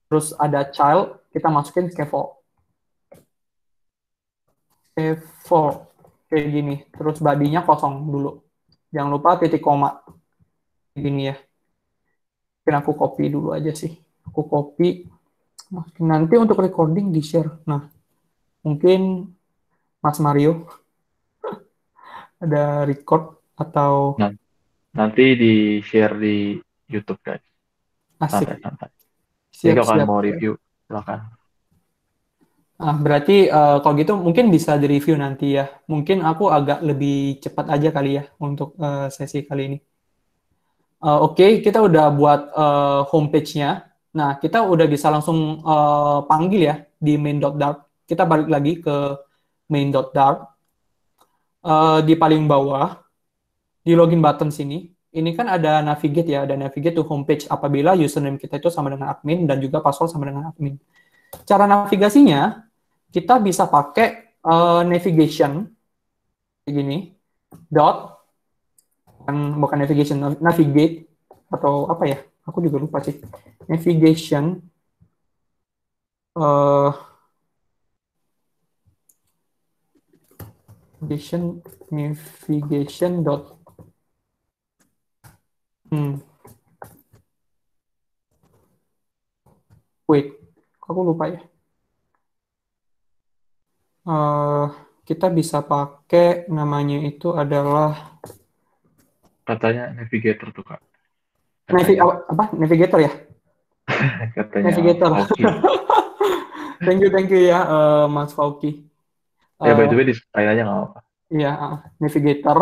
terus ada child kita masukin scaffold scaffold kayak gini terus badinya kosong dulu Jangan lupa titik koma. Gini ya. Mungkin aku copy dulu aja sih. Aku copy. Nanti untuk recording di-share. Nah, mungkin Mas Mario ada record atau nah, nanti di-share di YouTube guys. Asik. nanti. santai. Siap, mau review, silakan. Ah, berarti uh, kalau gitu mungkin bisa di-review nanti ya. Mungkin aku agak lebih cepat aja kali ya untuk uh, sesi kali ini. Uh, Oke, okay, kita udah buat uh, homepage-nya. Nah, kita udah bisa langsung uh, panggil ya di main.dart. Kita balik lagi ke main.dart. Uh, di paling bawah, di login button sini, ini kan ada navigate ya, ada navigate to homepage apabila username kita itu sama dengan admin dan juga password sama dengan admin. Cara navigasinya, kita bisa pakai uh, navigation begini dot bukan, bukan navigation navigate atau apa ya aku juga lupa sih navigation uh, navigation navigation dot hmm. wait aku lupa ya uh, kita bisa pakai namanya itu adalah katanya navigator tuh kak. Navi apa navigator ya? katanya navigator. thank you thank you ya uh, Mas Fauki. Uh, ya by the eh, way di aja nggak apa. ya uh, navigator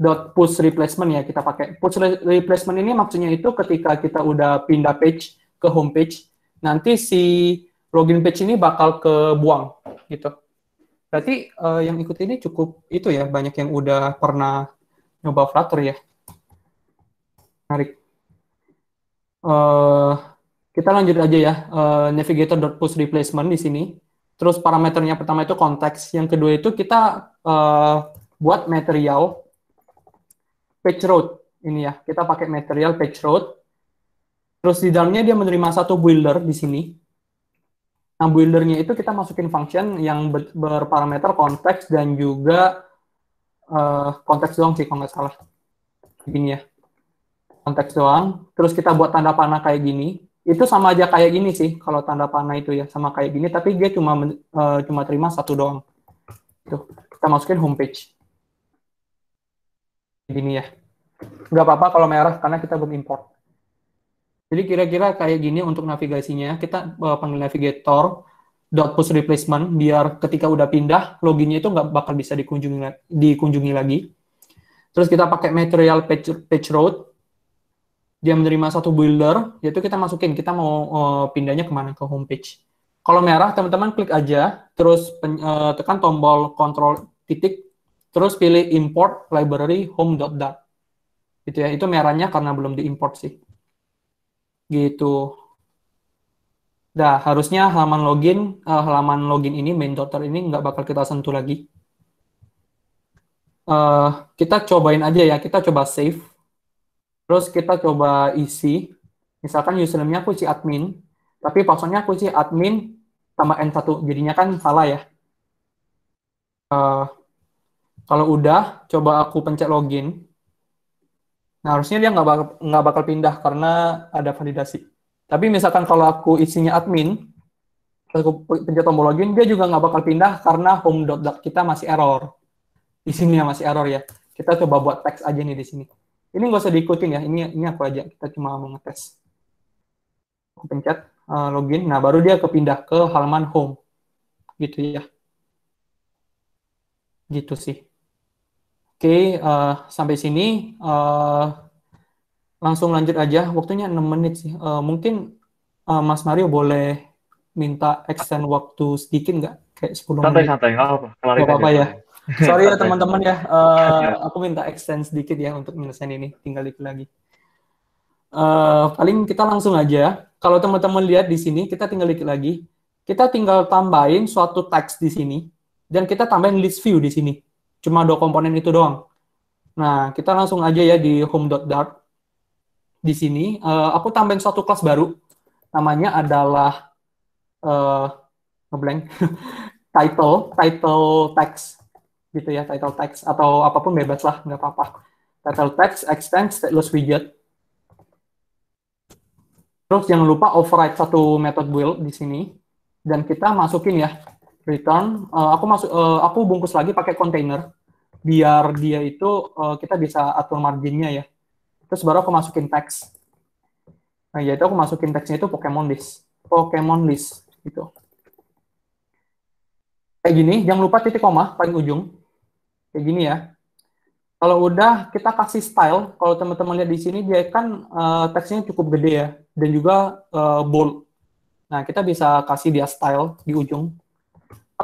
dot push replacement ya kita pakai. Push re replacement ini maksudnya itu ketika kita udah pindah page ke home page, nanti si login page ini bakal kebuang gitu. Berarti uh, yang ikut ini cukup itu ya, banyak yang udah pernah nyoba Flutter ya. Menarik. Uh, kita lanjut aja ya, uh, navigator.push replacement di sini. Terus parameternya pertama itu konteks, yang kedua itu kita uh, buat material page road. ini ya. Kita pakai material page road. Terus di dalamnya dia menerima satu builder di sini Nah, buildernya itu kita masukin function yang ber berparameter konteks dan juga uh, eh, konteks doang sih kalau nggak salah. Gini ya. Konteks doang. Terus kita buat tanda panah kayak gini. Itu sama aja kayak gini sih kalau tanda panah itu ya sama kayak gini tapi dia cuma uh, cuma terima satu doang. Tuh, gitu. kita masukin homepage. Gini ya. Nggak apa-apa kalau merah karena kita belum import. Jadi kira-kira kayak gini untuk navigasinya, kita uh, panggil navigator dot push replacement biar ketika udah pindah loginnya itu nggak bakal bisa dikunjungi dikunjungi lagi. Terus kita pakai material page, page route. Dia menerima satu builder, yaitu kita masukin kita mau uh, pindahnya kemana ke homepage. Kalau merah teman-teman klik aja, terus pen, uh, tekan tombol control titik, terus pilih import library home dot home.dat. Gitu ya, itu merahnya karena belum diimport sih gitu. Nah, harusnya halaman login, uh, halaman login ini, main dokter ini nggak bakal kita sentuh lagi. Uh, kita cobain aja ya, kita coba save. Terus kita coba isi. Misalkan username-nya aku si admin, tapi passwordnya aku si admin tambah N1, jadinya kan salah ya. Uh, kalau udah, coba aku pencet login. Nah, harusnya dia nggak bakal, nggak bakal pindah karena ada validasi. Tapi misalkan kalau aku isinya admin, terus aku pencet tombol login, dia juga nggak bakal pindah karena home dot kita masih error. di sini ya masih error ya. Kita coba buat teks aja nih di sini. Ini nggak usah diikutin ya, ini ini aku aja. Kita cuma mau ngetes. Aku pencet uh, login, nah baru dia kepindah ke halaman home. Gitu ya. Gitu sih. Oke, uh, sampai sini uh, langsung lanjut aja. Waktunya 6 menit sih. Uh, mungkin uh, Mas Mario boleh minta extend waktu sedikit nggak? Kayak 10 santai, menit. Santai, santai. Nggak apa apa ya. Sorry ya teman-teman ya. Uh, aku minta extend sedikit ya untuk menyelesaikan ini. Tinggal dikit lagi. Uh, paling kita langsung aja. Kalau teman-teman lihat di sini, kita tinggal dikit lagi. Kita tinggal tambahin suatu teks di sini. Dan kita tambahin list view di sini Cuma dua komponen itu doang. Nah, kita langsung aja ya di home.dart. Di sini, uh, aku tambahin satu kelas baru. Namanya adalah uh, ngeblank title, title text gitu ya, title text atau apapun bebas lah, nggak apa-apa. Title text extend stateless widget. Terus jangan lupa override satu method build di sini dan kita masukin ya return uh, eh, aku masuk uh, aku bungkus lagi pakai kontainer biar dia itu uh, kita bisa atur marginnya ya terus baru aku masukin teks nah yaitu aku masukin teksnya itu Pokemon list Pokemon list gitu kayak gini jangan lupa titik koma paling ujung kayak gini ya kalau udah kita kasih style kalau teman-teman lihat di sini dia kan uh, teksnya cukup gede ya dan juga uh, bold nah kita bisa kasih dia style di ujung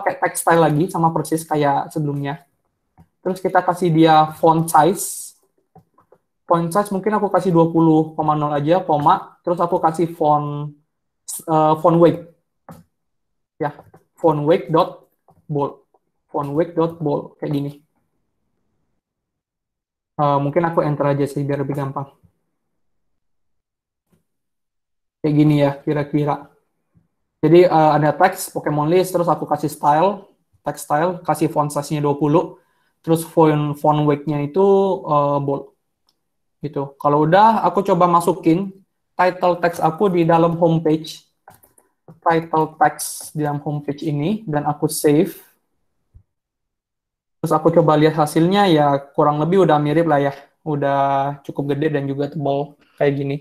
pakai style lagi sama persis kayak sebelumnya. Terus kita kasih dia font size. Font size mungkin aku kasih 20,0 aja, koma. Terus aku kasih font uh, font weight. Ya, font weight dot bold. Font weight dot bold kayak gini. Uh, mungkin aku enter aja sih biar lebih gampang. Kayak gini ya, kira-kira. Jadi uh, ada teks Pokemon list, terus aku kasih style, teks style, kasih font size-nya 20, terus font font weight-nya itu uh, eh, bold. Gitu. Kalau udah aku coba masukin title text aku di dalam homepage. Title text di dalam homepage ini dan aku save. Terus aku coba lihat hasilnya ya kurang lebih udah mirip lah ya. Udah cukup gede dan juga tebal kayak gini.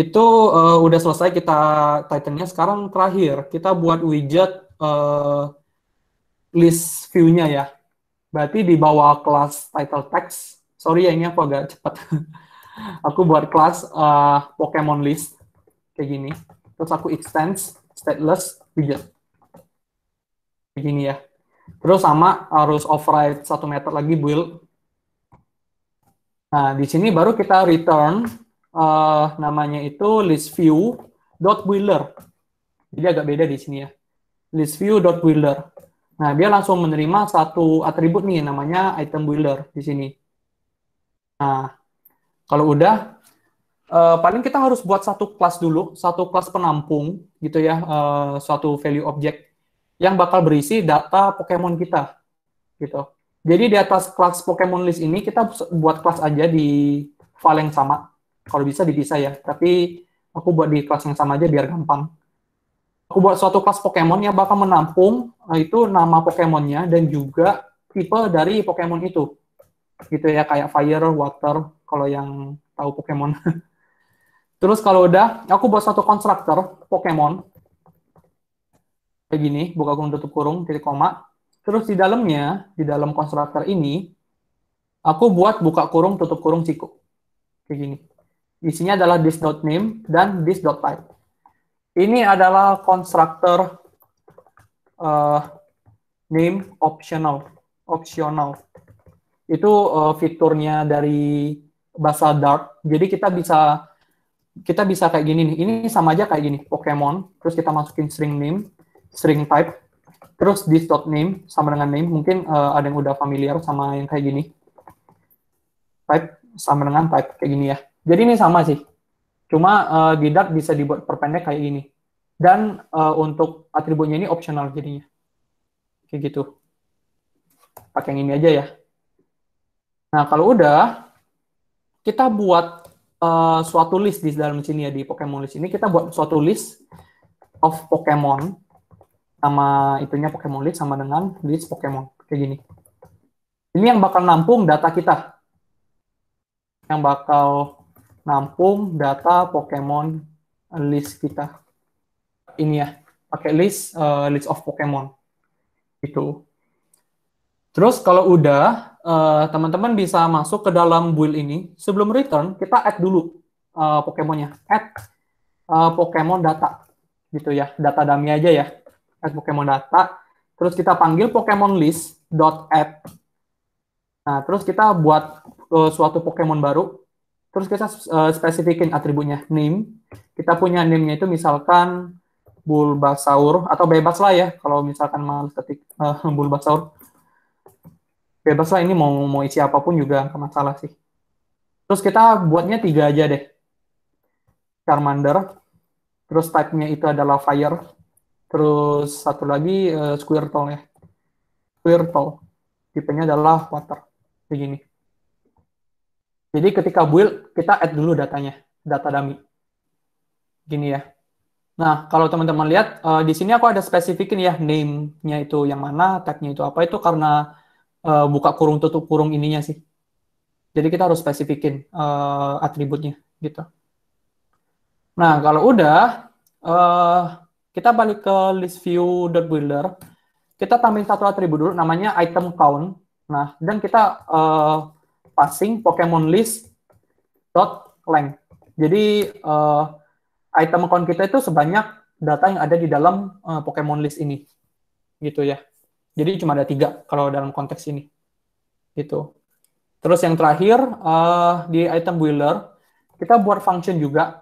Itu uh, udah selesai kita Titannya. Sekarang terakhir kita buat widget uh, list view-nya ya. Berarti di bawah kelas title text. Sorry ya ini aku agak cepat. aku buat kelas uh, Pokemon list kayak gini. Terus aku extends stateless widget. Kayak gini ya. Terus sama harus override satu meter lagi build. Nah, di sini baru kita return uh, namanya itu list view builder Jadi agak beda di sini ya. list view builder Nah, dia langsung menerima satu atribut nih namanya item builder di sini. Nah, kalau udah uh, paling kita harus buat satu kelas dulu, satu kelas penampung gitu ya, uh, eh, suatu value object yang bakal berisi data Pokemon kita gitu. Jadi di atas kelas Pokemon list ini kita buat kelas aja di file yang sama kalau bisa dipisah ya tapi aku buat di kelas yang sama aja biar gampang aku buat suatu kelas Pokemon yang bakal menampung eh, itu nama Pokemonnya dan juga tipe dari Pokemon itu gitu ya kayak Fire, Water kalau yang tahu Pokemon terus kalau udah aku buat suatu konstruktor Pokemon kayak gini buka kurung tutup kurung titik koma terus di dalamnya di dalam konstruktor ini aku buat buka kurung tutup kurung ciku, kayak gini Isinya adalah this.name dan this.type. Ini adalah konstruktor uh, eh, name optional. Optional. Itu uh, fiturnya dari bahasa Dart. Jadi kita bisa kita bisa kayak gini nih. Ini sama aja kayak gini, Pokemon. Terus kita masukin string name, string type. Terus this dot sama dengan name. Mungkin uh, ada yang udah familiar sama yang kayak gini. Type sama dengan type kayak gini ya. Jadi ini sama sih. Cuma uh, bisa dibuat perpendek kayak gini. Dan uh, untuk atributnya ini optional jadinya. Kayak gitu. Pakai yang ini aja ya. Nah, kalau udah, kita buat uh, suatu list di dalam sini ya, di Pokemon list ini. Kita buat suatu list of Pokemon sama itunya Pokemon list sama dengan list Pokemon. Kayak gini. Ini yang bakal nampung data kita. Yang bakal nampung data Pokemon list kita. Ini ya, pakai list uh, list of Pokemon. itu Terus kalau udah eh, teman-teman uh, bisa masuk ke dalam build ini. Sebelum return kita add dulu uh, Pokemonnya. Add uh, Pokemon data. Gitu ya, data dummy aja ya. Add Pokemon data. Terus kita panggil Pokemon list dot add. Nah, terus kita buat uh, suatu Pokemon baru Terus kita uh, spesifikin atributnya name. Kita punya name-nya itu misalkan bulbasaur atau bebas lah ya kalau misalkan males ketik uh, bulbasaur. Bebas lah ini mau mau isi apapun juga nggak masalah sih. Terus kita buatnya tiga aja deh. Charmander. Terus type-nya itu adalah fire. Terus satu lagi uh, eh, Squirtle ya. Squirtle. Tipenya adalah water. Begini. Jadi ketika build, kita add dulu datanya, data dummy. Gini ya. Nah, kalau teman-teman lihat, uh, di sini aku ada spesifikin ya, name-nya itu yang mana, tag-nya itu apa, itu karena uh, buka kurung tutup kurung ininya sih. Jadi kita harus spesifikin uh, atributnya, gitu. Nah, kalau udah, uh, kita balik ke list view.builder, kita tambahin satu atribut dulu, namanya item count. Nah, dan kita uh, passing Pokemon list dot length. Jadi uh, item account kita itu sebanyak data yang ada di dalam uh, Pokemon list ini, gitu ya. Jadi cuma ada tiga kalau dalam konteks ini, gitu. Terus yang terakhir uh, di item builder kita buat function juga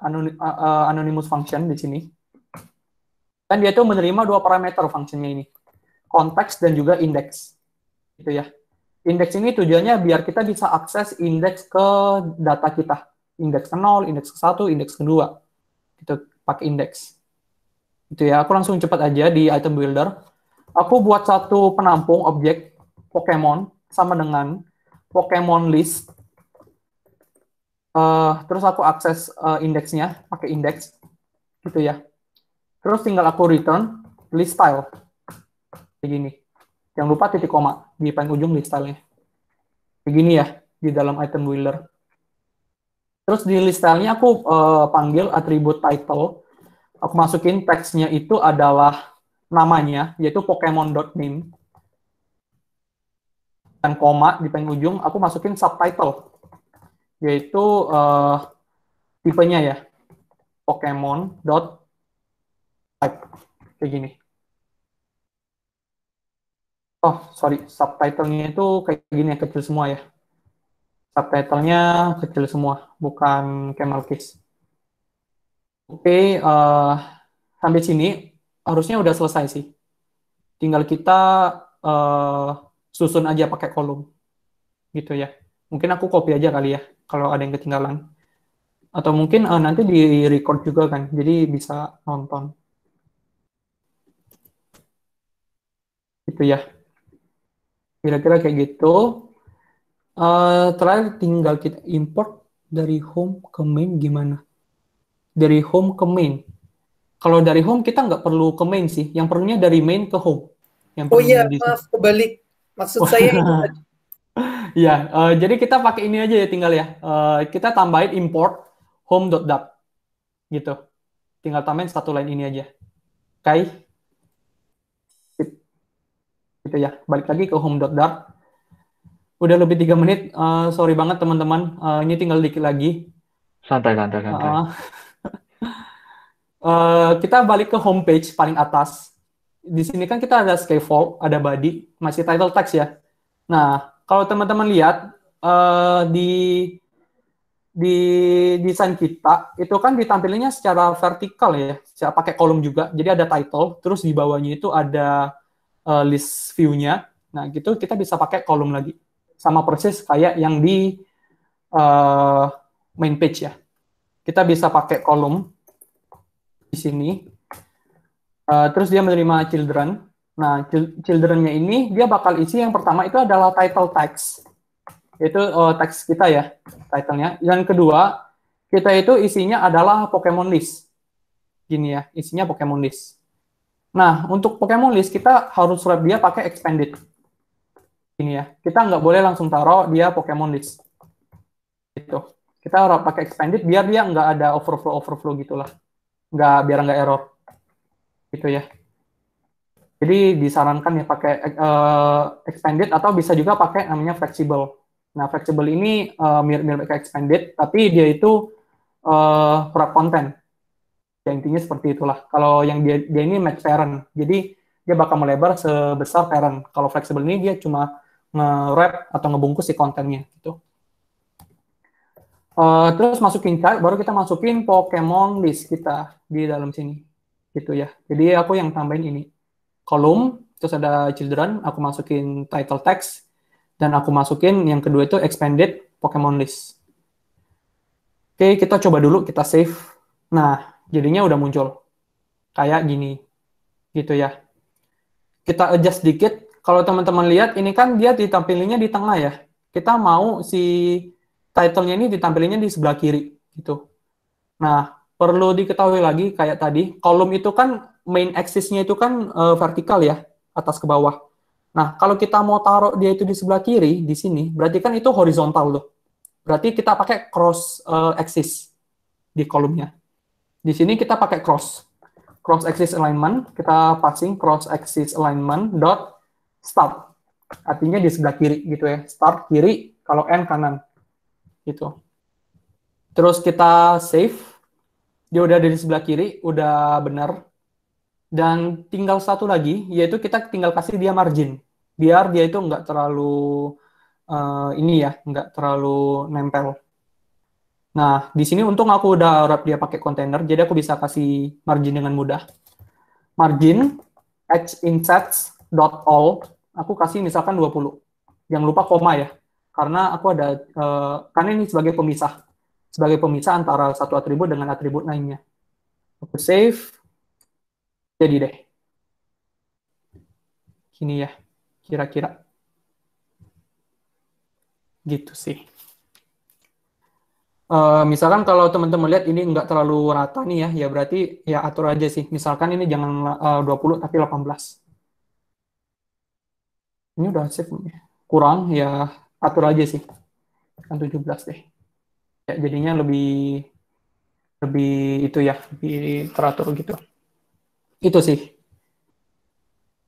anonymous function di sini. Dan dia itu menerima dua parameter functionnya ini, konteks dan juga indeks, gitu ya. Indeks ini tujuannya biar kita bisa akses indeks ke data kita. Indeks ke 0, indeks ke 1, indeks ke 2. Gitu, pakai indeks. Gitu ya, aku langsung cepat aja di item builder. Aku buat satu penampung objek Pokemon sama dengan Pokemon list. Uh, terus aku akses uh, indeksnya pakai indeks. Gitu ya. Terus tinggal aku return list style. Begini. Jangan lupa titik koma di paling ujung list -nya. Begini ya, di dalam item builder. Terus di list aku uh, panggil atribut title. Aku masukin teksnya itu adalah namanya, yaitu pokemon.name. Dan koma di paling ujung, aku masukin subtitle. Yaitu uh, tipenya ya, pokemon.type. Kayak gini oh sorry subtitlenya itu kayak gini ya kecil semua ya subtitlenya kecil semua bukan camel case oke okay, uh, eh, sampai sini harusnya udah selesai sih tinggal kita uh, susun aja pakai kolom gitu ya mungkin aku copy aja kali ya kalau ada yang ketinggalan atau mungkin uh, nanti di record juga kan jadi bisa nonton gitu ya kira-kira kayak gitu uh, terakhir tinggal kita import dari home ke main gimana dari home ke main kalau dari home kita nggak perlu ke main sih yang perlunya dari main ke home yang oh iya maaf kebalik maksud saya ya uh, jadi kita pakai ini aja ya tinggal ya. Uh, kita tambahin import home.dat gitu. Tinggal tambahin satu line ini aja. Kai, gitu ya. Balik lagi ke home.dart. Udah lebih tiga menit. Uh, sorry banget teman-teman. Uh, ini tinggal dikit lagi. Santai, santai, santai. Uh, uh, kita balik ke homepage paling atas. Di sini kan kita ada scaffold, ada body, masih title text ya. Nah, kalau teman-teman lihat uh, di di desain kita itu kan ditampilnya secara vertikal ya, secara pakai kolom juga. Jadi ada title, terus di bawahnya itu ada uh, list view-nya. Nah, gitu kita bisa pakai kolom lagi. Sama persis kayak yang di uh, main page ya. Kita bisa pakai kolom di sini. Uh, terus dia menerima children. Nah, children-nya ini dia bakal isi yang pertama itu adalah title text. Itu uh, teks kita ya, title-nya. Dan kedua, kita itu isinya adalah Pokemon list. Gini ya, isinya Pokemon list. Nah, untuk Pokemon list kita harus surat dia pakai expanded. Ini ya. Kita nggak boleh langsung taruh dia Pokemon list. Gitu. Kita harus pakai expanded biar dia nggak ada overflow overflow gitulah. Nggak biar nggak error. Gitu ya. Jadi disarankan ya pakai uh, expanded atau bisa juga pakai namanya flexible. Nah, flexible ini eh, mirip-mirip uh, kayak expanded, tapi dia itu uh, eh, content ya intinya seperti itulah kalau yang dia dia ini match parent jadi dia bakal melebar sebesar parent kalau fleksibel ini dia cuma nge-wrap atau ngebungkus si kontennya gitu Uh, terus masukin card, baru kita masukin Pokemon list kita di dalam sini. Gitu ya. Jadi aku yang tambahin ini. Kolom, terus ada children, aku masukin title text, dan aku masukin yang kedua itu expanded Pokemon list. Oke, kita coba dulu, kita save. Nah, jadinya udah muncul kayak gini gitu ya kita adjust sedikit kalau teman-teman lihat ini kan dia ditampilinnya di tengah ya kita mau si title-nya ini ditampilinnya di sebelah kiri gitu nah perlu diketahui lagi kayak tadi kolom itu kan main axis itu kan e, vertikal ya atas ke bawah nah kalau kita mau taruh dia itu di sebelah kiri di sini berarti kan itu horizontal loh berarti kita pakai cross e, axis di kolomnya di sini kita pakai cross. Cross axis alignment, kita passing cross axis alignment dot start. Artinya di sebelah kiri gitu ya. Start kiri, kalau N kanan. Gitu. Terus kita save. Dia udah ada di sebelah kiri, udah benar. Dan tinggal satu lagi, yaitu kita tinggal kasih dia margin. Biar dia itu nggak terlalu uh, ini ya, nggak terlalu nempel. Nah, di sini untung aku udah wrap dia pakai kontainer, jadi aku bisa kasih margin dengan mudah. Margin all aku kasih misalkan 20. Jangan lupa koma ya, karena aku ada, uh, karena ini sebagai pemisah. Sebagai pemisah antara satu atribut dengan atribut lainnya. Aku save, jadi deh. Gini ya, kira-kira. Gitu sih. Uh, misalkan kalau teman-teman lihat ini nggak terlalu rata nih ya, ya berarti ya atur aja sih. Misalkan ini jangan eh, uh, 20 tapi 18. Ini udah save kurang ya atur aja sih. Kan 17 deh. Ya, jadinya lebih lebih itu ya, lebih teratur gitu. Itu sih.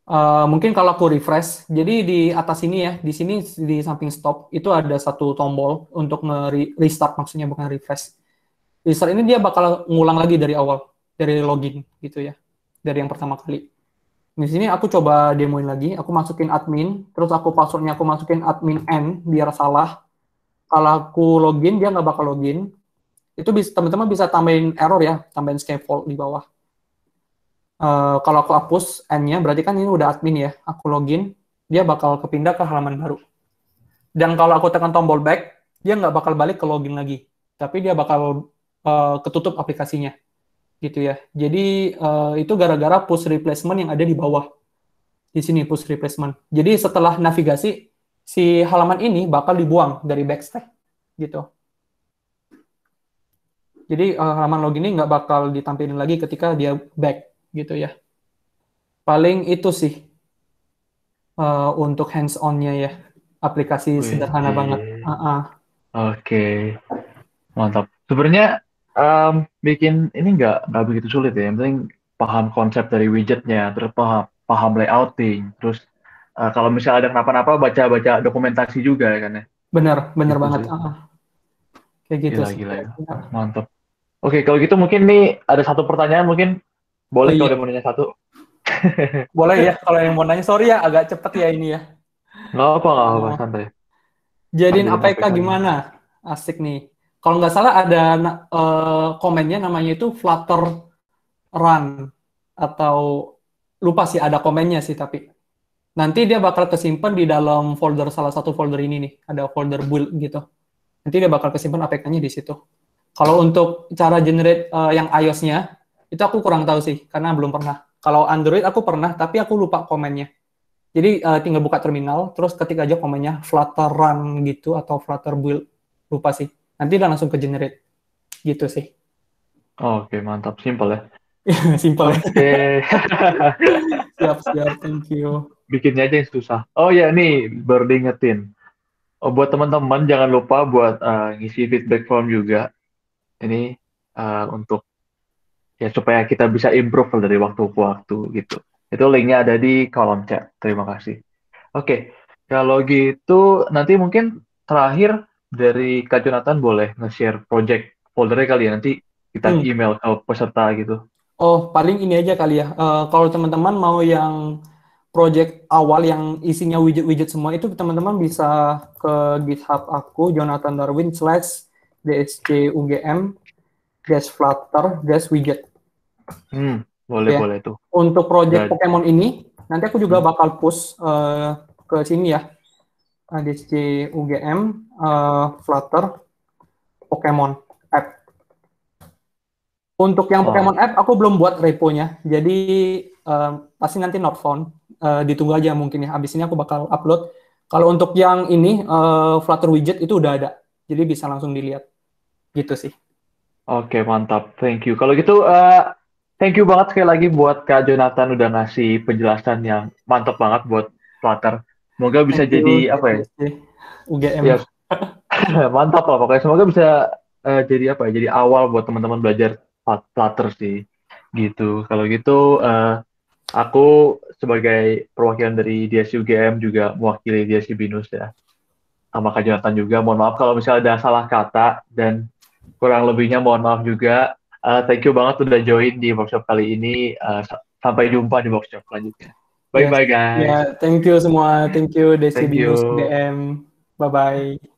Eh, mungkin kalau aku refresh, jadi di atas ini ya, di sini di samping stop itu ada satu tombol untuk restart maksudnya bukan refresh. Restart ini dia bakal ngulang lagi dari awal, dari login gitu ya, dari yang pertama kali. Di sini aku coba demoin lagi, aku masukin admin, terus aku passwordnya aku masukin admin n biar salah. Kalau aku login dia nggak bakal login. Itu bisa teman-teman bisa tambahin error ya, tambahin scaffold di bawah uh, kalau aku hapus n-nya, berarti kan ini udah admin ya. Aku login, dia bakal kepindah ke halaman baru. Dan kalau aku tekan tombol back, dia nggak bakal balik ke login lagi. Tapi dia bakal uh, ketutup aplikasinya. Gitu ya. Jadi uh, itu gara-gara push replacement yang ada di bawah. Di sini push replacement. Jadi setelah navigasi, si halaman ini bakal dibuang dari backstack, Gitu. Jadi halaman login ini nggak bakal ditampilkan lagi ketika dia back gitu ya. Paling itu sih uh, untuk hands on-nya ya. Aplikasi Wih, sederhana ee. banget. Uh -uh. Oke. Okay. Mantap. Sebenarnya um, bikin ini nggak nggak begitu sulit ya. Yang penting paham konsep dari widgetnya, terus paham paham layouting, terus uh, kalau misalnya ada kenapa-napa baca-baca dokumentasi juga ya kan ya. bener bener gitu banget. Uh -huh. kayak gitu. Gila, sih. gila ya. Iya. Mantap. Oke, kalau gitu mungkin nih ada satu pertanyaan mungkin boleh oh, iya. kalau mau nanya satu. Boleh ya, kalau yang mau nanya. Sorry ya, agak cepet ya ini ya. Nggak apa, nggak apa, nah. santai. Jadiin APK gimana? Asik nih. Kalau nggak salah ada uh, komennya namanya itu Flutter Run. Atau lupa sih ada komennya sih tapi. Nanti dia bakal kesimpan di dalam folder salah satu folder ini nih. Ada folder build gitu. Nanti dia bakal kesimpan APK-nya di situ. Kalau untuk cara generate uh, yang iOS-nya, itu aku kurang tahu sih, karena belum pernah. Kalau Android aku pernah, tapi aku lupa komennya. Jadi uh, tinggal buka terminal, terus ketik aja komennya Flutter run gitu atau Flutter build, lupa sih. Nanti udah langsung ke generate, gitu sih. Oke, okay, mantap. Simple ya. Simple. Ya. Oke. siap, siap. Thank you. Bikinnya aja yang susah. Oh ya, nih berdingetin Oh, buat teman-teman jangan lupa buat uh, ngisi feedback form juga. Ini uh, untuk ya supaya kita bisa improve dari waktu ke waktu gitu. Itu linknya ada di kolom chat. Terima kasih. Oke, kalau gitu nanti mungkin terakhir dari Kak Jonathan boleh nge-share project foldernya kali ya nanti kita hmm. email ke peserta gitu. Oh, paling ini aja kali ya. Uh, kalau teman-teman mau yang project awal yang isinya widget-widget semua itu teman-teman bisa ke GitHub aku Jonathan Darwin slash dscugm dash flutter dash widget Hmm, boleh ya. boleh tuh. Untuk project Pokemon ini nanti aku juga hmm. bakal push uh, ke sini ya. ADC UGM uh, Flutter Pokemon app. Untuk yang oh. Pokemon app aku belum buat repo-nya. Jadi uh, pasti nanti not found. Uh, ditunggu aja mungkin ya. Abis ini aku bakal upload. Kalau untuk yang ini uh, Flutter widget itu udah ada. Jadi bisa langsung dilihat. Gitu sih. Oke, okay, mantap. Thank you. Kalau gitu uh, Thank you banget sekali lagi buat Kak Jonathan udah ngasih penjelasan yang mantap banget buat Flutter. Semoga bisa Thank jadi you. apa ya? UGM. Ya. mantap lah pokoknya. Semoga bisa uh, jadi apa ya? Jadi awal buat teman-teman belajar Flutter sih. Gitu. Kalau gitu uh, aku sebagai perwakilan dari DSU UGM juga mewakili DSU Binus ya. Sama Kak Jonathan juga. Mohon maaf kalau misalnya ada salah kata dan kurang lebihnya mohon maaf juga Uh, thank you banget udah join di workshop kali ini. Uh, sampai jumpa di workshop selanjutnya. Bye-bye, ya, guys. Yeah, thank you semua. Thank you, Desi you. DM. Bye-bye.